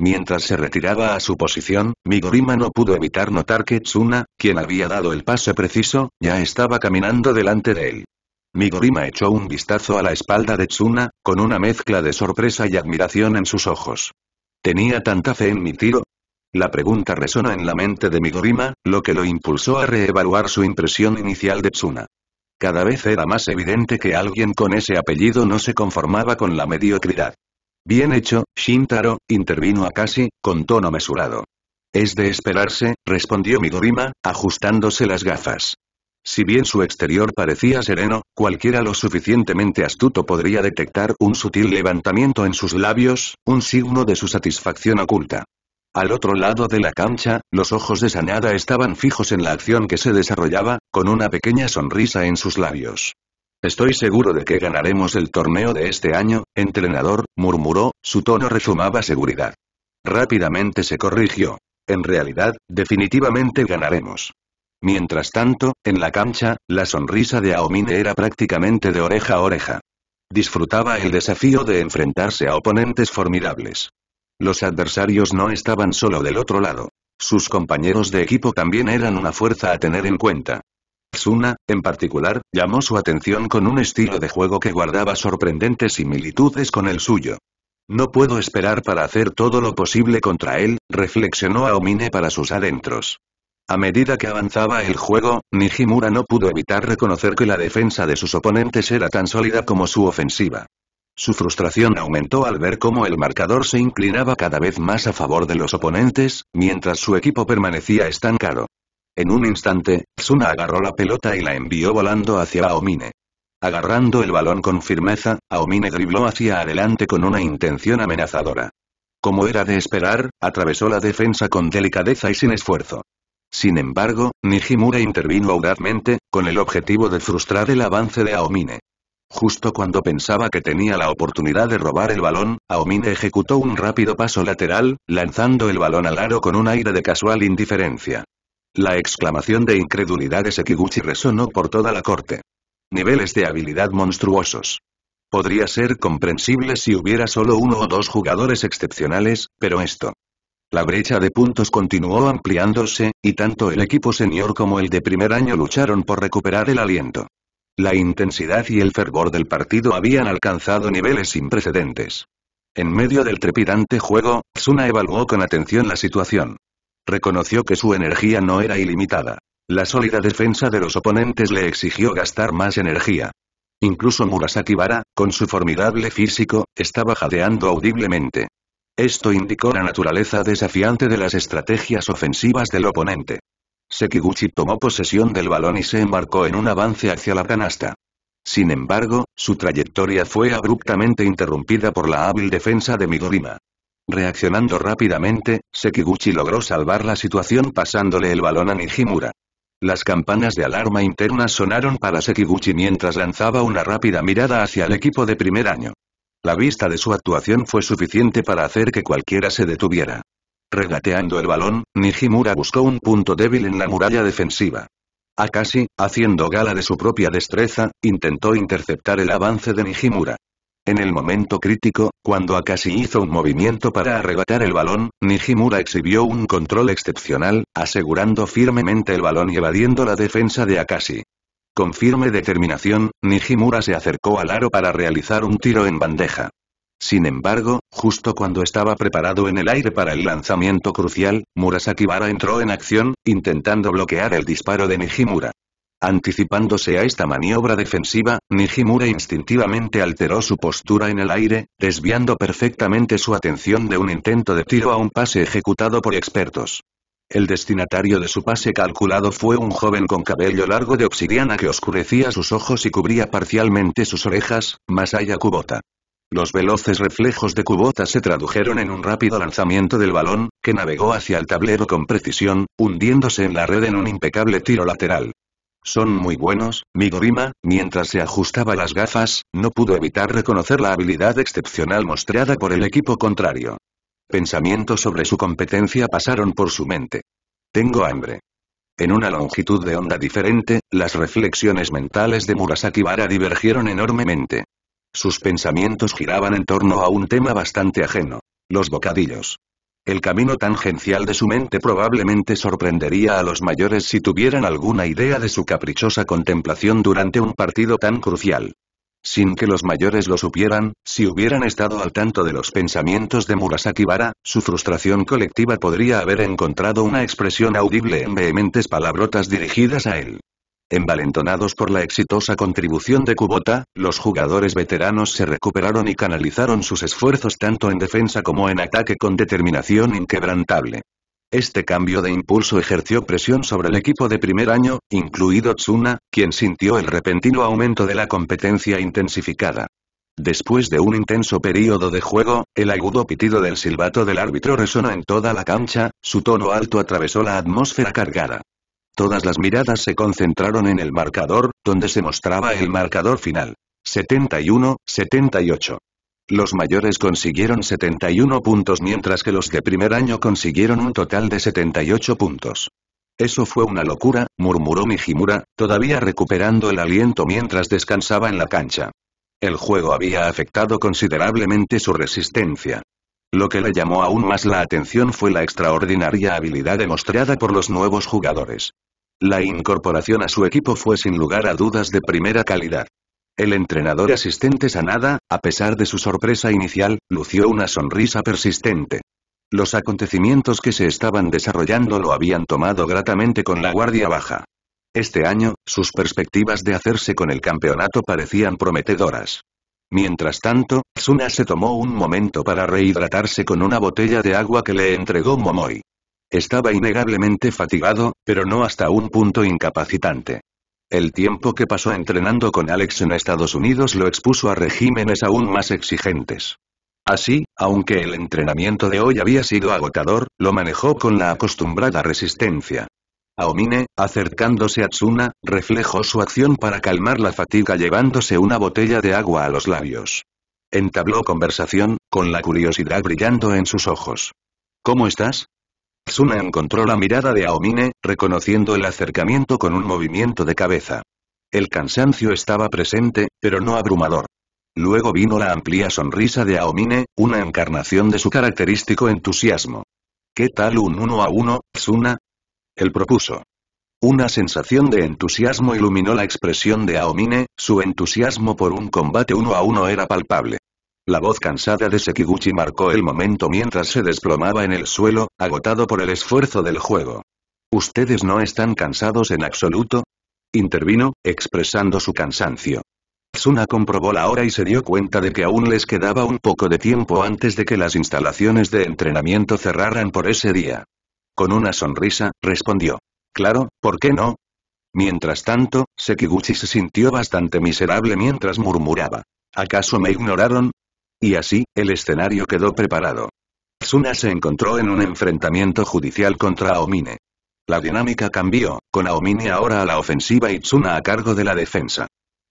Mientras se retiraba a su posición, Migorima no pudo evitar notar que Tsuna, quien había dado el pase preciso, ya estaba caminando delante de él. Migorima echó un vistazo a la espalda de Tsuna, con una mezcla de sorpresa y admiración en sus ojos. ¿Tenía tanta fe en mi tiro? La pregunta resonó en la mente de Migorima, lo que lo impulsó a reevaluar su impresión inicial de Tsuna. Cada vez era más evidente que alguien con ese apellido no se conformaba con la mediocridad. Bien hecho, Shintaro, intervino Akashi, con tono mesurado. Es de esperarse, respondió Midorima, ajustándose las gafas. Si bien su exterior parecía sereno, cualquiera lo suficientemente astuto podría detectar un sutil levantamiento en sus labios, un signo de su satisfacción oculta. Al otro lado de la cancha, los ojos de Sanada estaban fijos en la acción que se desarrollaba, con una pequeña sonrisa en sus labios. Estoy seguro de que ganaremos el torneo de este año, entrenador, murmuró, su tono resumaba seguridad. Rápidamente se corrigió. En realidad, definitivamente ganaremos. Mientras tanto, en la cancha, la sonrisa de Aomine era prácticamente de oreja a oreja. Disfrutaba el desafío de enfrentarse a oponentes formidables. Los adversarios no estaban solo del otro lado. Sus compañeros de equipo también eran una fuerza a tener en cuenta. Tsuna, en particular, llamó su atención con un estilo de juego que guardaba sorprendentes similitudes con el suyo. No puedo esperar para hacer todo lo posible contra él, reflexionó Aomine para sus adentros. A medida que avanzaba el juego, Nijimura no pudo evitar reconocer que la defensa de sus oponentes era tan sólida como su ofensiva. Su frustración aumentó al ver cómo el marcador se inclinaba cada vez más a favor de los oponentes, mientras su equipo permanecía estancado. En un instante, Tsuna agarró la pelota y la envió volando hacia Aomine. Agarrando el balón con firmeza, Aomine dribló hacia adelante con una intención amenazadora. Como era de esperar, atravesó la defensa con delicadeza y sin esfuerzo. Sin embargo, Nijimura intervino audazmente, con el objetivo de frustrar el avance de Aomine. Justo cuando pensaba que tenía la oportunidad de robar el balón, Aomine ejecutó un rápido paso lateral, lanzando el balón al aro con un aire de casual indiferencia. La exclamación de incredulidad de Sekiguchi resonó por toda la corte. Niveles de habilidad monstruosos. Podría ser comprensible si hubiera solo uno o dos jugadores excepcionales, pero esto. La brecha de puntos continuó ampliándose, y tanto el equipo senior como el de primer año lucharon por recuperar el aliento. La intensidad y el fervor del partido habían alcanzado niveles sin precedentes. En medio del trepidante juego, Tsuna evaluó con atención la situación. Reconoció que su energía no era ilimitada. La sólida defensa de los oponentes le exigió gastar más energía. Incluso Murasaki Bara, con su formidable físico, estaba jadeando audiblemente. Esto indicó la naturaleza desafiante de las estrategias ofensivas del oponente. Sekiguchi tomó posesión del balón y se embarcó en un avance hacia la canasta. Sin embargo, su trayectoria fue abruptamente interrumpida por la hábil defensa de Midorima. Reaccionando rápidamente, Sekiguchi logró salvar la situación pasándole el balón a Nijimura. Las campanas de alarma interna sonaron para Sekiguchi mientras lanzaba una rápida mirada hacia el equipo de primer año. La vista de su actuación fue suficiente para hacer que cualquiera se detuviera. Regateando el balón, Nijimura buscó un punto débil en la muralla defensiva. Akashi, haciendo gala de su propia destreza, intentó interceptar el avance de Nijimura. En el momento crítico, cuando Akashi hizo un movimiento para arrebatar el balón, Nijimura exhibió un control excepcional, asegurando firmemente el balón y evadiendo la defensa de Akashi. Con firme determinación, Nijimura se acercó al aro para realizar un tiro en bandeja. Sin embargo, justo cuando estaba preparado en el aire para el lanzamiento crucial, Murasakibara entró en acción, intentando bloquear el disparo de Nijimura. Anticipándose a esta maniobra defensiva, Nijimura instintivamente alteró su postura en el aire, desviando perfectamente su atención de un intento de tiro a un pase ejecutado por expertos. El destinatario de su pase calculado fue un joven con cabello largo de obsidiana que oscurecía sus ojos y cubría parcialmente sus orejas, Masaya Kubota. Los veloces reflejos de Kubota se tradujeron en un rápido lanzamiento del balón, que navegó hacia el tablero con precisión, hundiéndose en la red en un impecable tiro lateral. Son muy buenos, Migorima, mientras se ajustaba las gafas, no pudo evitar reconocer la habilidad excepcional mostrada por el equipo contrario. Pensamientos sobre su competencia pasaron por su mente. Tengo hambre. En una longitud de onda diferente, las reflexiones mentales de Murasaki Bara divergieron enormemente. Sus pensamientos giraban en torno a un tema bastante ajeno. Los bocadillos. El camino tangencial de su mente probablemente sorprendería a los mayores si tuvieran alguna idea de su caprichosa contemplación durante un partido tan crucial. Sin que los mayores lo supieran, si hubieran estado al tanto de los pensamientos de Murasaki Bara, su frustración colectiva podría haber encontrado una expresión audible en vehementes palabrotas dirigidas a él. Envalentonados por la exitosa contribución de Kubota, los jugadores veteranos se recuperaron y canalizaron sus esfuerzos tanto en defensa como en ataque con determinación inquebrantable. Este cambio de impulso ejerció presión sobre el equipo de primer año, incluido Tsuna, quien sintió el repentino aumento de la competencia intensificada. Después de un intenso período de juego, el agudo pitido del silbato del árbitro resonó en toda la cancha, su tono alto atravesó la atmósfera cargada. Todas las miradas se concentraron en el marcador, donde se mostraba el marcador final. 71, 78. Los mayores consiguieron 71 puntos mientras que los de primer año consiguieron un total de 78 puntos. Eso fue una locura, murmuró Mijimura, todavía recuperando el aliento mientras descansaba en la cancha. El juego había afectado considerablemente su resistencia. Lo que le llamó aún más la atención fue la extraordinaria habilidad demostrada por los nuevos jugadores. La incorporación a su equipo fue sin lugar a dudas de primera calidad. El entrenador asistente Sanada, a pesar de su sorpresa inicial, lució una sonrisa persistente. Los acontecimientos que se estaban desarrollando lo habían tomado gratamente con la guardia baja. Este año, sus perspectivas de hacerse con el campeonato parecían prometedoras. Mientras tanto, Tsuna se tomó un momento para rehidratarse con una botella de agua que le entregó Momoi. Estaba innegablemente fatigado, pero no hasta un punto incapacitante. El tiempo que pasó entrenando con Alex en Estados Unidos lo expuso a regímenes aún más exigentes. Así, aunque el entrenamiento de hoy había sido agotador, lo manejó con la acostumbrada resistencia. Aomine, acercándose a Tsuna, reflejó su acción para calmar la fatiga llevándose una botella de agua a los labios. Entabló conversación, con la curiosidad brillando en sus ojos. ¿Cómo estás? Tsuna encontró la mirada de Aomine, reconociendo el acercamiento con un movimiento de cabeza. El cansancio estaba presente, pero no abrumador. Luego vino la amplia sonrisa de Aomine, una encarnación de su característico entusiasmo. ¿Qué tal un uno a uno, Tsuna? Él propuso. Una sensación de entusiasmo iluminó la expresión de Aomine, su entusiasmo por un combate uno a uno era palpable. La voz cansada de Sekiguchi marcó el momento mientras se desplomaba en el suelo, agotado por el esfuerzo del juego. ¿Ustedes no están cansados en absoluto? Intervino, expresando su cansancio. Tsuna comprobó la hora y se dio cuenta de que aún les quedaba un poco de tiempo antes de que las instalaciones de entrenamiento cerraran por ese día. Con una sonrisa, respondió. Claro, ¿por qué no? Mientras tanto, Sekiguchi se sintió bastante miserable mientras murmuraba. ¿Acaso me ignoraron? Y así, el escenario quedó preparado. Tsuna se encontró en un enfrentamiento judicial contra Aomine. La dinámica cambió, con Aomine ahora a la ofensiva y Tsuna a cargo de la defensa.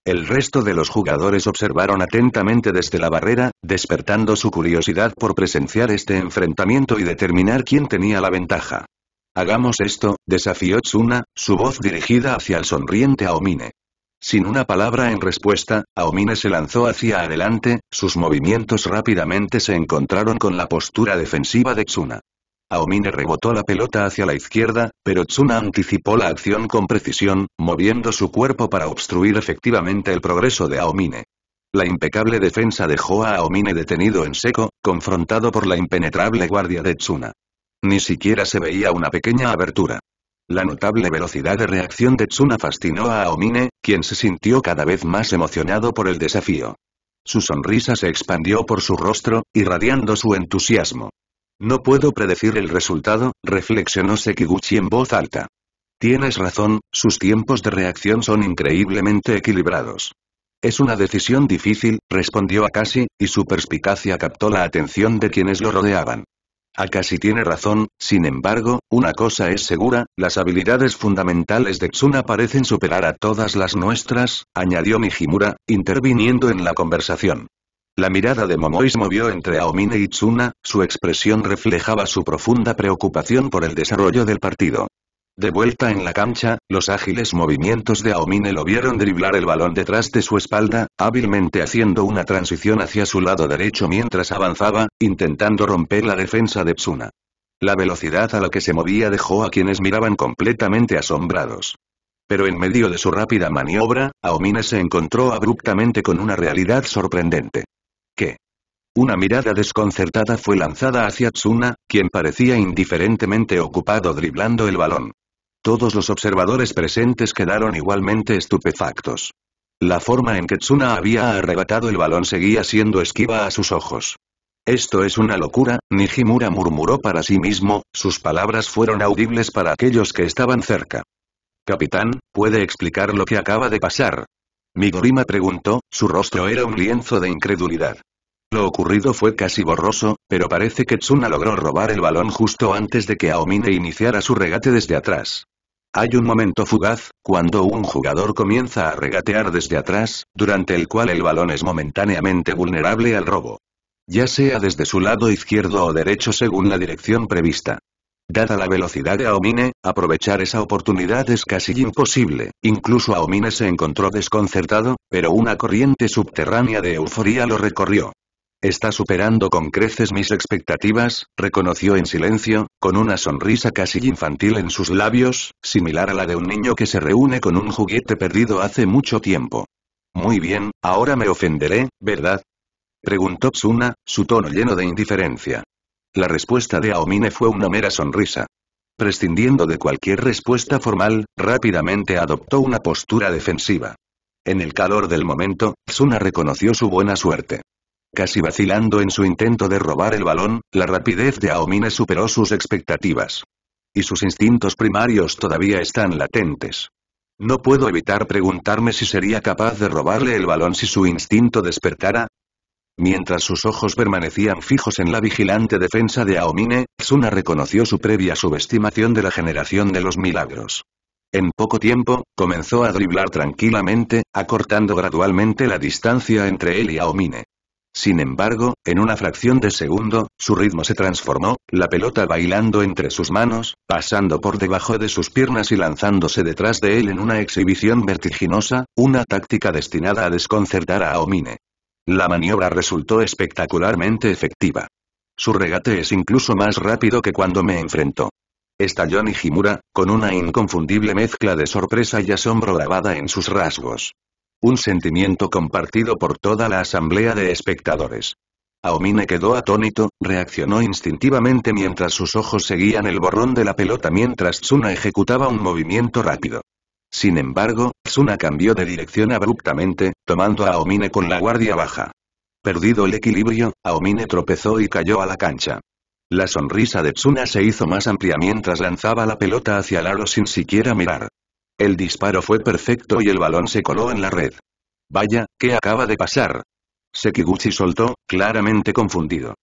El resto de los jugadores observaron atentamente desde la barrera, despertando su curiosidad por presenciar este enfrentamiento y determinar quién tenía la ventaja. Hagamos esto, desafió Tsuna, su voz dirigida hacia el sonriente Aomine. Sin una palabra en respuesta, Aomine se lanzó hacia adelante, sus movimientos rápidamente se encontraron con la postura defensiva de Tsuna. Aomine rebotó la pelota hacia la izquierda, pero Tsuna anticipó la acción con precisión, moviendo su cuerpo para obstruir efectivamente el progreso de Aomine. La impecable defensa dejó a Aomine detenido en seco, confrontado por la impenetrable guardia de Tsuna. Ni siquiera se veía una pequeña abertura. La notable velocidad de reacción de Tsuna fascinó a Aomine, quien se sintió cada vez más emocionado por el desafío. Su sonrisa se expandió por su rostro, irradiando su entusiasmo. No puedo predecir el resultado, reflexionó Sekiguchi en voz alta. Tienes razón, sus tiempos de reacción son increíblemente equilibrados. Es una decisión difícil, respondió Akashi, y su perspicacia captó la atención de quienes lo rodeaban. Akashi tiene razón, sin embargo, una cosa es segura, las habilidades fundamentales de Tsuna parecen superar a todas las nuestras, añadió Mihimura, interviniendo en la conversación. La mirada de Momois movió entre Aomine y Tsuna, su expresión reflejaba su profunda preocupación por el desarrollo del partido. De vuelta en la cancha, los ágiles movimientos de Aomine lo vieron driblar el balón detrás de su espalda, hábilmente haciendo una transición hacia su lado derecho mientras avanzaba, intentando romper la defensa de Tsuna. La velocidad a la que se movía dejó a quienes miraban completamente asombrados. Pero en medio de su rápida maniobra, Aomine se encontró abruptamente con una realidad sorprendente. Una mirada desconcertada fue lanzada hacia Tsuna, quien parecía indiferentemente ocupado driblando el balón. Todos los observadores presentes quedaron igualmente estupefactos. La forma en que Tsuna había arrebatado el balón seguía siendo esquiva a sus ojos. Esto es una locura, Nijimura murmuró para sí mismo, sus palabras fueron audibles para aquellos que estaban cerca. Capitán, ¿puede explicar lo que acaba de pasar? Migorima preguntó, su rostro era un lienzo de incredulidad. Lo ocurrido fue casi borroso, pero parece que Tsuna logró robar el balón justo antes de que Aomine iniciara su regate desde atrás. Hay un momento fugaz, cuando un jugador comienza a regatear desde atrás, durante el cual el balón es momentáneamente vulnerable al robo. Ya sea desde su lado izquierdo o derecho según la dirección prevista. Dada la velocidad de Aomine, aprovechar esa oportunidad es casi imposible, incluso Aomine se encontró desconcertado, pero una corriente subterránea de euforia lo recorrió. Está superando con creces mis expectativas, reconoció en silencio, con una sonrisa casi infantil en sus labios, similar a la de un niño que se reúne con un juguete perdido hace mucho tiempo. Muy bien, ahora me ofenderé, ¿verdad? Preguntó Tsuna, su tono lleno de indiferencia. La respuesta de Aomine fue una mera sonrisa. Prescindiendo de cualquier respuesta formal, rápidamente adoptó una postura defensiva. En el calor del momento, Tsuna reconoció su buena suerte. Casi vacilando en su intento de robar el balón, la rapidez de Aomine superó sus expectativas. Y sus instintos primarios todavía están latentes. No puedo evitar preguntarme si sería capaz de robarle el balón si su instinto despertara. Mientras sus ojos permanecían fijos en la vigilante defensa de Aomine, Tsuna reconoció su previa subestimación de la generación de los milagros. En poco tiempo, comenzó a driblar tranquilamente, acortando gradualmente la distancia entre él y Aomine. Sin embargo, en una fracción de segundo, su ritmo se transformó, la pelota bailando entre sus manos, pasando por debajo de sus piernas y lanzándose detrás de él en una exhibición vertiginosa, una táctica destinada a desconcertar a Aomine. La maniobra resultó espectacularmente efectiva. Su regate es incluso más rápido que cuando me enfrentó. Estalló Nijimura, con una inconfundible mezcla de sorpresa y asombro grabada en sus rasgos. Un sentimiento compartido por toda la asamblea de espectadores. Aomine quedó atónito, reaccionó instintivamente mientras sus ojos seguían el borrón de la pelota mientras Tsuna ejecutaba un movimiento rápido. Sin embargo, Tsuna cambió de dirección abruptamente, tomando a Aomine con la guardia baja. Perdido el equilibrio, Aomine tropezó y cayó a la cancha. La sonrisa de Tsuna se hizo más amplia mientras lanzaba la pelota hacia el aro sin siquiera mirar. El disparo fue perfecto y el balón se coló en la red. Vaya, ¿qué acaba de pasar? Sekiguchi soltó, claramente confundido.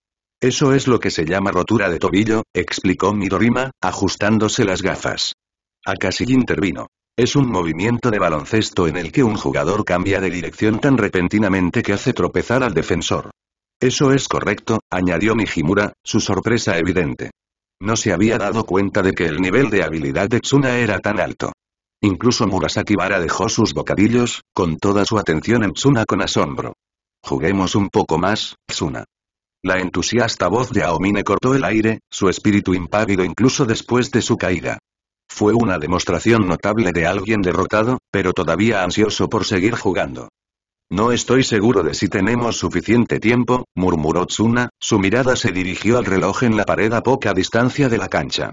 Eso es lo que se llama rotura de tobillo, explicó Midorima, ajustándose las gafas. Akashi intervino. Es un movimiento de baloncesto en el que un jugador cambia de dirección tan repentinamente que hace tropezar al defensor. Eso es correcto, añadió Mijimura, su sorpresa evidente. No se había dado cuenta de que el nivel de habilidad de Tsuna era tan alto. Incluso Murasaki Bara dejó sus bocadillos, con toda su atención en Tsuna con asombro. Juguemos un poco más, Tsuna. La entusiasta voz de Aomine cortó el aire, su espíritu impávido incluso después de su caída. Fue una demostración notable de alguien derrotado, pero todavía ansioso por seguir jugando. No estoy seguro de si tenemos suficiente tiempo, murmuró Tsuna, su mirada se dirigió al reloj en la pared a poca distancia de la cancha.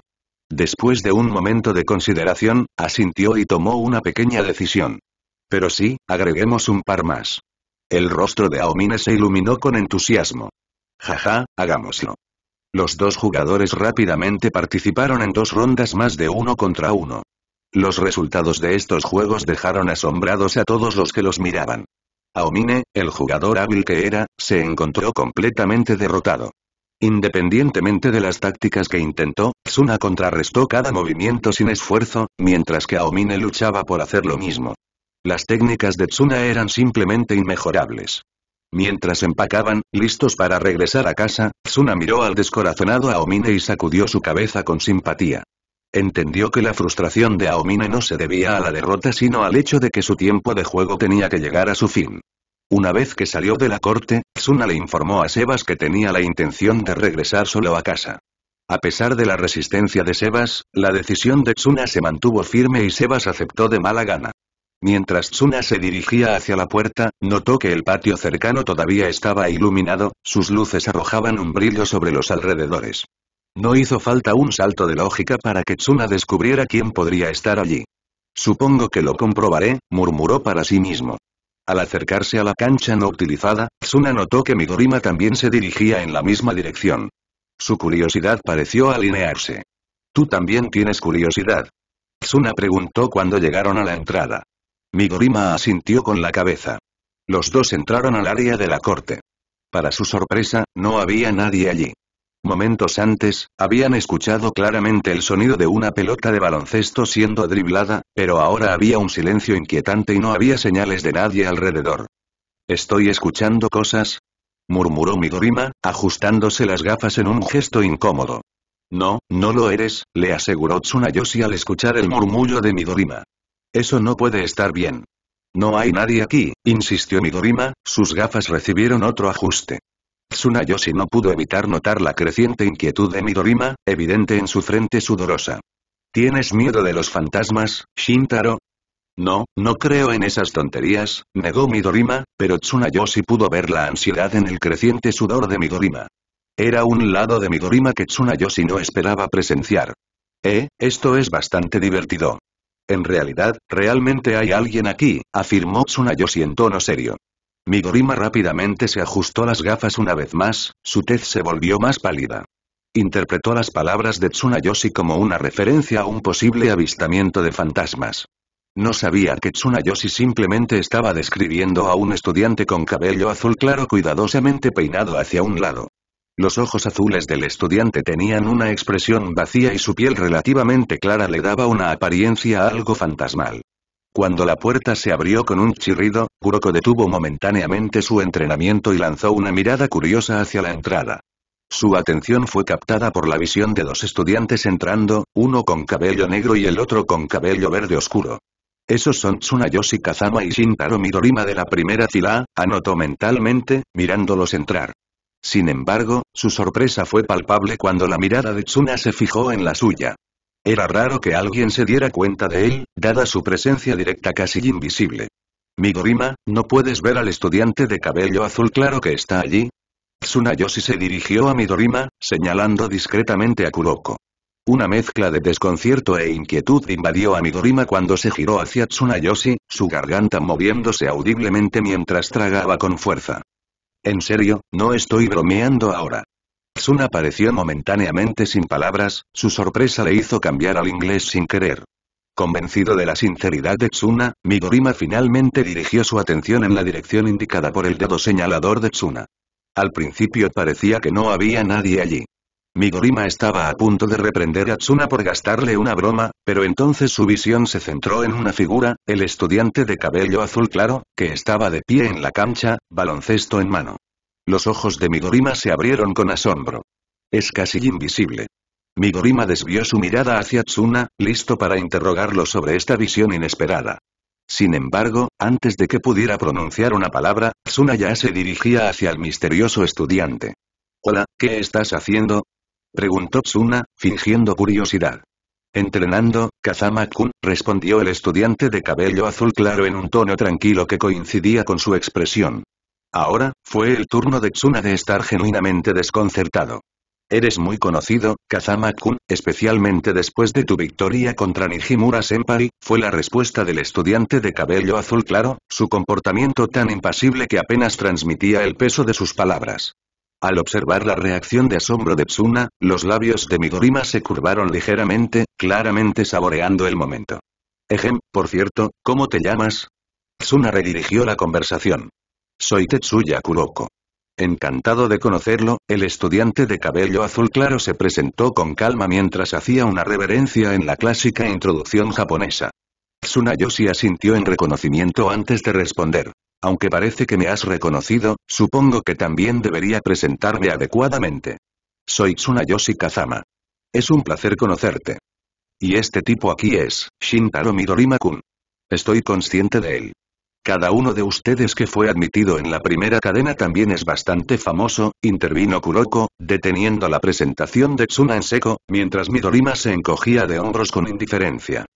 Después de un momento de consideración, asintió y tomó una pequeña decisión. Pero sí, agreguemos un par más. El rostro de Aomine se iluminó con entusiasmo. Jaja, hagámoslo. Los dos jugadores rápidamente participaron en dos rondas más de uno contra uno. Los resultados de estos juegos dejaron asombrados a todos los que los miraban. Aomine, el jugador hábil que era, se encontró completamente derrotado. Independientemente de las tácticas que intentó, Tsuna contrarrestó cada movimiento sin esfuerzo, mientras que Aomine luchaba por hacer lo mismo. Las técnicas de Tsuna eran simplemente inmejorables. Mientras empacaban, listos para regresar a casa, Tsuna miró al descorazonado Aomine y sacudió su cabeza con simpatía. Entendió que la frustración de Aomine no se debía a la derrota sino al hecho de que su tiempo de juego tenía que llegar a su fin. Una vez que salió de la corte, Tsuna le informó a Sebas que tenía la intención de regresar solo a casa. A pesar de la resistencia de Sebas, la decisión de Tsuna se mantuvo firme y Sebas aceptó de mala gana. Mientras Tsuna se dirigía hacia la puerta, notó que el patio cercano todavía estaba iluminado, sus luces arrojaban un brillo sobre los alrededores. No hizo falta un salto de lógica para que Tsuna descubriera quién podría estar allí. Supongo que lo comprobaré, murmuró para sí mismo. Al acercarse a la cancha no utilizada, Tsuna notó que Migorima también se dirigía en la misma dirección. Su curiosidad pareció alinearse. Tú también tienes curiosidad. Tsuna preguntó cuando llegaron a la entrada. Migorima asintió con la cabeza. Los dos entraron al área de la corte. Para su sorpresa, no había nadie allí. Momentos antes, habían escuchado claramente el sonido de una pelota de baloncesto siendo driblada, pero ahora había un silencio inquietante y no había señales de nadie alrededor. ¿Estoy escuchando cosas? murmuró Midorima, ajustándose las gafas en un gesto incómodo. No, no lo eres, le aseguró Tsunayoshi al escuchar el murmullo de Midorima. Eso no puede estar bien. No hay nadie aquí, insistió Midorima, sus gafas recibieron otro ajuste. Tsunayoshi no pudo evitar notar la creciente inquietud de Midorima, evidente en su frente sudorosa. ¿Tienes miedo de los fantasmas, Shintaro? No, no creo en esas tonterías, negó Midorima, pero Tsunayoshi pudo ver la ansiedad en el creciente sudor de Midorima. Era un lado de Midorima que Tsunayoshi no esperaba presenciar. Eh, esto es bastante divertido. En realidad, realmente hay alguien aquí, afirmó Tsunayoshi en tono serio. Migorima rápidamente se ajustó las gafas una vez más, su tez se volvió más pálida. Interpretó las palabras de Tsunayoshi como una referencia a un posible avistamiento de fantasmas. No sabía que Tsunayoshi simplemente estaba describiendo a un estudiante con cabello azul claro cuidadosamente peinado hacia un lado. Los ojos azules del estudiante tenían una expresión vacía y su piel relativamente clara le daba una apariencia algo fantasmal. Cuando la puerta se abrió con un chirrido, Kuroko detuvo momentáneamente su entrenamiento y lanzó una mirada curiosa hacia la entrada. Su atención fue captada por la visión de dos estudiantes entrando, uno con cabello negro y el otro con cabello verde oscuro. Esos son Tsunayoshi Kazama y Shintaro Midorima de la primera fila, anotó mentalmente, mirándolos entrar. Sin embargo, su sorpresa fue palpable cuando la mirada de Tsuna se fijó en la suya. Era raro que alguien se diera cuenta de él, dada su presencia directa casi invisible. Midorima, ¿no puedes ver al estudiante de cabello azul claro que está allí? Tsunayoshi se dirigió a Midorima, señalando discretamente a Kuroko. Una mezcla de desconcierto e inquietud invadió a Midorima cuando se giró hacia Tsunayoshi, su garganta moviéndose audiblemente mientras tragaba con fuerza. En serio, no estoy bromeando ahora. Tsuna apareció momentáneamente sin palabras, su sorpresa le hizo cambiar al inglés sin querer. Convencido de la sinceridad de Tsuna, Migorima finalmente dirigió su atención en la dirección indicada por el dedo señalador de Tsuna. Al principio parecía que no había nadie allí. Migorima estaba a punto de reprender a Tsuna por gastarle una broma, pero entonces su visión se centró en una figura, el estudiante de cabello azul claro, que estaba de pie en la cancha, baloncesto en mano. Los ojos de Migorima se abrieron con asombro. Es casi invisible. Migorima desvió su mirada hacia Tsuna, listo para interrogarlo sobre esta visión inesperada. Sin embargo, antes de que pudiera pronunciar una palabra, Tsuna ya se dirigía hacia el misterioso estudiante. Hola, ¿qué estás haciendo? Preguntó Tsuna, fingiendo curiosidad. Entrenando, Kazama-kun, respondió el estudiante de cabello azul claro en un tono tranquilo que coincidía con su expresión. Ahora, fue el turno de Tsuna de estar genuinamente desconcertado. Eres muy conocido, Kazama-kun, especialmente después de tu victoria contra Nijimura Senpai, fue la respuesta del estudiante de cabello azul claro, su comportamiento tan impasible que apenas transmitía el peso de sus palabras. Al observar la reacción de asombro de Tsuna, los labios de Midorima se curvaron ligeramente, claramente saboreando el momento. Ejem, por cierto, ¿cómo te llamas? Tsuna redirigió la conversación. Soy Tetsuya Kuroko. Encantado de conocerlo, el estudiante de cabello azul claro se presentó con calma mientras hacía una reverencia en la clásica introducción japonesa. Tsunayoshi asintió en reconocimiento antes de responder. Aunque parece que me has reconocido, supongo que también debería presentarme adecuadamente. Soy Tsunayoshi Kazama. Es un placer conocerte. Y este tipo aquí es, Shintaro midorima Estoy consciente de él. Cada uno de ustedes que fue admitido en la primera cadena también es bastante famoso, intervino Kuroko, deteniendo la presentación de Tsuna en seco, mientras Midorima se encogía de hombros con indiferencia.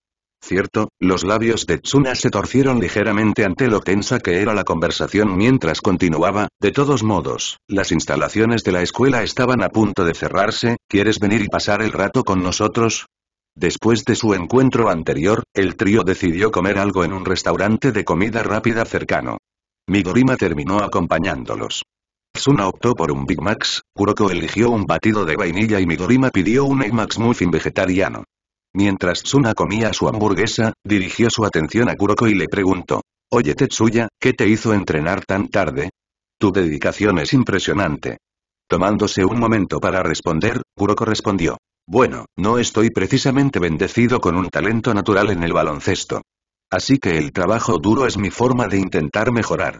Cierto, los labios de Tsuna se torcieron ligeramente ante lo tensa que era la conversación mientras continuaba, de todos modos, las instalaciones de la escuela estaban a punto de cerrarse, ¿quieres venir y pasar el rato con nosotros? Después de su encuentro anterior, el trío decidió comer algo en un restaurante de comida rápida cercano. Midorima terminó acompañándolos. Tsuna optó por un Big Macs, Kuroko eligió un batido de vainilla y Midorima pidió un Egg Max Muffin vegetariano. Mientras Tsuna comía su hamburguesa, dirigió su atención a Kuroko y le preguntó. Oye Tetsuya, ¿qué te hizo entrenar tan tarde? Tu dedicación es impresionante. Tomándose un momento para responder, Kuroko respondió. Bueno, no estoy precisamente bendecido con un talento natural en el baloncesto. Así que el trabajo duro es mi forma de intentar mejorar.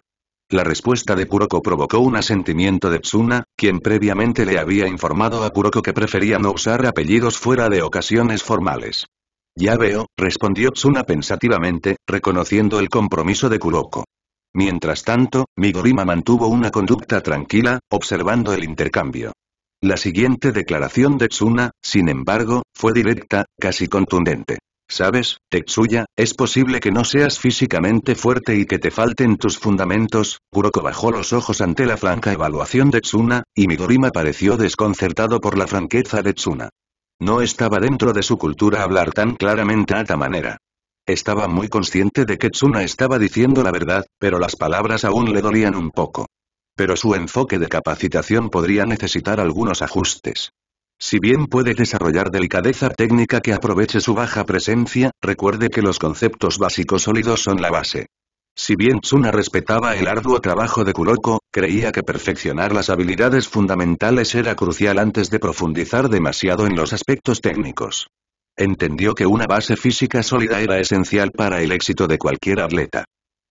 La respuesta de Kuroko provocó un asentimiento de Tsuna, quien previamente le había informado a Kuroko que prefería no usar apellidos fuera de ocasiones formales. Ya veo, respondió Tsuna pensativamente, reconociendo el compromiso de Kuroko. Mientras tanto, Migorima mantuvo una conducta tranquila, observando el intercambio. La siguiente declaración de Tsuna, sin embargo, fue directa, casi contundente. Sabes, Tetsuya, es posible que no seas físicamente fuerte y que te falten tus fundamentos, Kuroko bajó los ojos ante la franca evaluación de Tsuna, y Midorima pareció desconcertado por la franqueza de Tsuna. No estaba dentro de su cultura hablar tan claramente a ta manera. Estaba muy consciente de que Tsuna estaba diciendo la verdad, pero las palabras aún le dolían un poco. Pero su enfoque de capacitación podría necesitar algunos ajustes. Si bien puede desarrollar delicadeza técnica que aproveche su baja presencia, recuerde que los conceptos básicos sólidos son la base. Si bien Tsuna respetaba el arduo trabajo de Kuroko, creía que perfeccionar las habilidades fundamentales era crucial antes de profundizar demasiado en los aspectos técnicos. Entendió que una base física sólida era esencial para el éxito de cualquier atleta.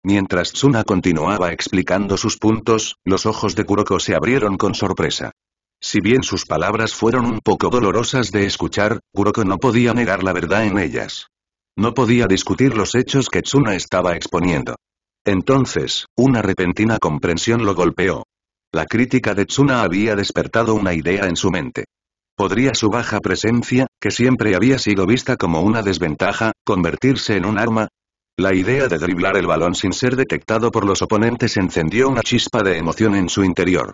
Mientras Tsuna continuaba explicando sus puntos, los ojos de Kuroko se abrieron con sorpresa. Si bien sus palabras fueron un poco dolorosas de escuchar, Kuroko no podía negar la verdad en ellas. No podía discutir los hechos que Tsuna estaba exponiendo. Entonces, una repentina comprensión lo golpeó. La crítica de Tsuna había despertado una idea en su mente. ¿Podría su baja presencia, que siempre había sido vista como una desventaja, convertirse en un arma? La idea de driblar el balón sin ser detectado por los oponentes encendió una chispa de emoción en su interior.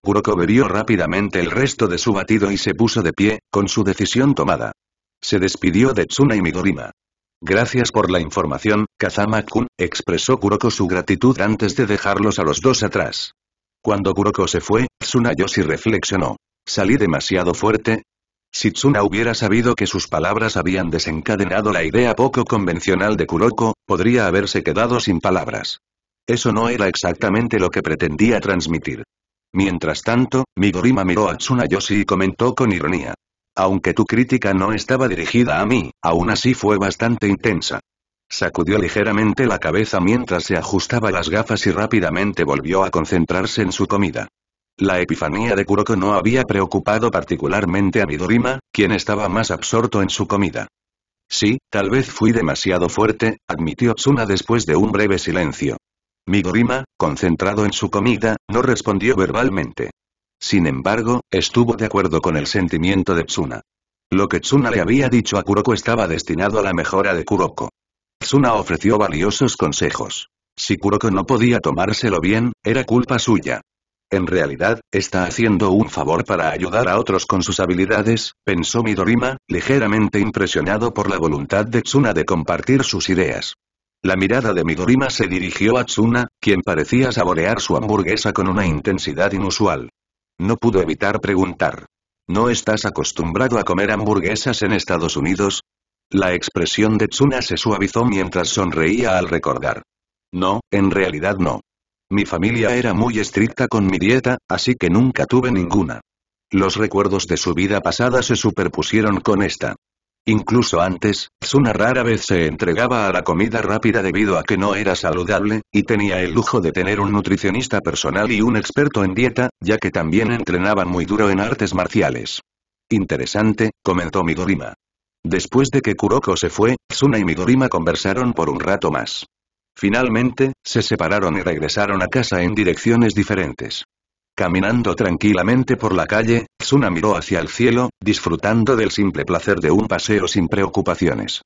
Kuroko bebió rápidamente el resto de su batido y se puso de pie, con su decisión tomada. Se despidió de Tsuna y Midorima. Gracias por la información, Kazama-kun, expresó Kuroko su gratitud antes de dejarlos a los dos atrás. Cuando Kuroko se fue, Tsuna yoshi reflexionó. Salí demasiado fuerte, si Tsuna hubiera sabido que sus palabras habían desencadenado la idea poco convencional de Kuroko, podría haberse quedado sin palabras. Eso no era exactamente lo que pretendía transmitir. Mientras tanto, Migorima miró a Yoshi y comentó con ironía. Aunque tu crítica no estaba dirigida a mí, aún así fue bastante intensa. Sacudió ligeramente la cabeza mientras se ajustaba las gafas y rápidamente volvió a concentrarse en su comida. La epifanía de Kuroko no había preocupado particularmente a Midorima, quien estaba más absorto en su comida. Sí, tal vez fui demasiado fuerte, admitió Tsuna después de un breve silencio. Midorima, concentrado en su comida, no respondió verbalmente. Sin embargo, estuvo de acuerdo con el sentimiento de Tsuna. Lo que Tsuna le había dicho a Kuroko estaba destinado a la mejora de Kuroko. Tsuna ofreció valiosos consejos. Si Kuroko no podía tomárselo bien, era culpa suya. En realidad, está haciendo un favor para ayudar a otros con sus habilidades, pensó Midorima, ligeramente impresionado por la voluntad de Tsuna de compartir sus ideas. La mirada de Midorima se dirigió a Tsuna, quien parecía saborear su hamburguesa con una intensidad inusual. No pudo evitar preguntar. ¿No estás acostumbrado a comer hamburguesas en Estados Unidos? La expresión de Tsuna se suavizó mientras sonreía al recordar. No, en realidad no. Mi familia era muy estricta con mi dieta, así que nunca tuve ninguna. Los recuerdos de su vida pasada se superpusieron con esta. Incluso antes, Tsuna rara vez se entregaba a la comida rápida debido a que no era saludable, y tenía el lujo de tener un nutricionista personal y un experto en dieta, ya que también entrenaba muy duro en artes marciales. Interesante, comentó Midorima. Después de que Kuroko se fue, Tsuna y Midorima conversaron por un rato más. Finalmente, se separaron y regresaron a casa en direcciones diferentes. Caminando tranquilamente por la calle, Tsuna miró hacia el cielo, disfrutando del simple placer de un paseo sin preocupaciones.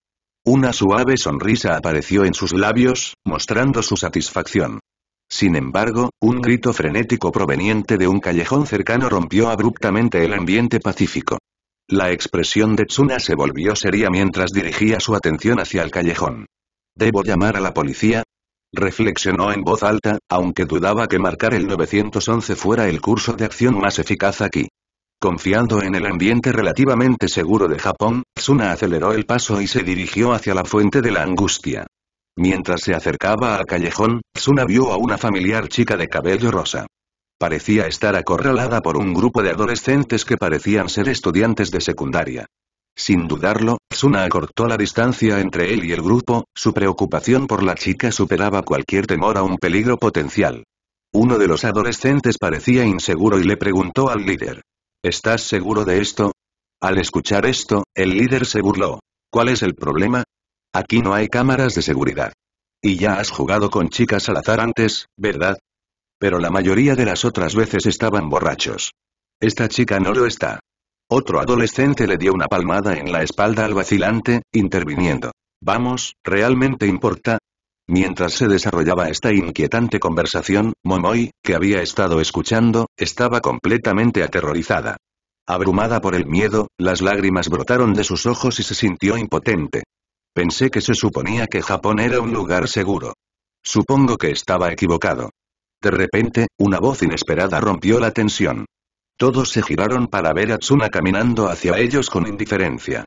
Una suave sonrisa apareció en sus labios, mostrando su satisfacción. Sin embargo, un grito frenético proveniente de un callejón cercano rompió abruptamente el ambiente pacífico. La expresión de Tsuna se volvió seria mientras dirigía su atención hacia el callejón. ¿Debo llamar a la policía? Reflexionó en voz alta, aunque dudaba que marcar el 911 fuera el curso de acción más eficaz aquí. Confiando en el ambiente relativamente seguro de Japón, Suna aceleró el paso y se dirigió hacia la fuente de la angustia. Mientras se acercaba al callejón, Suna vio a una familiar chica de cabello rosa. Parecía estar acorralada por un grupo de adolescentes que parecían ser estudiantes de secundaria. Sin dudarlo, Suna acortó la distancia entre él y el grupo, su preocupación por la chica superaba cualquier temor a un peligro potencial. Uno de los adolescentes parecía inseguro y le preguntó al líder. ¿Estás seguro de esto? Al escuchar esto, el líder se burló. ¿Cuál es el problema? Aquí no hay cámaras de seguridad. Y ya has jugado con chicas al azar antes, ¿verdad? Pero la mayoría de las otras veces estaban borrachos. Esta chica no lo está. Otro adolescente le dio una palmada en la espalda al vacilante, interviniendo. Vamos, ¿realmente importa? Mientras se desarrollaba esta inquietante conversación, Momoi, que había estado escuchando, estaba completamente aterrorizada. Abrumada por el miedo, las lágrimas brotaron de sus ojos y se sintió impotente. Pensé que se suponía que Japón era un lugar seguro. Supongo que estaba equivocado. De repente, una voz inesperada rompió la tensión. Todos se giraron para ver a Tsuna caminando hacia ellos con indiferencia.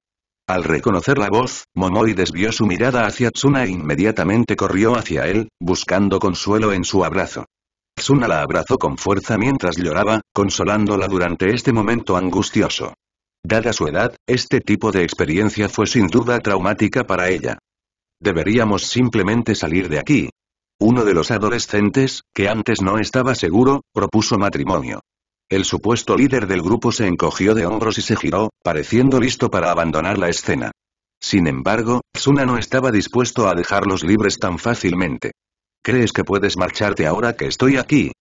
Al reconocer la voz, Momoi desvió su mirada hacia Tsuna e inmediatamente corrió hacia él, buscando consuelo en su abrazo. Tsuna la abrazó con fuerza mientras lloraba, consolándola durante este momento angustioso. Dada su edad, este tipo de experiencia fue sin duda traumática para ella. Deberíamos simplemente salir de aquí. Uno de los adolescentes, que antes no estaba seguro, propuso matrimonio. El supuesto líder del grupo se encogió de hombros y se giró, pareciendo listo para abandonar la escena. Sin embargo, Tsuna no estaba dispuesto a dejarlos libres tan fácilmente. ¿Crees que puedes marcharte ahora que estoy aquí?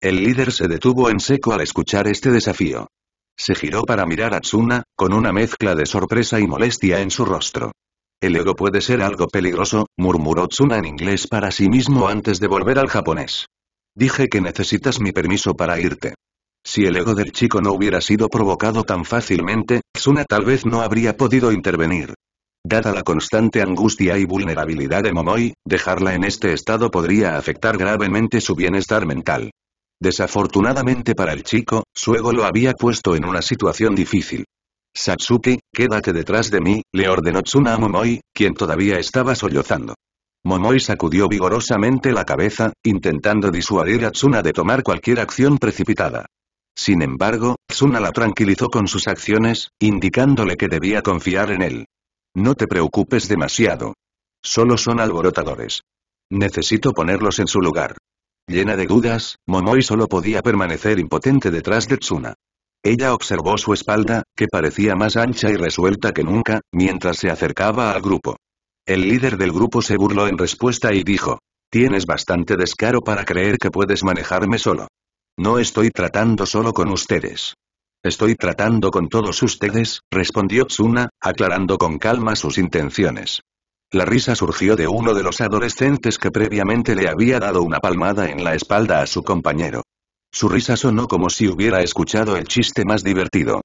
El líder se detuvo en seco al escuchar este desafío. Se giró para mirar a Tsuna, con una mezcla de sorpresa y molestia en su rostro. El ego puede ser algo peligroso, murmuró Tsuna en inglés para sí mismo antes de volver al japonés. Dije que necesitas mi permiso para irte. Si el ego del chico no hubiera sido provocado tan fácilmente, Tsuna tal vez no habría podido intervenir. Dada la constante angustia y vulnerabilidad de Momoi, dejarla en este estado podría afectar gravemente su bienestar mental. Desafortunadamente para el chico, su ego lo había puesto en una situación difícil. Satsuki, quédate detrás de mí, le ordenó Tsuna a Momoi, quien todavía estaba sollozando. Momoi sacudió vigorosamente la cabeza, intentando disuadir a Tsuna de tomar cualquier acción precipitada. Sin embargo, Tsuna la tranquilizó con sus acciones, indicándole que debía confiar en él. No te preocupes demasiado. Solo son alborotadores. Necesito ponerlos en su lugar. Llena de dudas, Momoi solo podía permanecer impotente detrás de Tsuna. Ella observó su espalda, que parecía más ancha y resuelta que nunca, mientras se acercaba al grupo. El líder del grupo se burló en respuesta y dijo, Tienes bastante descaro para creer que puedes manejarme solo. No estoy tratando solo con ustedes. Estoy tratando con todos ustedes, respondió Tsuna, aclarando con calma sus intenciones. La risa surgió de uno de los adolescentes que previamente le había dado una palmada en la espalda a su compañero. Su risa sonó como si hubiera escuchado el chiste más divertido.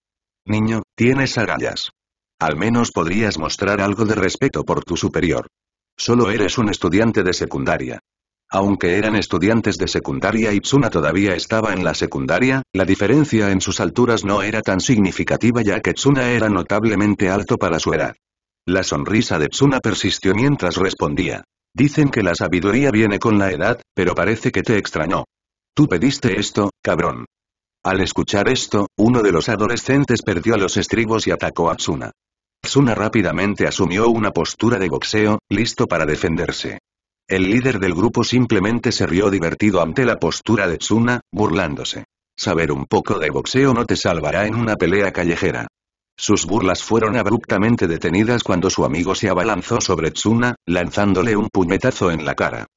Niño, tienes agallas. Al menos podrías mostrar algo de respeto por tu superior. Solo eres un estudiante de secundaria. Aunque eran estudiantes de secundaria y Tsuna todavía estaba en la secundaria, la diferencia en sus alturas no era tan significativa ya que Tsuna era notablemente alto para su edad. La sonrisa de Tsuna persistió mientras respondía. Dicen que la sabiduría viene con la edad, pero parece que te extrañó. Tú pediste esto, cabrón. Al escuchar esto, uno de los adolescentes perdió los estribos y atacó a Tsuna. Tsuna rápidamente asumió una postura de boxeo, listo para defenderse. El líder del grupo simplemente se rió divertido ante la postura de Tsuna, burlándose. Saber un poco de boxeo no te salvará en una pelea callejera. Sus burlas fueron abruptamente detenidas cuando su amigo se abalanzó sobre Tsuna, lanzándole un puñetazo en la cara.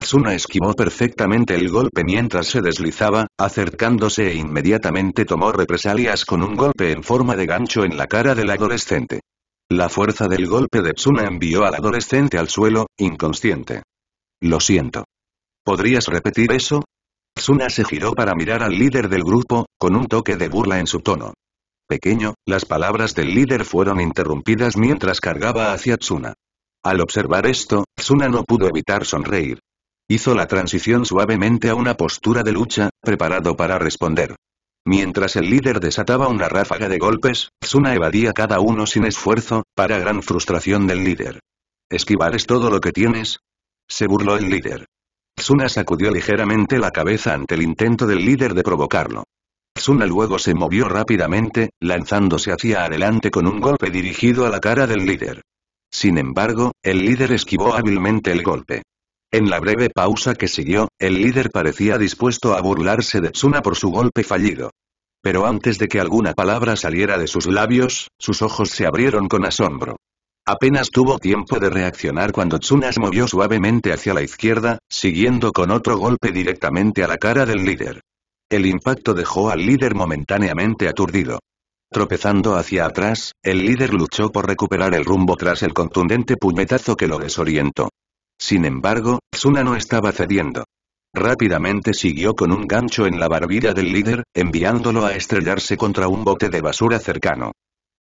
Tsuna esquivó perfectamente el golpe mientras se deslizaba, acercándose e inmediatamente tomó represalias con un golpe en forma de gancho en la cara del adolescente. La fuerza del golpe de Tsuna envió al adolescente al suelo, inconsciente. Lo siento. ¿Podrías repetir eso? Tsuna se giró para mirar al líder del grupo, con un toque de burla en su tono. Pequeño, las palabras del líder fueron interrumpidas mientras cargaba hacia Tsuna. Al observar esto, Tsuna no pudo evitar sonreír. Hizo la transición suavemente a una postura de lucha, preparado para responder. Mientras el líder desataba una ráfaga de golpes, Tsuna evadía cada uno sin esfuerzo, para gran frustración del líder. ¿Esquivar es todo lo que tienes? Se burló el líder. Tsuna sacudió ligeramente la cabeza ante el intento del líder de provocarlo. Tsuna luego se movió rápidamente, lanzándose hacia adelante con un golpe dirigido a la cara del líder. Sin embargo, el líder esquivó hábilmente el golpe. En la breve pausa que siguió, el líder parecía dispuesto a burlarse de Tsuna por su golpe fallido. Pero antes de que alguna palabra saliera de sus labios, sus ojos se abrieron con asombro. Apenas tuvo tiempo de reaccionar cuando Tsunas movió suavemente hacia la izquierda, siguiendo con otro golpe directamente a la cara del líder. El impacto dejó al líder momentáneamente aturdido. Tropezando hacia atrás, el líder luchó por recuperar el rumbo tras el contundente puñetazo que lo desorientó. Sin embargo, Tsuna no estaba cediendo. Rápidamente siguió con un gancho en la barbilla del líder, enviándolo a estrellarse contra un bote de basura cercano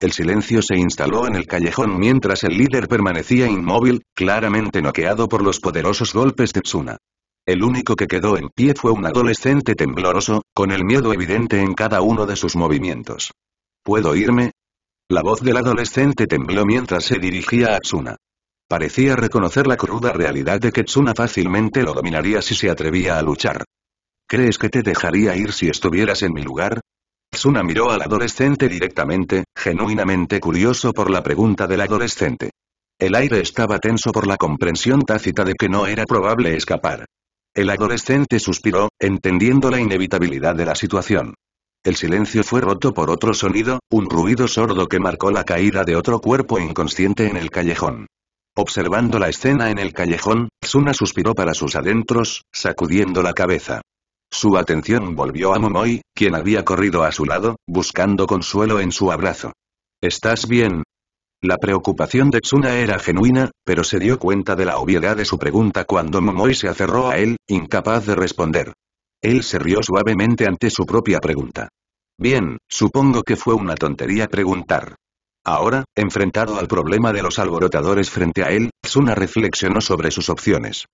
el silencio se instaló en el callejón mientras el líder permanecía inmóvil, claramente noqueado por los poderosos golpes de Tsuna. El único que quedó en pie fue un adolescente tembloroso, con el miedo evidente en cada uno de sus movimientos. ¿Puedo irme? La voz del adolescente tembló mientras se dirigía a Tsuna. Parecía reconocer la cruda realidad de que Tsuna fácilmente lo dominaría si se atrevía a luchar. ¿Crees que te dejaría ir si estuvieras en mi lugar? Tsuna miró al adolescente directamente, genuinamente curioso por la pregunta del adolescente. El aire estaba tenso por la comprensión tácita de que no era probable escapar. El adolescente suspiró, entendiendo la inevitabilidad de la situación. El silencio fue roto por otro sonido, un ruido sordo que marcó la caída de otro cuerpo inconsciente en el callejón. Observando la escena en el callejón, Tsuna suspiró para sus adentros, sacudiendo la cabeza. Su atención volvió a Momoi, quien había corrido a su lado, buscando consuelo en su abrazo. ¿Estás bien? La preocupación de Tsuna era genuina, pero se dio cuenta de la obviedad de su pregunta cuando Momoi se aferró a él, incapaz de responder. Él se rió suavemente ante su propia pregunta. Bien, supongo que fue una tontería preguntar. Ahora, enfrentado al problema de los alborotadores frente a él, Tsuna reflexionó sobre sus opciones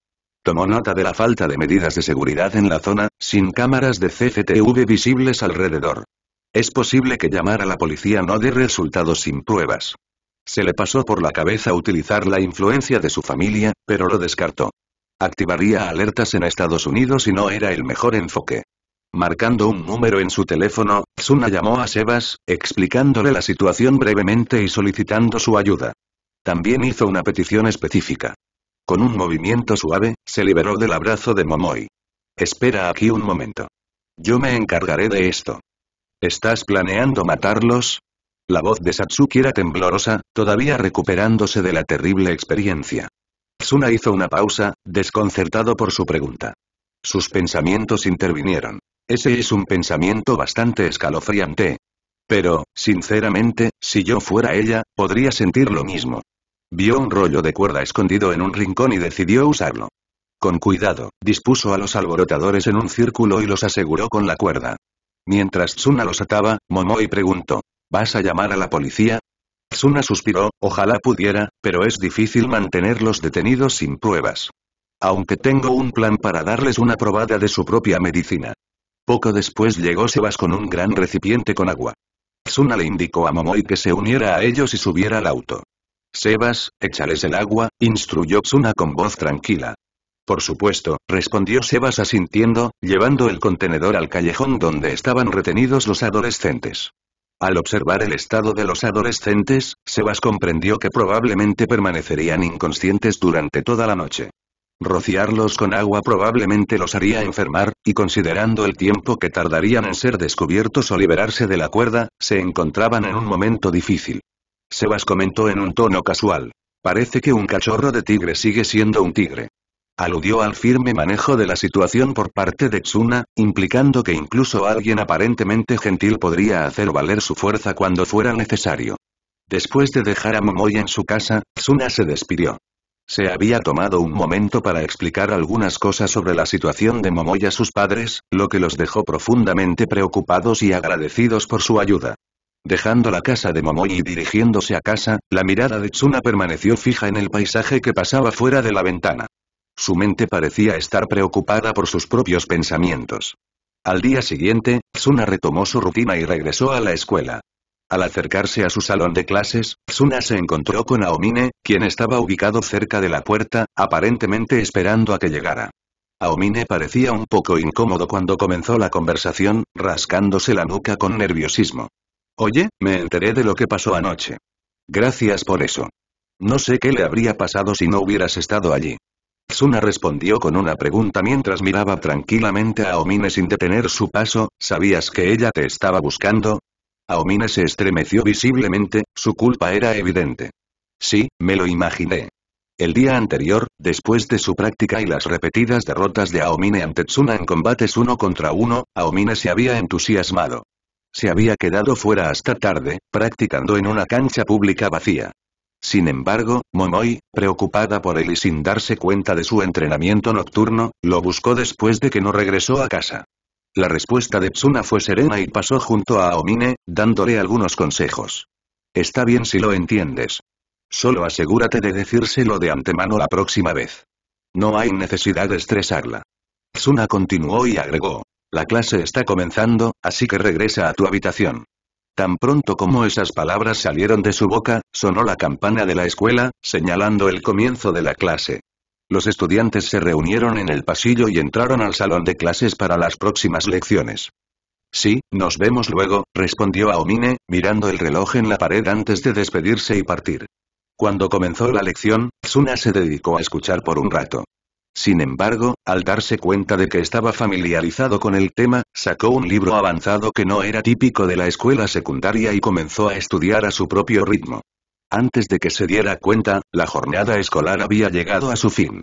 tomó nota de la falta de medidas de seguridad en la zona, sin cámaras de CCTV visibles alrededor. Es posible que llamar a la policía no dé resultados sin pruebas. Se le pasó por la cabeza utilizar la influencia de su familia, pero lo descartó. Activaría alertas en Estados Unidos y no era el mejor enfoque. Marcando un número en su teléfono, Suna llamó a Sebas, explicándole la situación brevemente y solicitando su ayuda. También hizo una petición específica. Con un movimiento suave, se liberó del abrazo de Momoi. Espera aquí un momento. Yo me encargaré de esto. ¿Estás planeando matarlos? La voz de Satsuki era temblorosa, todavía recuperándose de la terrible experiencia. Tsuna hizo una pausa, desconcertado por su pregunta. Sus pensamientos intervinieron. Ese es un pensamiento bastante escalofriante. Pero, sinceramente, si yo fuera ella, podría sentir lo mismo. Vio un rollo de cuerda escondido en un rincón y decidió usarlo. Con cuidado, dispuso a los alborotadores en un círculo y los aseguró con la cuerda. Mientras Tsuna los ataba, Momoi preguntó, ¿vas a llamar a la policía? Tsuna suspiró, ojalá pudiera, pero es difícil mantenerlos detenidos sin pruebas. Aunque tengo un plan para darles una probada de su propia medicina. Poco después llegó Sebas con un gran recipiente con agua. Tsuna le indicó a Momoi que se uniera a ellos y subiera al auto. Sebas, échales el agua, instruyó Tsuna con voz tranquila. Por supuesto, respondió Sebas asintiendo, llevando el contenedor al callejón donde estaban retenidos los adolescentes. Al observar el estado de los adolescentes, Sebas comprendió que probablemente permanecerían inconscientes durante toda la noche. Rociarlos con agua probablemente los haría enfermar, y considerando el tiempo que tardarían en ser descubiertos o liberarse de la cuerda, se encontraban en un momento difícil. Sebas comentó en un tono casual. Parece que un cachorro de tigre sigue siendo un tigre. Aludió al firme manejo de la situación por parte de Tsuna, implicando que incluso alguien aparentemente gentil podría hacer valer su fuerza cuando fuera necesario. Después de dejar a Momoy en su casa, Tsuna se despidió. Se había tomado un momento para explicar algunas cosas sobre la situación de Momoya a sus padres, lo que los dejó profundamente preocupados y agradecidos por su ayuda. Dejando la casa de Momoi y dirigiéndose a casa, la mirada de Tsuna permaneció fija en el paisaje que pasaba fuera de la ventana. Su mente parecía estar preocupada por sus propios pensamientos. Al día siguiente, Tsuna retomó su rutina y regresó a la escuela. Al acercarse a su salón de clases, Tsuna se encontró con Aomine, quien estaba ubicado cerca de la puerta, aparentemente esperando a que llegara. Aomine parecía un poco incómodo cuando comenzó la conversación, rascándose la nuca con nerviosismo. Oye, me enteré de lo que pasó anoche. Gracias por eso. No sé qué le habría pasado si no hubieras estado allí. Tsuna respondió con una pregunta mientras miraba tranquilamente a Omine sin detener su paso, ¿sabías que ella te estaba buscando? Aomine se estremeció visiblemente, su culpa era evidente. Sí, me lo imaginé. El día anterior, después de su práctica y las repetidas derrotas de Aomine ante Tsuna en combates uno contra uno, Aomine se había entusiasmado. Se había quedado fuera hasta tarde, practicando en una cancha pública vacía. Sin embargo, Momoi, preocupada por él y sin darse cuenta de su entrenamiento nocturno, lo buscó después de que no regresó a casa. La respuesta de Tsuna fue serena y pasó junto a Omine, dándole algunos consejos. Está bien si lo entiendes. Solo asegúrate de decírselo de antemano la próxima vez. No hay necesidad de estresarla. Tsuna continuó y agregó, la clase está comenzando, así que regresa a tu habitación. Tan pronto como esas palabras salieron de su boca, sonó la campana de la escuela, señalando el comienzo de la clase. Los estudiantes se reunieron en el pasillo y entraron al salón de clases para las próximas lecciones. Sí, nos vemos luego, respondió Aomine, mirando el reloj en la pared antes de despedirse y partir. Cuando comenzó la lección, Tsuna se dedicó a escuchar por un rato. Sin embargo, al darse cuenta de que estaba familiarizado con el tema, sacó un libro avanzado que no era típico de la escuela secundaria y comenzó a estudiar a su propio ritmo. Antes de que se diera cuenta, la jornada escolar había llegado a su fin.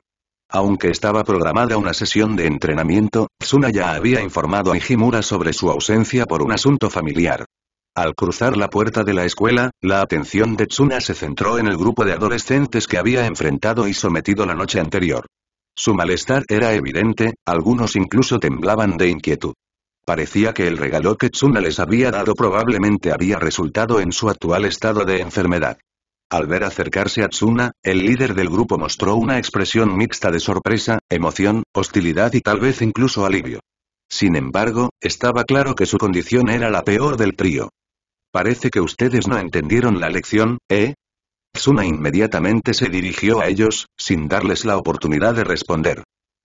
Aunque estaba programada una sesión de entrenamiento, Tsuna ya había informado a Jimura sobre su ausencia por un asunto familiar. Al cruzar la puerta de la escuela, la atención de Tsuna se centró en el grupo de adolescentes que había enfrentado y sometido la noche anterior. Su malestar era evidente, algunos incluso temblaban de inquietud. Parecía que el regalo que Tsuna les había dado probablemente había resultado en su actual estado de enfermedad. Al ver acercarse a Tsuna, el líder del grupo mostró una expresión mixta de sorpresa, emoción, hostilidad y tal vez incluso alivio. Sin embargo, estaba claro que su condición era la peor del trío. Parece que ustedes no entendieron la lección, ¿eh? Tsuna inmediatamente se dirigió a ellos, sin darles la oportunidad de responder.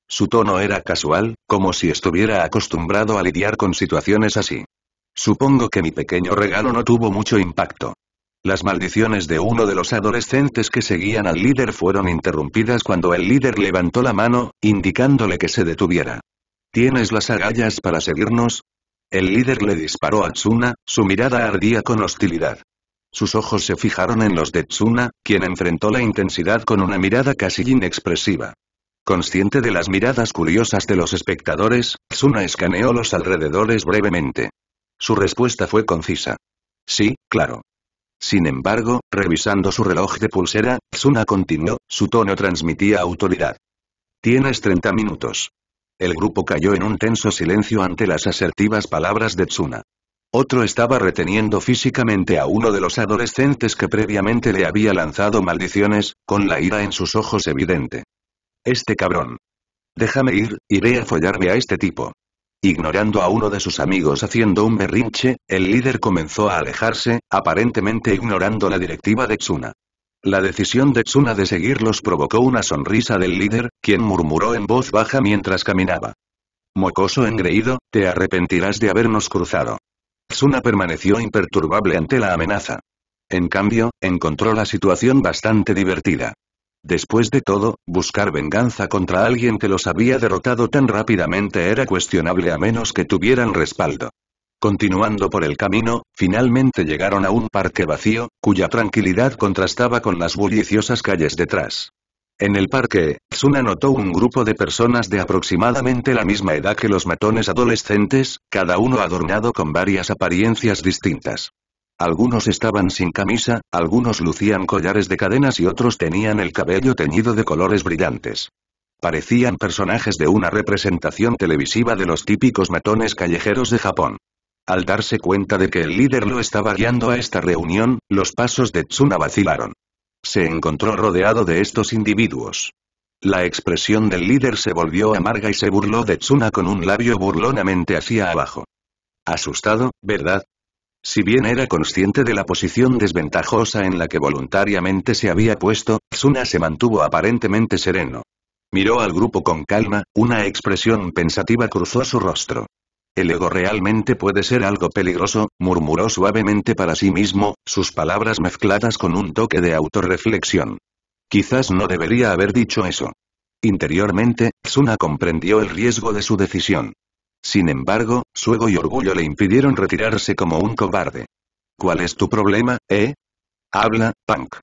Su tono era casual, como si estuviera acostumbrado a lidiar con situaciones así. Supongo que mi pequeño regalo no tuvo mucho impacto. Las maldiciones de uno de los adolescentes que seguían al líder fueron interrumpidas cuando el líder levantó la mano, indicándole que se detuviera. ¿Tienes las agallas para seguirnos? El líder le disparó a Tsuna, su mirada ardía con hostilidad. Sus ojos se fijaron en los de Tsuna, quien enfrentó la intensidad con una mirada casi inexpresiva. Consciente de las miradas curiosas de los espectadores, Tsuna escaneó los alrededores brevemente. Su respuesta fue concisa. Sí, claro. Sin embargo, revisando su reloj de pulsera, Tsuna continuó, su tono transmitía autoridad. Tienes 30 minutos. El grupo cayó en un tenso silencio ante las asertivas palabras de Tsuna. Otro estaba reteniendo físicamente a uno de los adolescentes que previamente le había lanzado maldiciones, con la ira en sus ojos evidente. Este cabrón. Déjame ir, iré a follarme a este tipo. Ignorando a uno de sus amigos haciendo un berrinche, el líder comenzó a alejarse, aparentemente ignorando la directiva de Tsuna. La decisión de Tsuna de seguirlos provocó una sonrisa del líder, quien murmuró en voz baja mientras caminaba. Mocoso engreído, te arrepentirás de habernos cruzado. Xuna permaneció imperturbable ante la amenaza. En cambio, encontró la situación bastante divertida. Después de todo, buscar venganza contra alguien que los había derrotado tan rápidamente era cuestionable a menos que tuvieran respaldo. Continuando por el camino, finalmente llegaron a un parque vacío, cuya tranquilidad contrastaba con las bulliciosas calles detrás. En el parque, Tsuna notó un grupo de personas de aproximadamente la misma edad que los matones adolescentes, cada uno adornado con varias apariencias distintas. Algunos estaban sin camisa, algunos lucían collares de cadenas y otros tenían el cabello teñido de colores brillantes. Parecían personajes de una representación televisiva de los típicos matones callejeros de Japón. Al darse cuenta de que el líder lo estaba guiando a esta reunión, los pasos de Tsuna vacilaron se encontró rodeado de estos individuos. La expresión del líder se volvió amarga y se burló de Tsuna con un labio burlonamente hacia abajo. Asustado, ¿verdad? Si bien era consciente de la posición desventajosa en la que voluntariamente se había puesto, Tsuna se mantuvo aparentemente sereno. Miró al grupo con calma, una expresión pensativa cruzó su rostro. El ego realmente puede ser algo peligroso, murmuró suavemente para sí mismo, sus palabras mezcladas con un toque de autorreflexión. Quizás no debería haber dicho eso. Interiormente, Tsuna comprendió el riesgo de su decisión. Sin embargo, su ego y orgullo le impidieron retirarse como un cobarde. ¿Cuál es tu problema, eh? Habla, punk.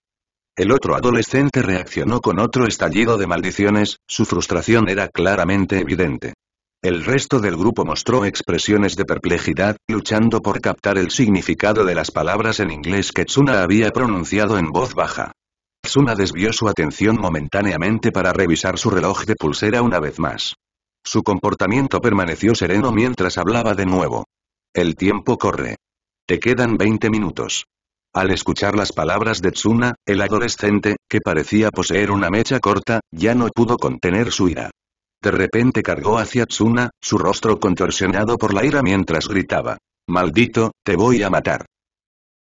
El otro adolescente reaccionó con otro estallido de maldiciones, su frustración era claramente evidente. El resto del grupo mostró expresiones de perplejidad, luchando por captar el significado de las palabras en inglés que Tsuna había pronunciado en voz baja. Tsuna desvió su atención momentáneamente para revisar su reloj de pulsera una vez más. Su comportamiento permaneció sereno mientras hablaba de nuevo. El tiempo corre. Te quedan 20 minutos. Al escuchar las palabras de Tsuna, el adolescente, que parecía poseer una mecha corta, ya no pudo contener su ira. De repente cargó hacia Tsuna, su rostro contorsionado por la ira mientras gritaba. Maldito, te voy a matar.